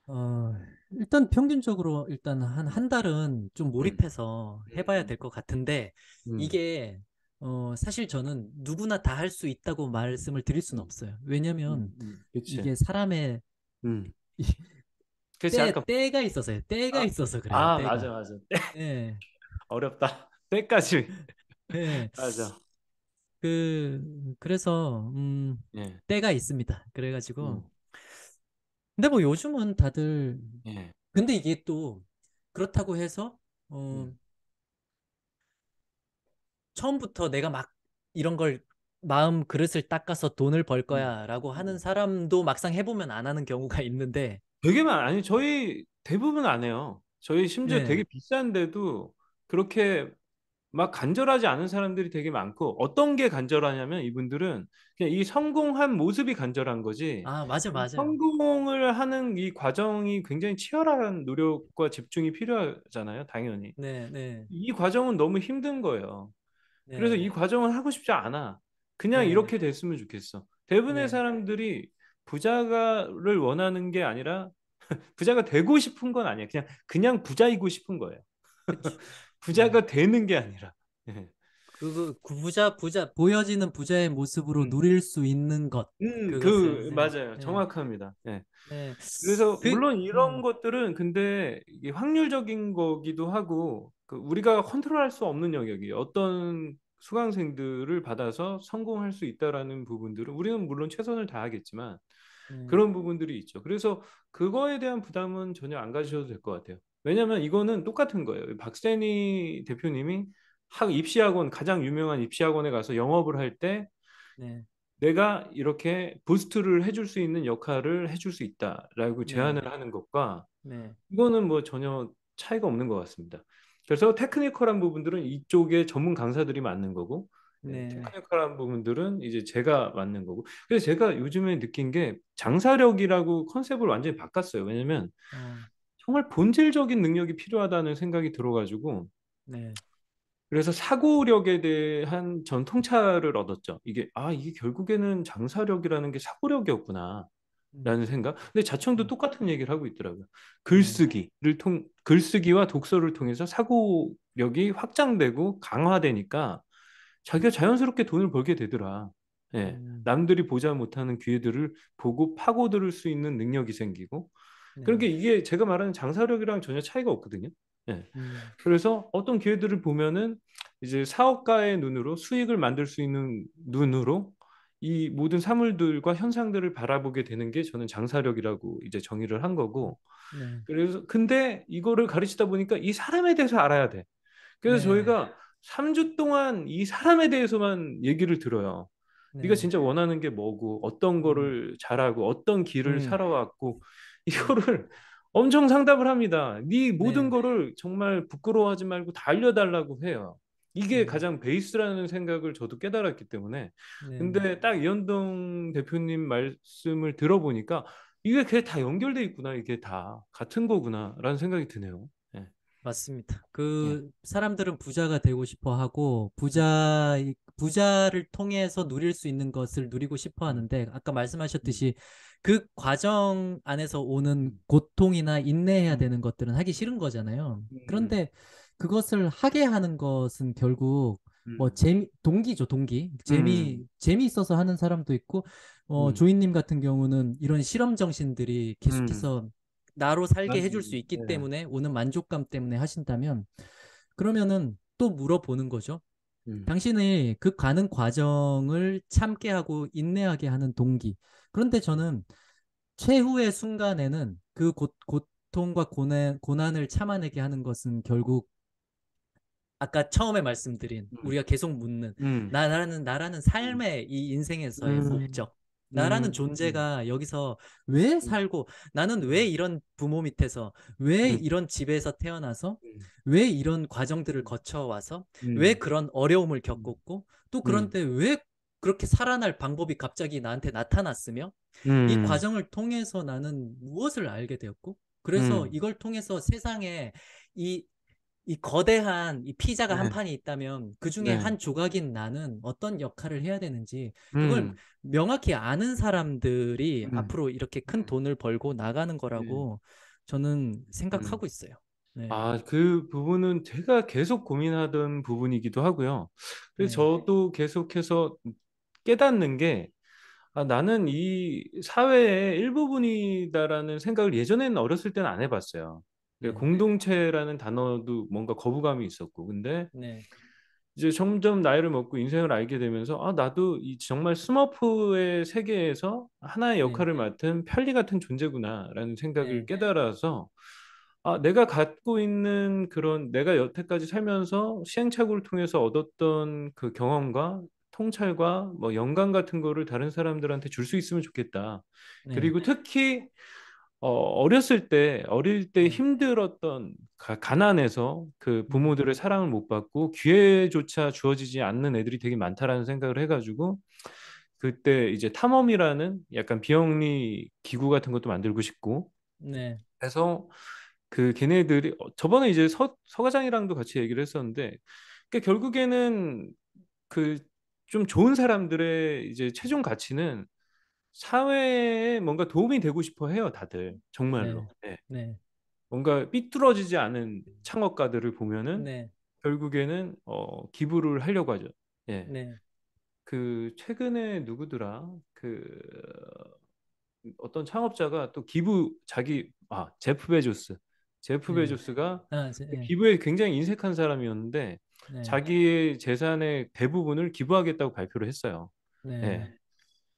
어, 일단 평균적으로 일단 한 한 달은 좀 음. 몰입해서 해봐야 음. 될것 같은데 음. 이게 어 사실 저는 누구나 다 할 수 있다고 말씀을 드릴 수는 없어요. 왜냐하면 음, 음. 이게 사람의 음. 그치, 때, 아까... 때가 있어서요. 때가 아, 있어서 그래요. 아 때가. 맞아 맞아. 네. 어렵다. 때까지. 네. 맞아. 그 그래서 음 네. 때가 있습니다. 그래가지고 근데 뭐 요즘은 다들 예. 근데 이게 또 그렇다고 해서 어 음. 처음부터 내가 막 이런 걸 마음 그릇을 닦아서 돈을 벌 음. 거야라고 하는 음. 사람도 막상 해보면 안 하는 경우가 있는데 되게 많 아니 저희 대부분 안 해요. 저희 심지어 네. 되게 비싼데도 그렇게 막 간절하지 않은 사람들이 되게 많고 어떤 게 간절하냐면 이분들은 그냥 이 성공한 모습이 간절한 거지. 아 맞아 음, 맞아. 성공을 하는 이 과정이 굉장히 치열한 노력과 집중이 필요하잖아요, 당연히. 네 네. 이 과정은 너무 힘든 거예요. 네. 그래서 이 과정은 하고 싶지 않아. 그냥 네. 이렇게 됐으면 좋겠어. 대부분의 네. 사람들이 부자가를 원하는 게 아니라 부자가 되고 싶은 건 아니야. 그냥 그냥 부자이고 싶은 거예요. 부자가 되는 게 아니라. 예. 그, 부자 부자 보여지는 부자의 모습으로 음. 누릴 수 있는 것. 음, 그 네. 맞아요. 예. 정확합니다. 네. 네. 그래서 그, 물론 이런 음. 것들은 근데 이게 확률적인 거기도 하고 그 우리가 컨트롤할 수 없는 영역이 어떤 수강생들을 받아서 성공할 수 있다라는 부분들은 우리는 물론 최선을 다하겠지만 음. 그런 부분들이 있죠. 그래서 그거에 대한 부담은 전혀 안 가지셔도 될 것 같아요. 왜냐하면 이거는 똑같은 거예요. 박세니 대표님이 학 입시학원 가장 유명한 입시학원에 가서 영업을 할때 네. 내가 이렇게 부스트를 해줄 수 있는 역할을 해줄 수 있다라고 네. 제안을 네. 하는 것과 네. 이거는 뭐 전혀 차이가 없는 것 같습니다. 그래서 테크니컬한 부분들은 이쪽에 전문 강사들이 맞는 거고 네. 네. 테크니컬한 부분들은 이제 제가 맞는 거고 그래서 제가 요즘에 느낀 게 장사력이라고 컨셉을 완전히 바꿨어요. 왜냐하면 음. 어. 정말 본질적인 능력이 필요하다는 생각이 들어가지고 네. 그래서 사고력에 대한 전 통찰을 얻었죠. 이게 아 이게 결국에는 장사력이라는 게 사고력이었구나. 라는 음. 생각. 근데 자청도 음. 똑같은 얘기를 하고 있더라고요. 네. 글쓰기를 통 글쓰기와 독서를 통해서 사고력이 확장되고 강화되니까 자기가 음. 자연스럽게 돈을 벌게 되더라. 예. 네. 남들이 보지 못하는 기회들을 보고 파고들을 수 있는 능력이 생기고 네. 그러니까 이게 제가 말하는 장사력이랑 전혀 차이가 없거든요. 예. 음. 그래서 어떤 기회들을 보면은 이제 사업가의 눈으로 수익을 만들 수 있는 눈으로 이 모든 사물들과 현상들을 바라보게 되는 게 저는 장사력이라고 이제 정의를 한 거고 네. 그래서 근데 이거를 가르치다 보니까 이 사람에 대해서 알아야 돼 그래서 네. 저희가 3주 동안 이 사람에 대해서만 얘기를 들어요 네. 네가 진짜 원하는 게 뭐고 어떤 거를 음. 잘하고 어떤 길을 음. 살아왔고 이거를 엄청 상담을 합니다. 네, 네 모든 거를 정말 부끄러워하지 말고 다 알려달라고 해요. 이게 네. 가장 베이스라는 생각을 저도 깨달았기 때문에 네. 근데 딱 이현동 대표님 말씀을 들어보니까 이게 그게 다 연결돼 있구나 이게 다 같은 거구나라는 생각이 드네요. 맞습니다. 그 예. 사람들은 부자가 되고 싶어 하고 부자 부자를 통해서 누릴 수 있는 것을 누리고 싶어 하는데 아까 말씀하셨듯이 그 과정 안에서 오는 고통이나 인내해야 되는 것들은 하기 싫은 거잖아요. 그런데 음. 그것을 하게 하는 것은 결국 음. 뭐 재미 동기죠 동기 재미 음. 재미 있어서 하는 사람도 있고 어 음. 조인님 같은 경우는 이런 실험 정신들이 계속해서 음. 나로 살게 해줄 수 있기 네. 때문에 오는 만족감 때문에 하신다면 그러면은 또 물어보는 거죠. 음. 당신의 그 가는 과정을 참게 하고 인내하게 하는 동기. 그런데 저는 최후의 순간에는 그 고, 고통과 고난, 고난을 참아내게 하는 것은 결국 아까 처음에 말씀드린 음. 우리가 계속 묻는 음. 나라는 나라는 삶의 이 인생에서의 음. 목적 나라는 음, 음, 존재가 여기서 왜 음. 살고 나는 왜 음. 이런 부모 밑에서 왜 음. 이런 집에서 태어나서 왜 이런 과정들을 거쳐와서 왜 그런 어려움을 겪었고 또 그런데 왜 그렇게 살아날 방법이 갑자기 나한테 나타났으며 이 과정을 통해서 나는 무엇을 알게 되었고 그래서 이걸 통해서 세상에 이이 거대한 이 피자가 네. 한 판이 있다면 그 중에 네. 한 조각인 나는 어떤 역할을 해야 되는지 그걸 음. 명확히 아는 사람들이 음. 앞으로 이렇게 큰 음. 돈을 벌고 나가는 네. 거라고 저는 음. 생각하고 있어요. 네. 아, 그 부분은 제가 계속 고민하던 부분이기도 하고요. 그래서 네. 저도 계속해서 깨닫는 게 아, 나는 이 사회의 일부분이다라는 생각을 예전에는 어렸을 때는 안 해봤어요. 예, 음, 네. 공동체라는 단어도 뭔가 거부감이 있었고 근데 네. 이제 점점 나이를 먹고 인생을 알게 되면서 아 나도 이 정말 스머프의 세계에서 하나의 네. 역할을 네. 맡은 편리 같은 존재구나라는 생각을 네, 네. 깨달아서 아 내가 갖고 있는 그런 내가 여태까지 살면서 시행착오를 통해서 얻었던 그 경험과 통찰과 뭐 영감 같은 거를 다른 사람들한테 줄 수 있으면 좋겠다. 그리고 특히 어, 어렸을 때 어릴 때 네. 힘들었던 가, 난해서그 네. 부모들의 사랑을 못 받고 기회조차 주어지지 않는 애들이 되게 많다라는 생각을 해가지고 그때 이제 탐험이라는 약간 비영리 기구 같은 것도 만들고 싶고 네. 그래서 그 걔네들이 어, 저번에 이제 서, 서과장이랑도 같이 얘기를 했었는데 그러니까 그 결국에는 그 좀 좋은 사람들의 이제 최종 가치는 사회에 뭔가 도움이 되고 싶어 해요, 다들. 정말로. 네. 네. 네. 뭔가 삐뚤어지지 않은 창업가들을 보면은 네. 결국에는 어, 기부를 하려고 하죠. 예. 네. 그 최근에 누구더라? 그 어떤 창업자가 또 기부 자기 아 제프 베조스 제프 네. 베조스가 아, 제, 그 네. 기부에 굉장히 인색한 사람이었는데 네. 자기의 재산의 대부분을 기부하겠다고 발표를 했어요. 네. 예.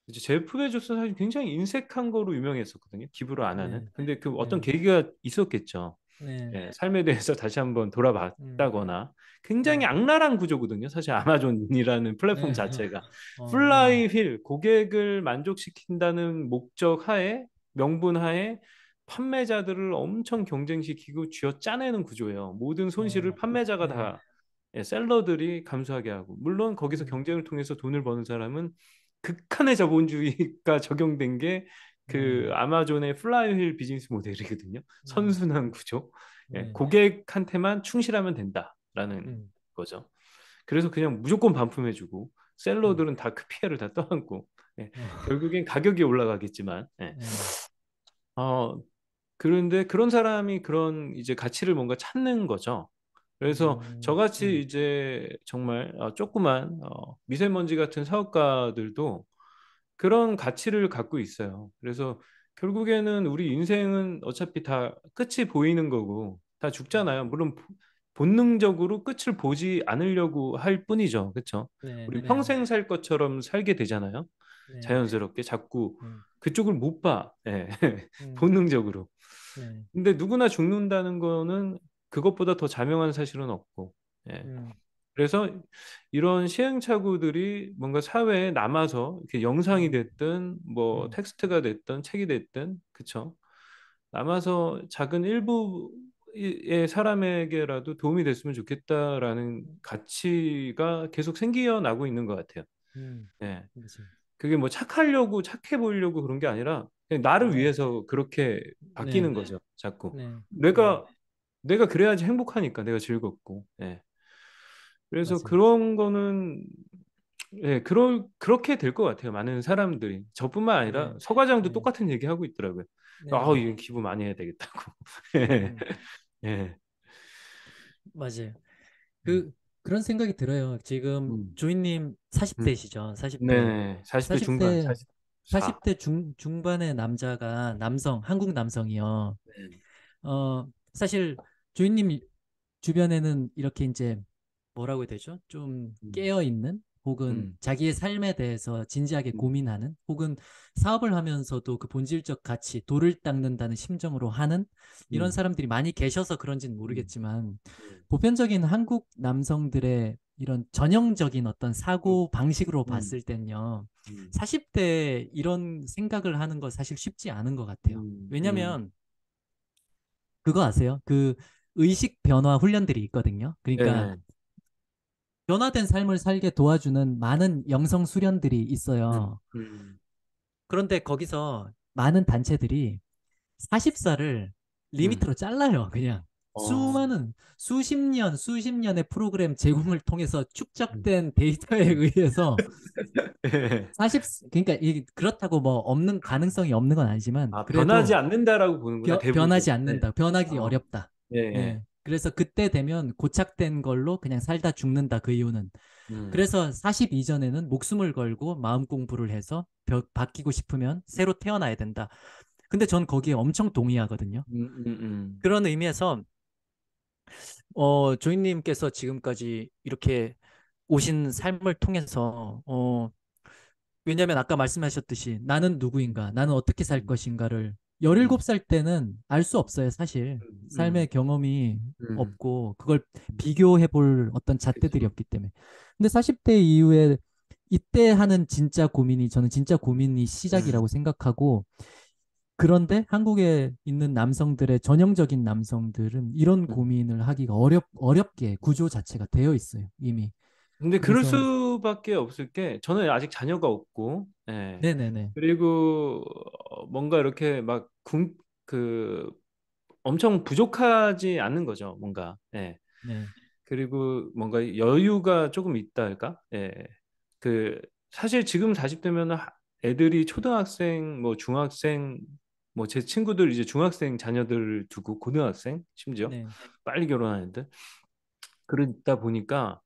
이제 제프 베조스 사실 굉장히 인색한 거로 유명했었거든요. 기부를 안 하는. 네. 근데 그 어떤 네. 계기가 있었겠죠. 네. 네. 삶에 대해서 다시 한번 돌아봤다거나 음. 굉장히 네. 악랄한 구조거든요. 사실 아마존이라는 플랫폼 네. 자체가 어. 플라이 네. 휠 고객을 만족시킨다는 목적 하에 명분 하에 판매자들을 엄청 경쟁시키고 쥐어 짜내는 구조예요. 모든 손실을 판매자가 다 예, 셀러들이 감수하게 하고 물론 거기서 음. 경쟁을 통해서 돈을 버는 사람은 극한의 자본주의가 적용된 게그 음. 아마존의 플라이휠 비즈니스 모델이거든요. 음. 선순환 구조. 예, 음. 고객한테만 충실하면 된다라는 거죠. 그래서 그냥 무조건 반품해주고 셀러들은 음. 다그 피해를 다 떠안고 예. 음. 결국엔 가격이 올라가겠지만 예. 음. 어 그런데 그런 사람이 그런 이제 가치를 뭔가 찾는 거죠 그래서 음, 저같이 음. 이제 정말 어, 조그만 어, 미세먼지 같은 사업가들도 그런 가치를 갖고 있어요. 그래서 결국에는 우리 인생은 어차피 다 끝이 보이는 거고 다 죽잖아요. 음. 물론 본능적으로 끝을 보지 않으려고 할 뿐이죠. 그렇죠? 네, 우리 네. 평생 네. 살 것처럼 살게 되잖아요. 네. 자연스럽게 자꾸 음. 그쪽을 못 봐. 예. 음. 본능적으로. 네. 근데 누구나 죽는다는 거는 그것보다 더 자명한 사실은 없고 예. 음. 그래서 이런 시행착오들이 뭔가 사회에 남아서 이렇게 영상이 됐든 뭐 음. 텍스트가 됐든 책이 됐든 그쵸 남아서 작은 일부의 사람에게라도 도움이 됐으면 좋겠다라는 가치가 계속 생겨나고 있는 것 같아요. 음. 예. 그치. 그게 뭐 착하려고 착해 보이려고 그런 게 아니라 나를 네. 위해서 그렇게 바뀌는 네, 거죠 자꾸 네. 내가 내가 그래야지 행복하니까 내가 즐겁고. 예. 그래서 맞습니다. 그런 거는 예, 그럴 그렇게 될 것 같아요. 많은 사람들이 저뿐만 아니라 네. 서과장도 네. 똑같은 얘기 하고 있더라고요. 네. 아, 이건 기부 많이 해야 되겠다고. 예. 음. 예. 맞아요. 그 음. 그런 생각이 들어요. 지금 음. 조인님 40대시죠? 음. 40대. 네, 40대, 40대 중반. 40, 40대 중, 중반의 남자가 남성, 한국 남성이요. 네. 어, 사실 주인님 주변에는 이렇게 이제 뭐라고 해야 되죠? 좀 음. 깨어 있는 혹은 음. 자기의 삶에 대해서 진지하게 음. 고민하는 혹은 사업을 하면서도 그 본질적 가치 돌을 닦는다는 심정으로 하는 이런 음. 사람들이 많이 계셔서 그런지는 음. 모르겠지만 음. 보편적인 한국 남성들의 이런 전형적인 어떤 사고 방식으로 봤을 땐요 40대 이런 생각을 하는 거 사실 쉽지 않은 것 같아요 왜냐면 그거 아세요? 그 의식 변화 훈련들이 있거든요. 그러니까 네. 변화된 삶을 살게 도와주는 많은 영성 수련들이 있어요. 음, 음. 그런데 거기서 많은 단체들이 40살을 리미트로 음. 잘라요, 그냥. 어. 수많은 수십 년, 수십 년의 프로그램 제공을 통해서 축적된 음. 데이터에 의해서 40 예. 그러니까 이 그렇다고 뭐 없는 가능성이 없는 건 아니지만 아, 변하지 않는다라고 보는 거야. 변하지 않는다. 네. 변하기 어. 어렵다. 예, 예. 예. 그래서 그때 되면 고착된 걸로 그냥 살다 죽는다 그 이유는. 음. 그래서 40 이전에는 목숨을 걸고 마음 공부를 해서 벽 바뀌고 싶으면 새로 태어나야 된다. 근데 전 거기에 엄청 동의하거든요. 음, 음, 음. 그런 의미에서 어, 조인님께서 지금까지 이렇게 오신 삶을 통해서 어, 왜냐하면 아까 말씀하셨듯이 나는 누구인가, 나는 어떻게 살 음. 것인가를 열일곱 음. 살 때는 알 수 없어요, 사실. 음, 음. 삶의 음. 경험이 음. 없고, 그걸 음. 비교해 볼 어떤 잣대들이 없기 때문에. 근데 사십 대 이후에 이때 하는 진짜 고민이, 저는 진짜 고민이 시작이라고 생각하고, 그런데 한국에 있는 남성들의 전형적인 남성들은 이런 고민을 하기가 어렵, 어렵게 구조 자체가 되어 있어요, 이미. 근데 그럴 수 수밖에 없을 게 저는 아직 자녀가 없고 예. 네네네. 그리고 뭔가 이렇게 막그 엄청 부족하지 않는 거죠 뭔가 예. 네. 그리고 뭔가 여유가 조금 있다 할까 예. 그 사실 지금 40대면 애들이 초등학생 뭐 중학생 뭐 제 친구들 이제 중학생 자녀들 두고 고등학생 심지어 네. 빨리 결혼하는데 그러다 보니까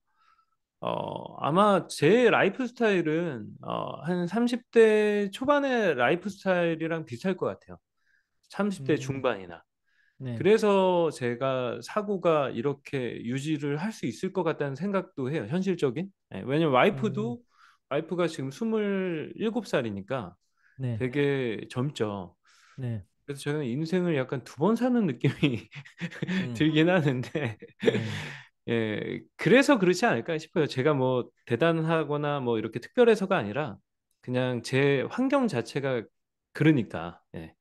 어, 아마 제 라이프 스타일은 어, 한 30대 초반의 라이프 스타일이랑 비슷할 것 같아요. 30대 음, 중반이나. 네. 그래서 제가 사고가 이렇게 유지를 할 수 있을 것 같다는 생각도 해요. 현실적인. 네, 왜냐면 와이프도 음. 와이프가 지금 27살이니까 네, 되게 젊죠. 네, 그래서 저는 인생을 약간 두 번 사는 느낌이 음, 들긴 하는데 네. 예, 그래서 그렇지 않을까 싶어요. 제가 뭐 대단하거나 뭐 이렇게 특별해서가 아니라 그냥 제 환경 자체가 그러니까 예,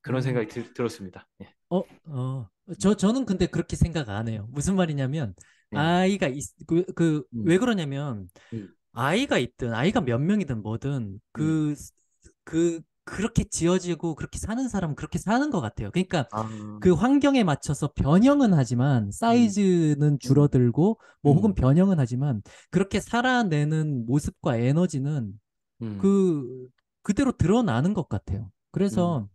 그런 음. 생각이 들, 들었습니다. 예. 어, 어, 저 저는 근데 그렇게 생각 안 해요. 무슨 말이냐면 음. 아이가 그 왜 그, 음. 그러냐면 음. 아이가 있든 아이가 몇 명이든 뭐든 그그 음. 그, 그 그렇게 지어지고 그렇게 사는 사람은 그렇게 사는 것 같아요. 그러니까 아... 그 환경에 맞춰서 변형은 하지만 음. 사이즈는 음. 줄어들고 뭐 음. 혹은 변형은 하지만 그렇게 살아내는 모습과 에너지는 그 음. 그 그대로 드러나는 것 같아요. 그래서 음.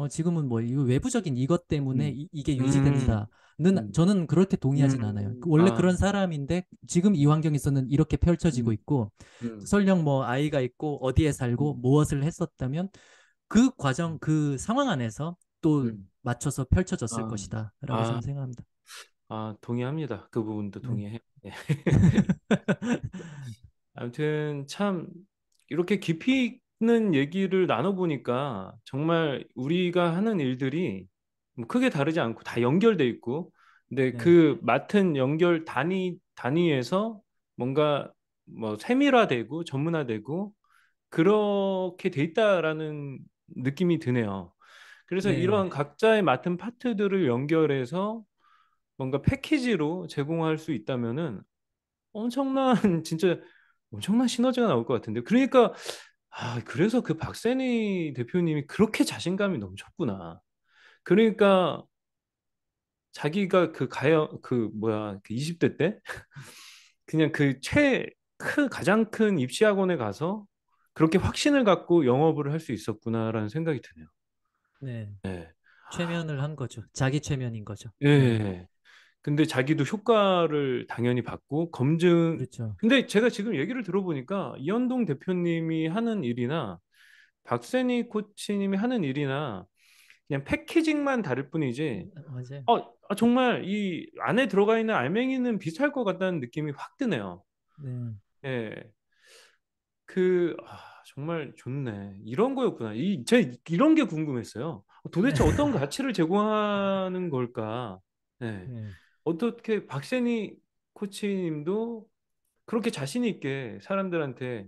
어, 지금은 뭐 외부적인 이것 때문에 음. 이, 게 유지된다. 는 음. 저는 그렇게 동의하진 음. 않아요. 그 원래 아. 그런 사람인데 지금 이 환경에서는 이렇게 펼쳐지고 음. 있고 설령 뭐 아이가 있고 어디에 살고 무엇을 했었다면 그 과정 그 상황 안에서 또 맞춰서 펼쳐졌을 아. 것이다라고 아. 저는 생각합니다. 아 동의합니다. 그 부분도 네. 동의해. 네. 아무튼 참 이렇게 깊이 는 얘기를 나눠보니까 정말 우리가 하는 일들이 뭐 크게 다르지 않고 다 연결돼 있고 근데 네. 그 맡은 연결 단위 단위에서 뭔가 뭐 세밀화되고 전문화되고 그렇게 돼 있다라는 느낌이 드네요. 그래서 네. 이러한 각자의 맡은 파트들을 연결해서 뭔가 패키지로 제공할 수 있다면은 엄청난 진짜 엄청난 시너지가 나올 것 같은데 그러니까 아 그래서 그 박세니 대표님이 그렇게 자신감이 넘쳤구나 그러니까 자기가 그 가요 그 뭐야 그 20대 때 그냥 그최큰 가장 큰 입시 학원에 가서 그렇게 확신을 갖고 영업을 할 수 있었구나라는 생각이 드네요. 네. 네. 최면을 한 거죠. 자기 최면인 거죠. 예. 네. 근데 자기도 효과를 당연히 받고 검증. 그렇죠. 근데 제가 지금 얘기를 들어보니까 이현동 대표님이 하는 일이나 박세니 코치님이 하는 일이나 그냥 패키징만 다를 뿐이지. 맞아요. 어, 아, 정말 이 안에 들어가 있는 알맹이는 비슷할 것 같다는 느낌이 확 드네요. 네. 예. 그 아, 정말 좋네. 이런 거였구나. 이제 이런 게 궁금했어요. 도대체 네. 어떤 가치를 제공하는 걸까? 예. 네. 어떻게 박세니 코치님도 그렇게 자신 있게 사람들한테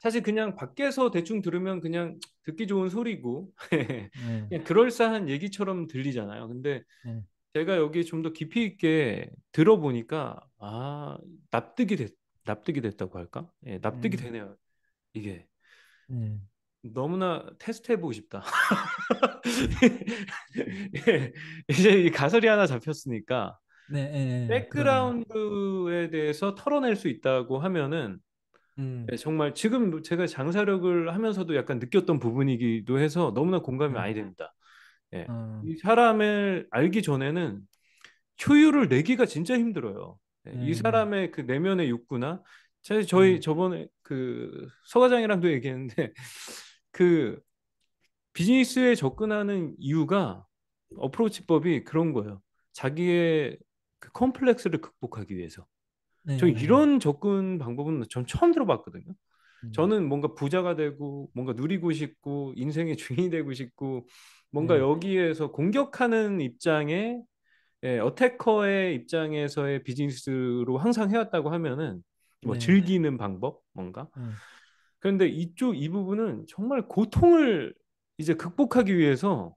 사실 그냥 밖에서 대충 들으면 그냥 듣기 좋은 소리고 네. 그냥 그럴싸한 얘기처럼 들리잖아요. 근데 네. 제가 여기 좀 더 깊이 있게 들어보니까 아 납득이 됐 납득이 됐다고 할까? 예, 납득이 음. 되네요. 이게 음. 너무나 테스트 해보고 싶다. 예, 이제 가설이 하나 잡혔으니까 네, 네, 네. 백그라운드에 대해서 털어낼 수 있다고 하면은 음. 네, 정말 지금 뭐 제가 장사력을 하면서도 약간 느꼈던 부분이기도 해서 너무나 공감이 많이 음. 됩니다. 예. 음. 이 사람을 알기 전에는 효율을 내기가 진짜 힘들어요. 예. 음. 이 사람의 그 내면의 욕구나 사실 저희 음. 저번에 그 서과장이랑도 얘기했는데 그 비즈니스에 접근하는 이유가 어프로치법이 그런 거예요. 자기의 그 컴플렉스를 극복하기 위해서. 네, 저 이런 접근 방법은 전 처음 들어봤거든요. 음. 저는 뭔가 부자가 되고 뭔가 누리고 싶고 인생의 주인이 되고 싶고 뭔가 네. 여기에서 공격하는 입장에 예, 어태커의 입장에서의 비즈니스로 항상 해왔다고 하면은 뭐 네. 즐기는 방법 뭔가 음. 그런데 이쪽 이 부분은 정말 고통을 이제 극복하기 위해서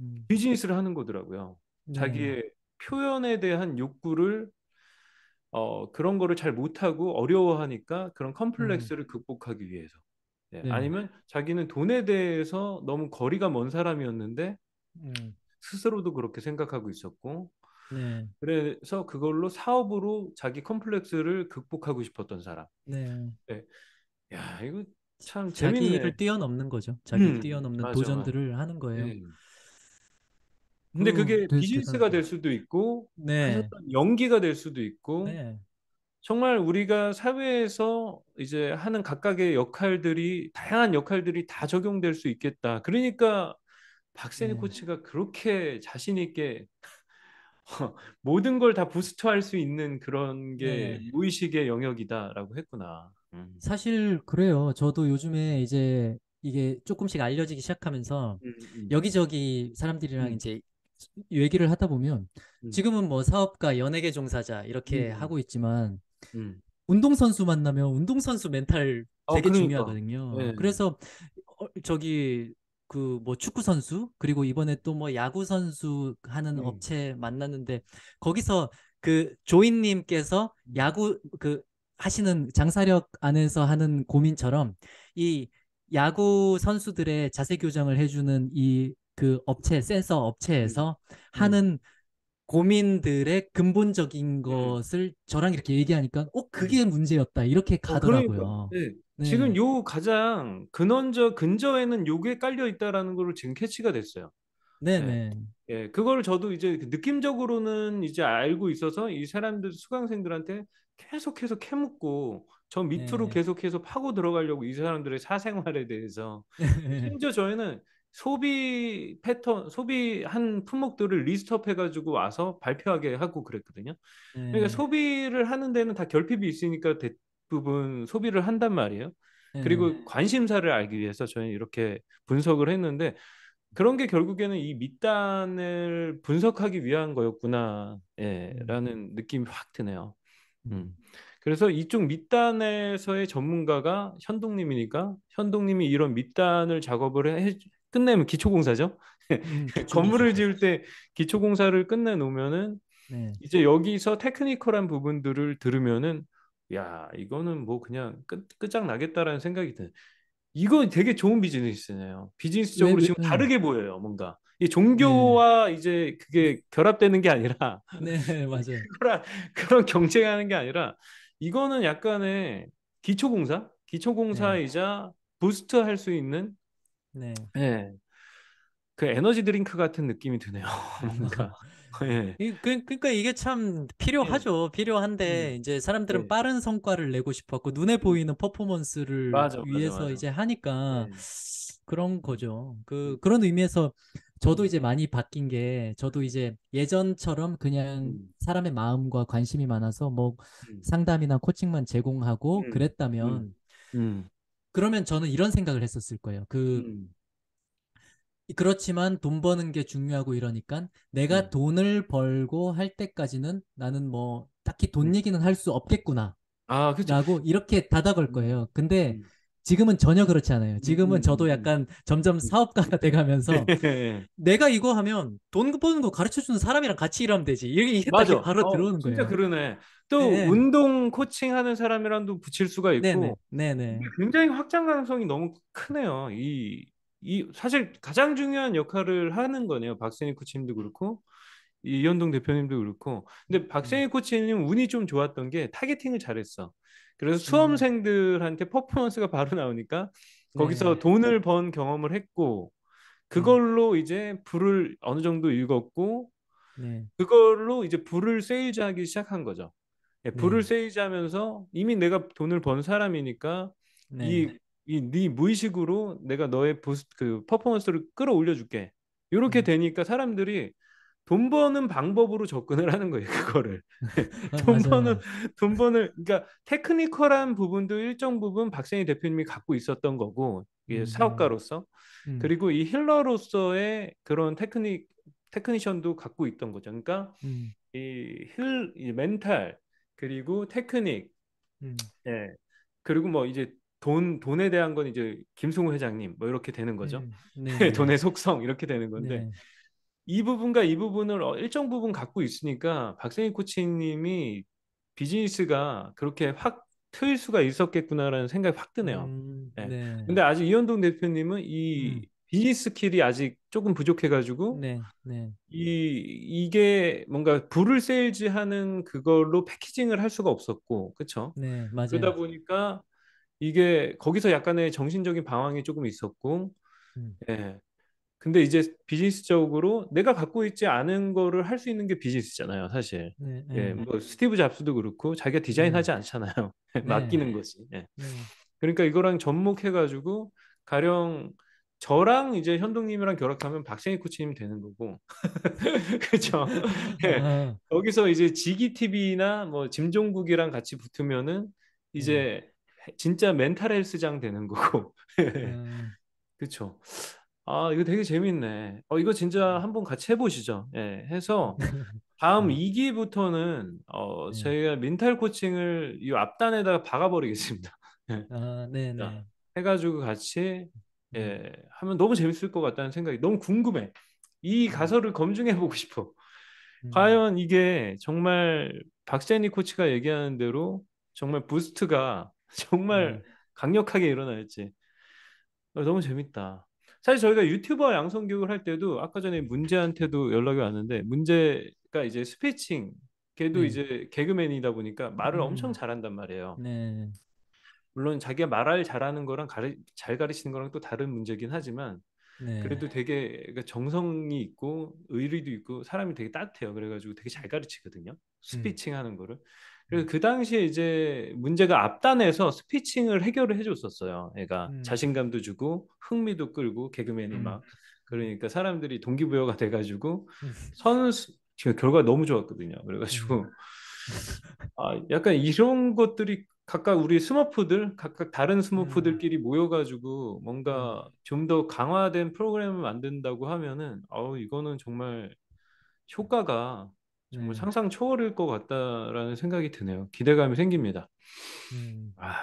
음. 비즈니스를 하는 거더라고요. 네. 자기의 표현에 대한 욕구를 어, 그런 거를 잘 못하고 어려워하니까 그런 음. 컴플렉스를 음. 극복하기 위해서 네. 네. 아니면 자기는 돈에 대해서 너무 거리가 먼 사람이었는데 음. 스스로도 그렇게 생각하고 있었고 네. 그래서 그걸로 사업으로 자기 컴플렉스를 극복하고 싶었던 사람. 네. 네. 야 이거 참 자기를 뛰어넘는 거죠. 자기를 음, 뛰어넘는 맞아. 도전들을 하는 거예요. 음. 근데 그게 그 비즈니스가 될 수도 있고 네. 연기가 될 수도 있고 네. 정말 우리가 사회에서 이제 하는 각각의 역할들이 다양한 역할들이 다 적용될 수 있겠다. 그러니까 박세니 네. 코치가 그렇게 자신 있게 모든 걸 다 부스트할 수 있는 그런 게 네. 무의식의 영역이다라고 했구나. 음. 사실 그래요. 저도 요즘에 이제 이게 조금씩 알려지기 시작하면서 음, 음. 여기저기 사람들이랑 음. 이제 얘기를 하다 보면 음. 지금은 뭐 사업가, 연예계 종사자 이렇게 음. 하고 있지만 음. 운동선수 만나면 운동선수 멘탈 어, 되게 어, 그러니까. 중요하거든요. 네. 그래서 어, 저기 그 뭐 축구 선수 그리고 이번에 또 뭐 야구 선수 하는 음. 업체 만났는데 거기서 그 조인님께서 음. 야구 그 하시는 장사력 안에서 하는 고민처럼 이 야구 선수들의 자세 교정을 해주는 이그 업체 센서 업체에서 음. 음. 하는 고민들의 근본적인 음. 것을 저랑 이렇게 얘기하니까 어 그게 음. 문제였다 이렇게 가더라고요. 어, 그러니까. 네. 네. 지금 요 가장 근원적 근저에는 요게 깔려 있다라는 거를 지금 캐치가 됐어요. 네네. 네. 네. 예, 예, 그걸 저도 이제 그 느낌적으로는 이제 알고 있어서 이 사람들 수강생들한테 계속해서 캐묻고 저 밑으로 네네. 계속해서 파고 들어가려고 이 사람들의 사생활에 대해서 심지어 저희는 소비 패턴, 소비한 품목들을 리스트업해가지고 와서 발표하게 하고 그랬거든요. 그러니까 네. 그러니까 소비를 하는 데는 다 결핍이 있으니까 대부분 소비를 한단 말이에요. 네. 그리고 관심사를 알기 위해서 저희는 이렇게 분석을 했는데 그런 게 결국에는 이 밑단을 분석하기 위한 거였구나, 예, 음. 라는 느낌이 확 드네요. 음. 그래서 이쪽 밑단에서의 전문가가 현동님이니까 현동님이 이런 밑단을 작업을 해, 끝내면 기초공사죠. 음, 건물을 지을 때 기초공사를 끝내놓으면은 네. 이제 여기서 테크니컬한 부분들을 들으면은 야 이거는 뭐 그냥 끝 끝장 나겠다라는 생각이 드는. 이건 되게 좋은 비즈니스네요. 비즈니스적으로 네, 지금 네. 다르게 보여요, 뭔가. 이 종교와 네. 이제 그게 결합되는 게 아니라, 네 맞아요. 그거랑 그런 경쟁하는 게 아니라 이거는 약간의 기초공사, 기초공사이자 네. 부스트할 수 있는 네. 네. 그 에너지 드링크 같은 느낌이 드네요. 뭔가. 예. 그, 그러니까 이게 참 필요하죠. 예. 필요한데 음. 이제 사람들은 예. 빠른 성과를 내고 싶었고 눈에 음. 보이는 퍼포먼스를 맞아, 위해서 맞아, 맞아. 이제 하니까 예. 그런 거죠. 그 음. 그런 의미에서 저도 이제 음. 많이 바뀐 게 저도 이제 예전처럼 그냥 사람의 마음과 관심이 많아서 뭐 음. 상담이나 코칭만 제공하고 그랬다면 그러면 저는 이런 생각을 했었을 거예요. 그 음. 그렇지만 돈 버는 게 중요하고 이러니까 내가 음. 돈을 벌고 할 때까지는 나는 뭐 딱히 돈 음. 얘기는 할 수 없겠구나. 아, 그죠. 라고 이렇게 닫아걸 음. 거예요. 근데 음. 지금은 전혀 그렇지 않아요. 음, 지금은 음, 저도 음, 약간 점점 사업가가 돼가면서 예, 예. 내가 이거 하면 돈 버는 거 가르쳐 주는 사람이랑 같이 일하면 되지. 이게 맞 바로 어, 들어오는 진짜 거예요. 진짜 그러네. 또네 운동 코칭하는 사람이랑도 붙일 수가 있고, 네네. 네네. 굉장히 확장 가능성이 너무 크네요. 이, 이 사실 가장 중요한 역할을 하는 거네요. 박세니 코치님도 그렇고. 이현동 대표님도 그렇고 근데 박세희 음. 코치님 운이 좀 좋았던 게 타겟팅을 잘했어. 그래서 음. 수험생들한테 퍼포먼스가 바로 나오니까 거기서 네. 돈을 번 경험을 했고 그걸로 음. 이제 불을 어느 정도 읽었고 네. 그걸로 이제 불을 세일즈하기 시작한 거죠. 예, 네. 불을 네. 세일즈하면서 이미 내가 돈을 번 사람이니까 네. 이 이 네 무의식으로 내가 너의 보스 그 퍼포먼스를 끌어올려줄게. 이렇게 음. 되니까 사람들이 돈 버는 방법으로 접근을 하는 거예요 그거를 아, 돈 버는 돈 버는 그러니까 테크니컬한 부분도 일정 부분 박세희 대표님이 갖고 있었던 거고 이게 음. 사업가로서 음. 그리고 이 힐러로서의 그런 테크니 테크니션도 갖고 있던 거죠 그러니까 음. 이힐 이 멘탈 그리고 테크닉 음. 예 그리고 뭐 이제 돈 돈에 대한 건 이제 김승우 회장님 뭐 이렇게 되는 거죠 음. 네. 돈의 속성 이렇게 되는 건데. 네. 이 부분과 이 부분을 어, 일정 부분 갖고 있으니까 박세희 코치님이 비즈니스가 그렇게 확 트일 수가 있었겠구나라는 생각이 확 드네요. 음, 네. 네. 근데 아직 이현동 대표님은 이 음. 비즈니스 스킬이 아직 조금 부족해가지고 네, 네. 이 이게 뭔가 불을 세일즈하는 그걸로 패키징을 할 수가 없었고 그렇죠. 네, 맞아요. 그러다 보니까 이게 거기서 약간의 정신적인 방황이 조금 있었고, 음. 예. 근데 이제 비즈니스적으로 내가 갖고 있지 않은 거를 할 수 있는 게 비즈니스잖아요, 사실. 네, 네, 예, 뭐 스티브 잡스도 그렇고 자기가 네. 디자인하지 않잖아요. 네. 맡기는 거지. 예. 네. 그러니까 이거랑 접목해가지고 가령 저랑 이제 현동님이랑 결합하면 박생희 코치님 되는 거고 그렇죠. 네. 아. 여기서 이제 지기 TV나 뭐 짐종국이랑 같이 붙으면은 이제 음. 진짜 멘탈 헬스장 되는 거고 음. 그렇죠. 아, 이거 되게 재밌네. 어, 이거 진짜 네. 한번 같이 해보시죠. 예, 해서 다음 2기부터는 어, 저희가 네. 멘탈 코칭을 이 앞단에다가 박아버리겠습니다. 예. 아, 네, 네. 해가지고 같이 예, 하면 너무 재밌을 것 같다는 생각이 너무 궁금해. 이 가설을 검증해보고 싶어. 음. 과연 이게 정말 박세니 코치가 얘기하는 대로 정말 부스트가 정말 강력하게 일어날지 어, 너무 재밌다. 사실 저희가 유튜버 양성 교육을 할 때도 아까 전에 문제한테도 연락이 왔는데 문제가 이제 스페칭 걔도 네. 이제 개그맨이다 보니까 말을 음. 엄청 잘한단 말이에요. 네. 물론 자기가 말을 잘하는 거랑 가르, 잘 가르치는 거랑 또 다른 문제긴 하지만 네. 그래도 되게 그러니까 정성이 있고 의리도 있고 사람이 되게 따뜻해요. 그래가지고 되게 잘 가르치거든요. 음. 스피칭 하는 거를. 그리고그 당시에 이제 문제가 앞단에서 스피칭을 해결을 해줬었어요. 애가 음. 자신감도 주고 흥미도 끌고 개그맨이 음. 막 그러니까 사람들이 동기부여가 돼가지고 음. 선수 결과 너무 좋았거든요. 그래가지고 음. 아 약간 이런 것들이 각각 우리 스머프들 각각 다른 스머프들끼리 음. 모여가지고 뭔가 좀 더 강화된 프로그램을 만든다고 하면은 아우 이거는 정말 효과가 정말 네. 뭐 음. 상상 초월일 것 같다라는 생각이 드네요. 기대감이 생깁니다. 음. 아,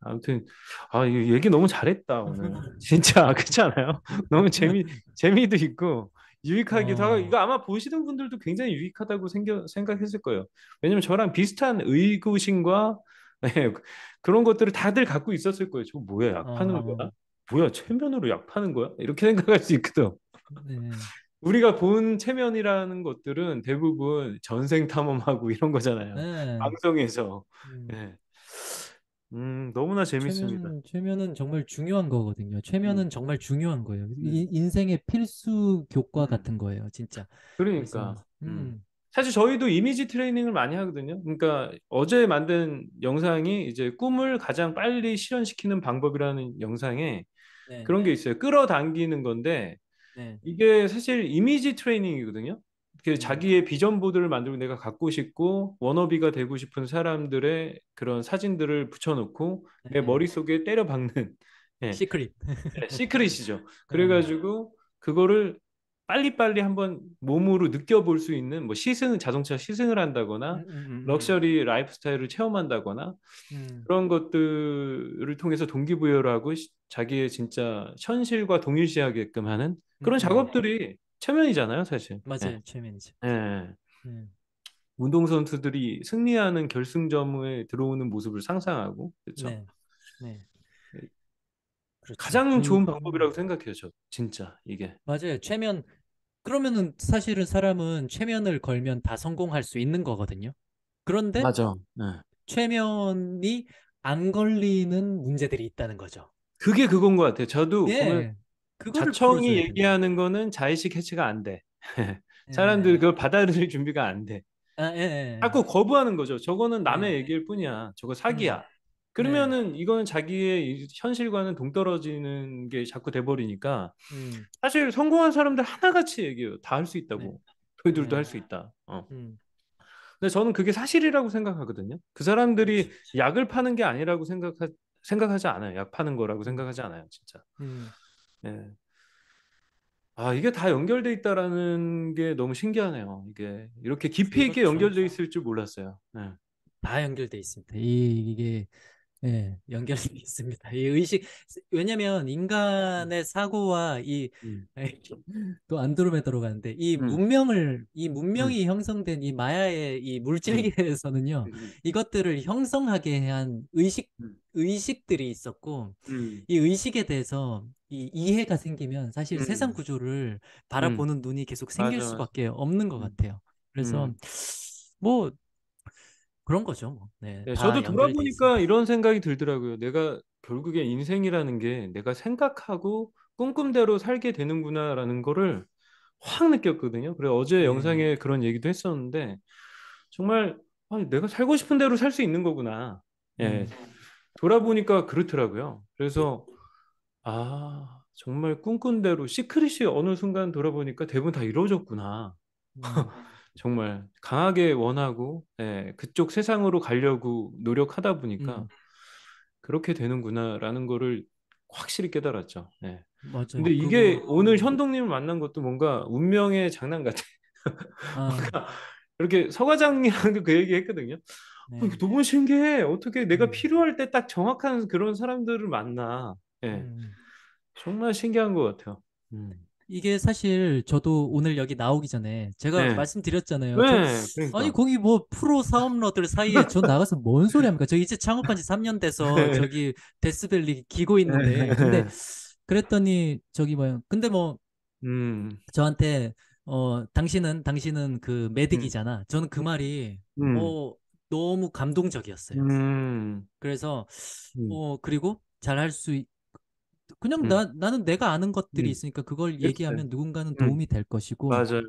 아무튼 아 얘기 너무 잘했다 오늘 진짜 그렇지 않아요? 너무 재미 재미도 있고 유익하기도 어. 하고 이거 아마 보시는 분들도 굉장히 유익하다고 생겨, 생각했을 거예요. 왜냐면 저랑 비슷한 의구심과 네, 그런 것들을 다들 갖고 있었을 거예요. 저 뭐야 약 파는 어. 거야? 뭐야 체면으로 약 파는 거야? 이렇게 생각할 수 있거든. 네. 우리가 본 체면이라는 것들은 대부분 전생 탐험하고 이런 거잖아요. 네. 방송에서. 음. 네. 음, 너무나 재밌습니다. 체면은면은 정말 중요한 거거든요. 체면은 음. 정말 중요한 거예요. 음. 이, 인생의 필수 교과 음. 같은 거예요, 진짜. 그러니까. 그 사실 저희도 이미지 트레이닝을 많이 하거든요. 그러니까 어제 만든 영상이 이제 꿈을 가장 빨리 실현시키는 방법이라는 영상에 네. 그런 게 있어요. 끌어당기는 건데 네. 이게 사실 이미지 트레이닝이거든요. 그 음. 자기의 비전 보드를 만들고 내가 갖고 싶고 워너비가 되고 싶은 사람들의 그런 사진들을 붙여놓고 내 네. 머릿속에 때려 박는 네. 예. 시크릿. 네, 시크릿이죠. 네. 그래가지고 그거를 빨리빨리 한번 몸으로 느껴볼 수 있는 뭐 시승 자동차 시승을 한다거나 음, 음, 음, 럭셔리 라이프스타일을 체험한다거나 그런 것들을 통해서 동기부여를 하고 자기의 진짜 현실과 동일시하게끔 하는 그런 작업들이 체면이잖아요 사실 맞아요 네. 체면이죠 네. 음. 운동선수들이 승리하는 결승점에 들어오는 모습을 상상하고 그렇죠 네. 네. 예. 그렇죠. 가장 좋은 방법이라고 생각해요, 저 진짜 이게. 맞아요. 최면 그러면은 사실은 사람은 최면을 걸면 다 성공할 수 있는 거거든요. 그런데 맞아. 네. 최면이 안 걸리는 문제들이 있다는 거죠. 그게 그건 것 같아요. 저도 예, 자청이 얘기하는 됩니 거는 자의식 해체가 안 돼. 사람들 예. 그걸 받아들일 준비가 안 돼. 아, 예, 예. 자꾸 거부하는 거죠. 저거는 남의 예. 얘기일 뿐이야. 저거 음. 사기야. 음. 그러면은 네. 이거는 자기의 현실과는 동떨어지는 게 자꾸 돼버리니까 음. 사실 성공한 사람들 하나같이 얘기해요. 다 할 수 있다고. 네. 저희들도 네. 할수 있다. 어. 음. 근데 저는 그게 사실이라고 생각하거든요. 그 사람들이 약을 파는 게 아니라고 생각하, 생각하지 않아요. 약 파는 거라고 생각하지 않아요, 진짜. 음. 네. 아 이게 다 연결돼 있다라는 게 너무 신기하네요. 이게 이렇게 깊이 있게 그렇죠. 연결돼 있을 줄 몰랐어요. 네. 다 연결돼 있습니다. 이, 이게 네, 연결이 있습니다. 이 의식 왜냐하면 음. 인간의 사고와 이또 음. 안드로메다로 가는데 이 음. 문명을 이 문명이 음. 형성된 이 마야의 이 물질계에서는요 음. 음. 이것들을 형성하게 한 의식 의식들이 있었고 이 의식에 대해서 이 이해가 생기면 사실 세상 구조를 바라보는 눈이 계속 생길 맞아. 수밖에 없는 것 같아요. 그래서 뭐 그런 거죠. 뭐. 네, 네, 저도 돌아보니까 이런 생각이 들더라고요. 내가 결국에 인생이라는 게 내가 생각하고 꿈꿈대로 살게 되는구나라는 거를 확 느꼈거든요. 그래 어제 음. 영상에 그런 얘기도 했었는데 정말 아 내가 살고 싶은 대로 살 수 있는 거구나. 예. 음. 돌아보니까 그렇더라고요. 그래서 아 정말 꿈꾼 대로 시크릿이 어느 순간 돌아보니까 대부분 다 이루어졌구나. 음. 정말 강하게 원하고 예, 그쪽 세상으로 가려고 노력하다 보니까 음. 그렇게 되는구나라는 거를 확실히 깨달았죠. 예. 맞아요. 근데 이게 그거... 오늘 음. 현동님을 만난 것도 뭔가 운명의 장난 같아. 아. 이렇게 서과장님한테 그 얘기 했거든요. 네. 어, 너무 신기해. 어떻게 내가 네. 필요할 때 딱 정확한 그런 사람들을 만나. 예. 음. 정말 신기한 것 같아요. 음. 이게 사실 저도 오늘 여기 나오기 전에 제가 네. 말씀드렸잖아요. 네, 저, 그러니까. 아니 거기 뭐 프로 사업러들 사이에 저 나가서 뭔 소리 합니까? 저 이제 창업한 지 3년 돼서 네. 저기 데스밸리 기고 있는데 네. 근데 그랬더니 저기 뭐야 근데 뭐 음. 저한테 어 당신은 당신은 그매딕이잖아 음. 저는 그 말이 음. 어 너무 감동적이었어요. 음. 그래서 음. 어 그리고 잘할수 그냥 음. 나, 나는 내가 아는 것들이 음. 있으니까 그걸 그치. 얘기하면 누군가는 음. 도움이 될 것이고. 맞아요.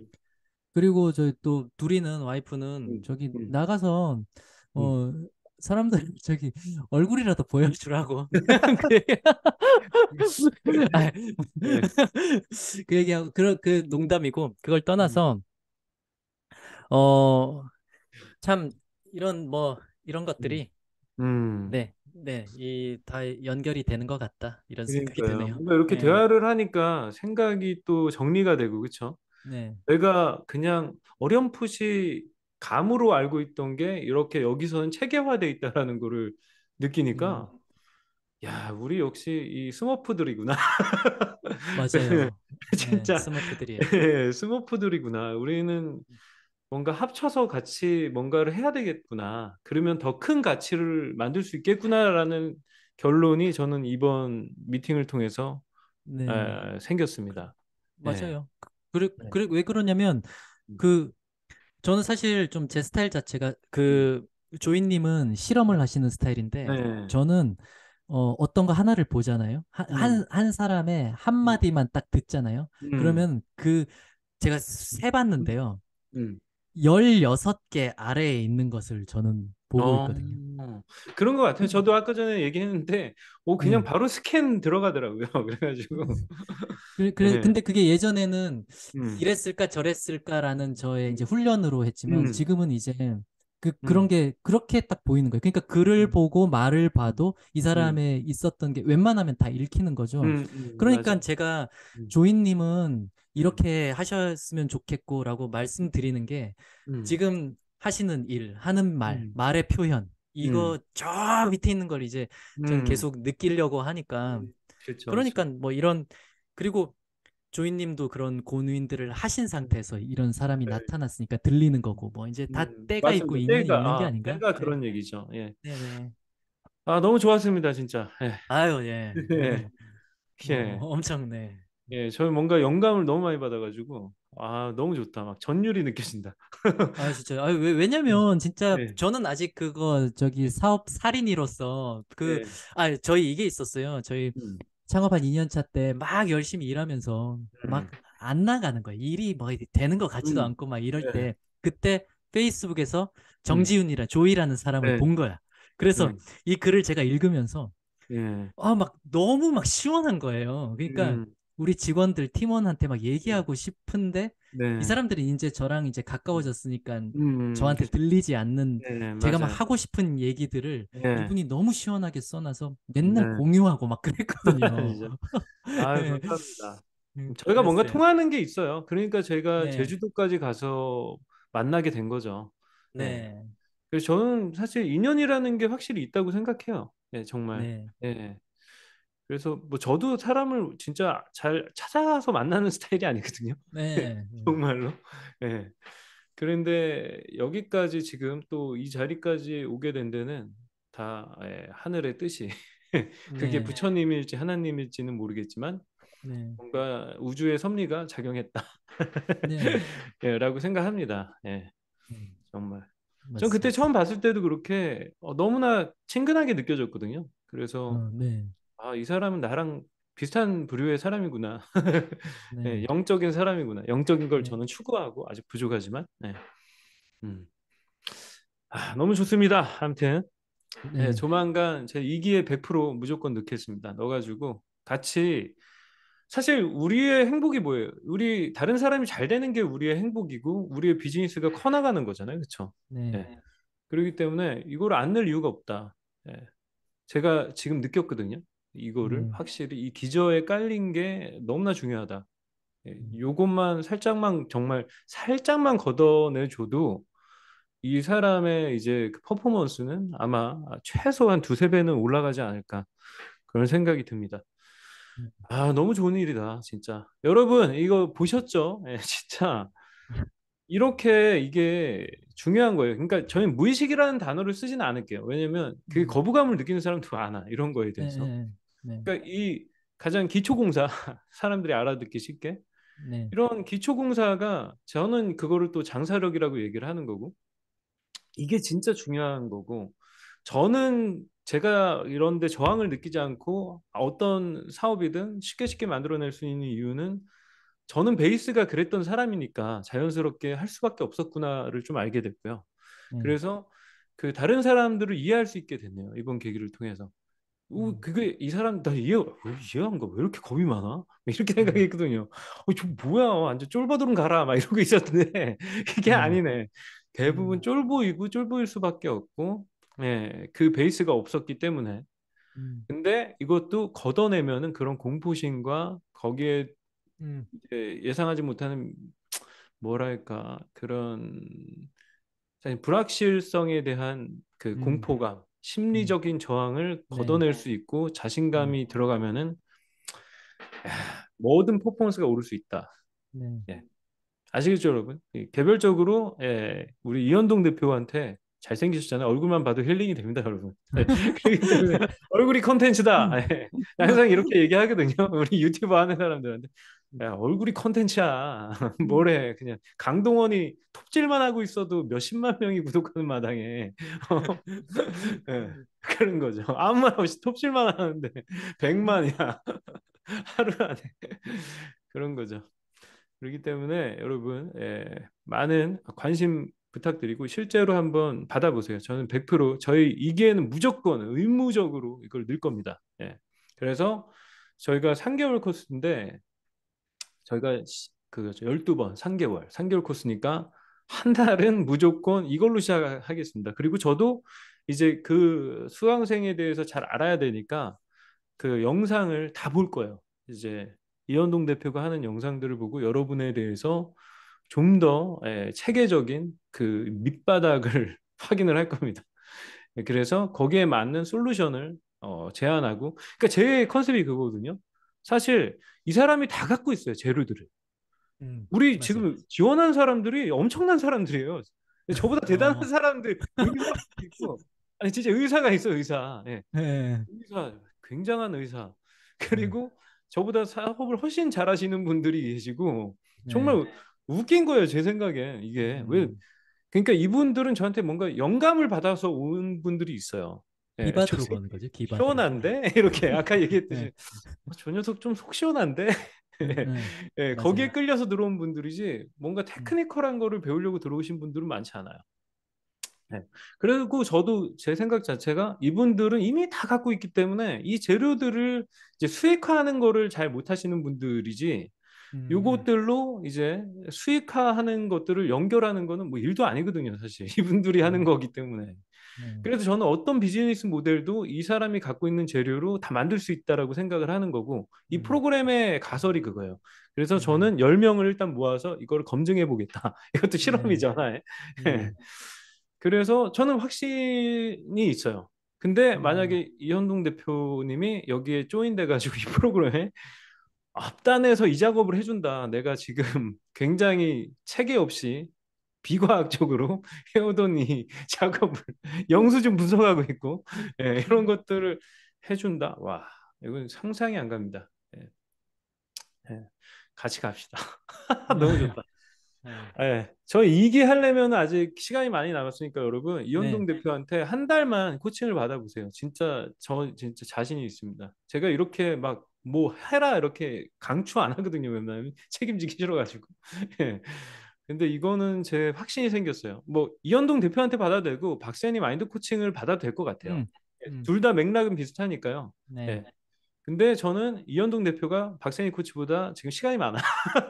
그리고 저희 또 둘이는 와이프는 음. 저기 음. 나가서 어 사람들 저기 얼굴이라도 보여주라고 그, 그 얘기하고 그런 그 농담이고 그걸 떠나서 어 참 이런 뭐 이런 것들이 음. 네 네, 이 다 연결이 되는 것 같다 이런 생각이 그러니까요. 이렇게 네, 대화를 하니까 생각이 또 정리가 되고 그쵸? 네, 내가 그냥 어렴풋이 감으로 알고 있던 게 이렇게 여기서는 체계화돼 있다라는 거를 느끼니까 음, 야 우리 역시 이 스머프들이구나 맞아요. 네, 진짜 스머프들이에요. 예, 스머프들이구나 우리는 음. 뭔가 합쳐서 같이 뭔가를 해야 되겠구나. 그러면 더 큰 가치를 만들 수 있겠구나라는 결론이 저는 이번 미팅을 통해서 네. 에, 생겼습니다. 네. 맞아요. 네. 그래, 그래, 왜 그러냐면 음. 그 저는 사실 좀 제 스타일 자체가 그 음. 조인님은 실험을 하시는 스타일인데 네. 저는 어, 어떤 거 하나를 보잖아요. 음. 한, 음. 한 사람의 한마디만 딱 듣잖아요. 음. 그러면 그 제가 세 봤는데요. 음. 16개 아래에 있는 것을 저는 보고 어... 있거든요. 그런 것 같아요. 저도 아까 전에 얘기했는데, 오 그냥 음. 바로 스캔 들어가더라고요. 그래가지고. 그래, 그래 네. 근데 그게 예전에는 음. 이랬을까 저랬을까라는 저의 이제 훈련으로 했지만 음. 지금은 이제 그, 그런 음. 게 그렇게 딱 보이는 거예요. 그러니까 글을 음. 보고 말을 봐도 이 사람의 음. 있었던 게 웬만하면 다 읽히는 거죠. 음, 음. 그러니까 맞아. 제가 음. 조인님은 이렇게 하셨으면 좋겠고라고 말씀드리는 게 지금 하시는 일, 하는 말, 말의 표현 이거 저 밑에 있는 걸 이제 계속 느끼려고 하니까 그렇죠, 그렇죠. 그러니까 뭐 이런 그리고 조인님도 그런 고누인들을 하신 상태에서 이런 사람이 네. 나타났으니까 들리는 거고 뭐 이제 다 음, 때가 맞습니다. 있고 인연이 때가, 있는 게 아, 아닌가? 때가 네. 그런 얘기죠. 예. 네아 너무 좋았습니다 진짜. 예. 아유 예. 예. 예. 어, 예. 엄청네. 예, 저는 뭔가 영감을 너무 많이 받아가지고 아 너무 좋다 막 전율이 느껴진다. 아 진짜 아 왜, 왜냐면 진짜 네. 저는 아직 그거 저기 사업 살인이로서 그아 예. 네. 저희 이게 있었어요. 저희 음. 창업한 2년차 때 막 열심히 일하면서 음. 막안 나가는 거야. 일이 뭐 되는 것 같지도 음. 않고 막 이럴 네. 때 그때 페이스북에서 정지훈이라 음. 조이라는 사람을 네. 본 거야. 그래서 음. 이 글을 제가 읽으면서 예. 아막 너무 막 시원한 거예요. 그러니까 음. 우리 직원들 팀원한테 막 얘기하고 음. 싶은데 네. 이 사람들이 이제 저랑 이제 가까워졌으니까 음, 저한테 들리지 않는 네, 네 제가 맞아요. 막 하고 싶은 얘기들을 네. 이분이 너무 시원하게 써놔서 맨날 네. 공유하고 막 그랬거든요. 아 감사합니다. 음, 저희가 뭔가 통하는 게 있어요. 그러니까 제가 네. 제주도까지 가서 만나게 된 거죠. 네. 그래서 저는 사실 인연이라는 게 확실히 있다고 생각해요. 네, 정말. 네. 그래서 뭐 저도 사람을 진짜 잘 찾아서 만나는 스타일이 아니거든요. 네. 네. 정말로. 네. 그런데 여기까지 지금 또 이 자리까지 오게 된 데는 다 예, 하늘의 뜻이 그게 네. 부처님일지 하나님일지는 모르겠지만 네. 뭔가 우주의 섭리가 작용했다 네. 예, 라고 생각합니다. 예. 음. 정말. 맞습니다. 전 그때 처음 봤을 때도 그렇게 어, 너무나 친근하게 느껴졌거든요. 그래서 어, 네. 아, 이 사람은 나랑 비슷한 부류의 사람이구나. 네. 네. 영적인 사람이구나. 영적인 걸 네. 저는 추구하고 아직 부족하지만. 네. 음. 아, 너무 좋습니다. 아무튼 네. 네, 조만간 제 2기에 100% 무조건 넣겠습니다. 넣어가지고 같이 사실 우리의 행복이 뭐예요? 우리 다른 사람이 잘 되는 게 우리의 행복이고 우리의 비즈니스가 커 나가는 거잖아요, 그렇죠? 네. 네. 그렇기 때문에 이걸 안 넣을 이유가 없다. 네. 제가 지금 느꼈거든요. 이거를 음. 확실히 이 기저에 깔린 게 너무나 중요하다. 예, 음. 요것만 살짝만 정말 살짝만 걷어내줘도 이 사람의 이제 그 퍼포먼스는 아마 최소한 두세 배는 올라가지 않을까 그런 생각이 듭니다. 음. 아 너무 좋은 일이다 진짜 여러분 이거 보셨죠? 네, 진짜 이렇게 이게 중요한 거예요. 그러니까 저는 무의식이라는 단어를 쓰지는 않을게요. 왜냐면 그 거부감을 느끼는 사람도 많아 이런 거에 대해서. 네. 네. 그러니까 이 가장 기초공사 사람들이 알아듣기 쉽게 네. 이런 기초공사가 저는 그거를 또 장사력이라고 얘기를 하는 거고 이게 진짜 중요한 거고 저는 제가 이런데 저항을 느끼지 않고 어떤 사업이든 쉽게 쉽게 만들어낼 수 있는 이유는 저는 베이스가 그랬던 사람이니까 자연스럽게 할 수밖에 없었구나를 좀 알게 됐고요. 음. 그래서 그 다른 사람들을 이해할 수 있게 됐네요. 이번 계기를 통해서. 음. 그게 이 사람 나 이해 이해한 거 왜 이렇게 겁이 많아? 이렇게 음. 생각했거든요. 어, 저 뭐야 완전 쫄보들은 가라 막 이러고 있었는데 이게 음. 아니네. 대부분 음. 쫄보이고 쫄보일 수밖에 없고 예, 그 베이스가 없었기 때문에. 음. 근데 이것도 걷어내면은 그런 공포심과 거기에 음. 예상하지 못하는 뭐랄까 그런 불확실성에 대한 그 음. 공포감 심리적인 음. 저항을 네. 걷어낼 수 있고 자신감이 음. 들어가면은 모든 아, 퍼포먼스가 오를 수 있다. 네. 예. 아시겠죠, 여러분? 개별적으로 예, 우리 이현동 대표한테 잘생기셨잖아요. 얼굴만 봐도 힐링이 됩니다, 여러분. 네. 얼굴이 컨텐츠다. 음. 예. 항상 이렇게 얘기하거든요. 우리 유튜브 하는 사람들한테 야 얼굴이 컨텐츠야 음. 뭐래 그냥 강동원이 톱질만 하고 있어도 몇십만 명이 구독하는 마당에 네, 그런 거죠 아무 말 없이 톱질만 하는데 백만이야 하루 안에 그런 거죠 그렇기 때문에 여러분 예, 많은 관심 부탁드리고 실제로 한번 받아보세요. 저는 100% 저희 이기에는 무조건 의무적으로 이걸 늘 겁니다. 예. 그래서 저희가 3개월 코스인데 저희가 그 12번 그렇죠. 3개월 3개월 코스니까 한 달은 무조건 이걸로 시작하겠습니다. 그리고 저도 이제 그 수강생에 대해서 잘 알아야 되니까 그 영상을 다 볼 거예요. 이제 이현동 대표가 하는 영상들을 보고 여러분에 대해서 좀더 예, 체계적인 그 밑바닥을 확인을 할 겁니다. 예, 그래서 거기에 맞는 솔루션을 어, 제안하고 그러니까 제 컨셉이 그거거든요. 사실 이 사람이 다 갖고 있어요 재료들을. 음, 우리 맞아요. 지금 지원한 사람들이 엄청난 사람들이에요. 저보다 어. 대단한 어. 사람들 있고 아니 진짜 의사가 있어 의사. 네. 네. 의사 굉장한 의사 네. 그리고 네. 저보다 사업을 훨씬 잘하시는 분들이 계시고 네. 정말 웃긴 거예요 제 생각에 이게 음. 왜 그러니까 이분들은 저한테 뭔가 영감을 받아서 온 분들이 있어요. 예, 기반으로보는 거지. 기반드 시원한데 이렇게 네. 아까 얘기했듯이 네. 아, 저 녀석 좀 속 시원한데. 네, 거기에 끌려서 들어온 분들이지 뭔가 음. 테크니컬한 음. 거를 배우려고 들어오신 분들은 많지 않아요. 네. 그리고 저도 제 생각 자체가 이분들은 이미 다 갖고 있기 때문에 이 재료들을 이제 수익화하는 거를 잘 못하시는 분들이지 요것들로 이제 수익화하는 것들을 연결하는 거는 뭐 일도 아니거든요 사실 이분들이 하는 거기 때문에 음. 그래서 저는 어떤 비즈니스 모델도 이 사람이 갖고 있는 재료로 다 만들 수 있다라고 생각을 하는 거고 이 음. 프로그램의 가설이 그거예요. 그래서 음. 저는 10명을 일단 모아서 이걸 검증해 보겠다. 이것도 네. 실험이잖아요. 예. 네. 네. 그래서 저는 확신이 있어요. 근데 음. 만약에 이현동 대표님이 여기에 조인돼 가지고 이 프로그램에 앞단에서 이 작업을 해준다. 내가 지금 굉장히 체계 없이 비과학적으로 해오더니 작업을 영수 증 분석하고 있고 예, 이런 것들을 해준다. 와 이건 상상이 안 갑니다. 예. 예, 같이 갑시다. 너무 좋다. 네. 예, 저 이기 하려면 아직 시간이 많이 남았으니까 여러분 이현동 네. 대표한테 한 달만 코칭을 받아보세요. 진짜 저 진짜 자신이 있습니다. 제가 이렇게 막 뭐 해라 이렇게 강추 안 하거든요. 왜냐하면 책임지기 싫어가지고. 예. 근데 이거는 제 확신이 생겼어요. 뭐 이현동 대표한테 받아도 되고 박세니 마인드 코칭을 받아도 될 것 같아요. 음, 예, 음. 둘다 맥락은 비슷하니까요. 네. 네. 근데 저는 이현동 대표가 박세니 코치보다 지금 시간이 많아.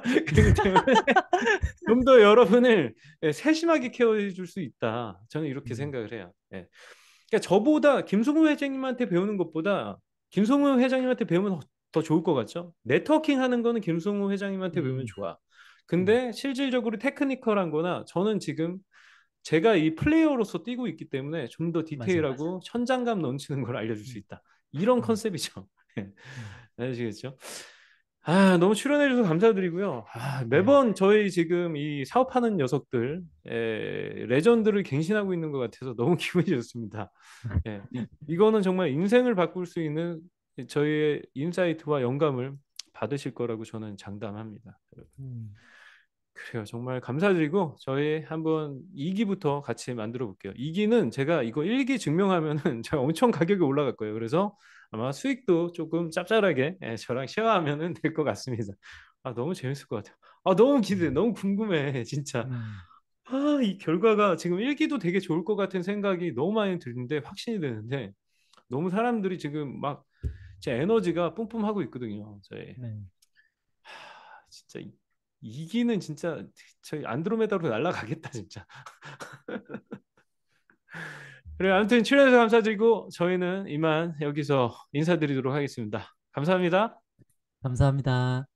그렇기 때문에 좀 더 여러분을 예, 세심하게 케어해 줄 수 있다. 저는 이렇게 음. 생각을 해요. 네. 그러니까 저보다 김성우 회장님한테 배우는 것보다 김성우 회장님한테 배우면 더 좋을 것 같죠? 네트워킹 하는 거는 김성우 회장님한테 배우면 음. 좋아. 근데 음. 실질적으로 테크니컬한 거나 저는 지금 제가 이 플레이어로서 뛰고 있기 때문에 좀 더 디테일하고 맞아, 맞아. 현장감 넘치는 걸 알려줄 수 음. 있다. 이런 음. 컨셉이죠. 예. 음. 아시겠죠? 아 너무 출연해주셔서 감사드리고요. 아, 네. 매번 저희 지금 이 사업하는 녀석들 에, 예, 레전드를 갱신하고 있는 것 같아서 너무 기분이 좋습니다. 예, 이거는 정말 인생을 바꿀 수 있는 저희의 인사이트와 영감을 받으실 거라고 저는 장담합니다. 여 그래요. 정말 감사드리고 저희 한번 2기부터 같이 만들어 볼게요. 2기는 제가 이거 1기 증명하면은 제가 엄청 가격이 올라갈 거예요. 그래서 아마 수익도 조금 짭짤하게 예, 저랑 쉐어하면은 될 것 같습니다. 아 너무 재밌을 것 같아요. 아 너무 기대, 음. 너무 궁금해 진짜. 음. 아이 결과가 지금 1기도 되게 좋을 것 같은 생각이 너무 많이 드는데 확신이 되는데 너무 사람들이 지금 막 제 에너지가 뿜뿜하고 있거든요. 저희. 네. 하, 진짜 이기는 진짜 저희 안드로메다로 날아가겠다 진짜. 그래 아무튼 출연해서 감사드리고 저희는 이만 여기서 인사드리도록 하겠습니다. 감사합니다. 감사합니다.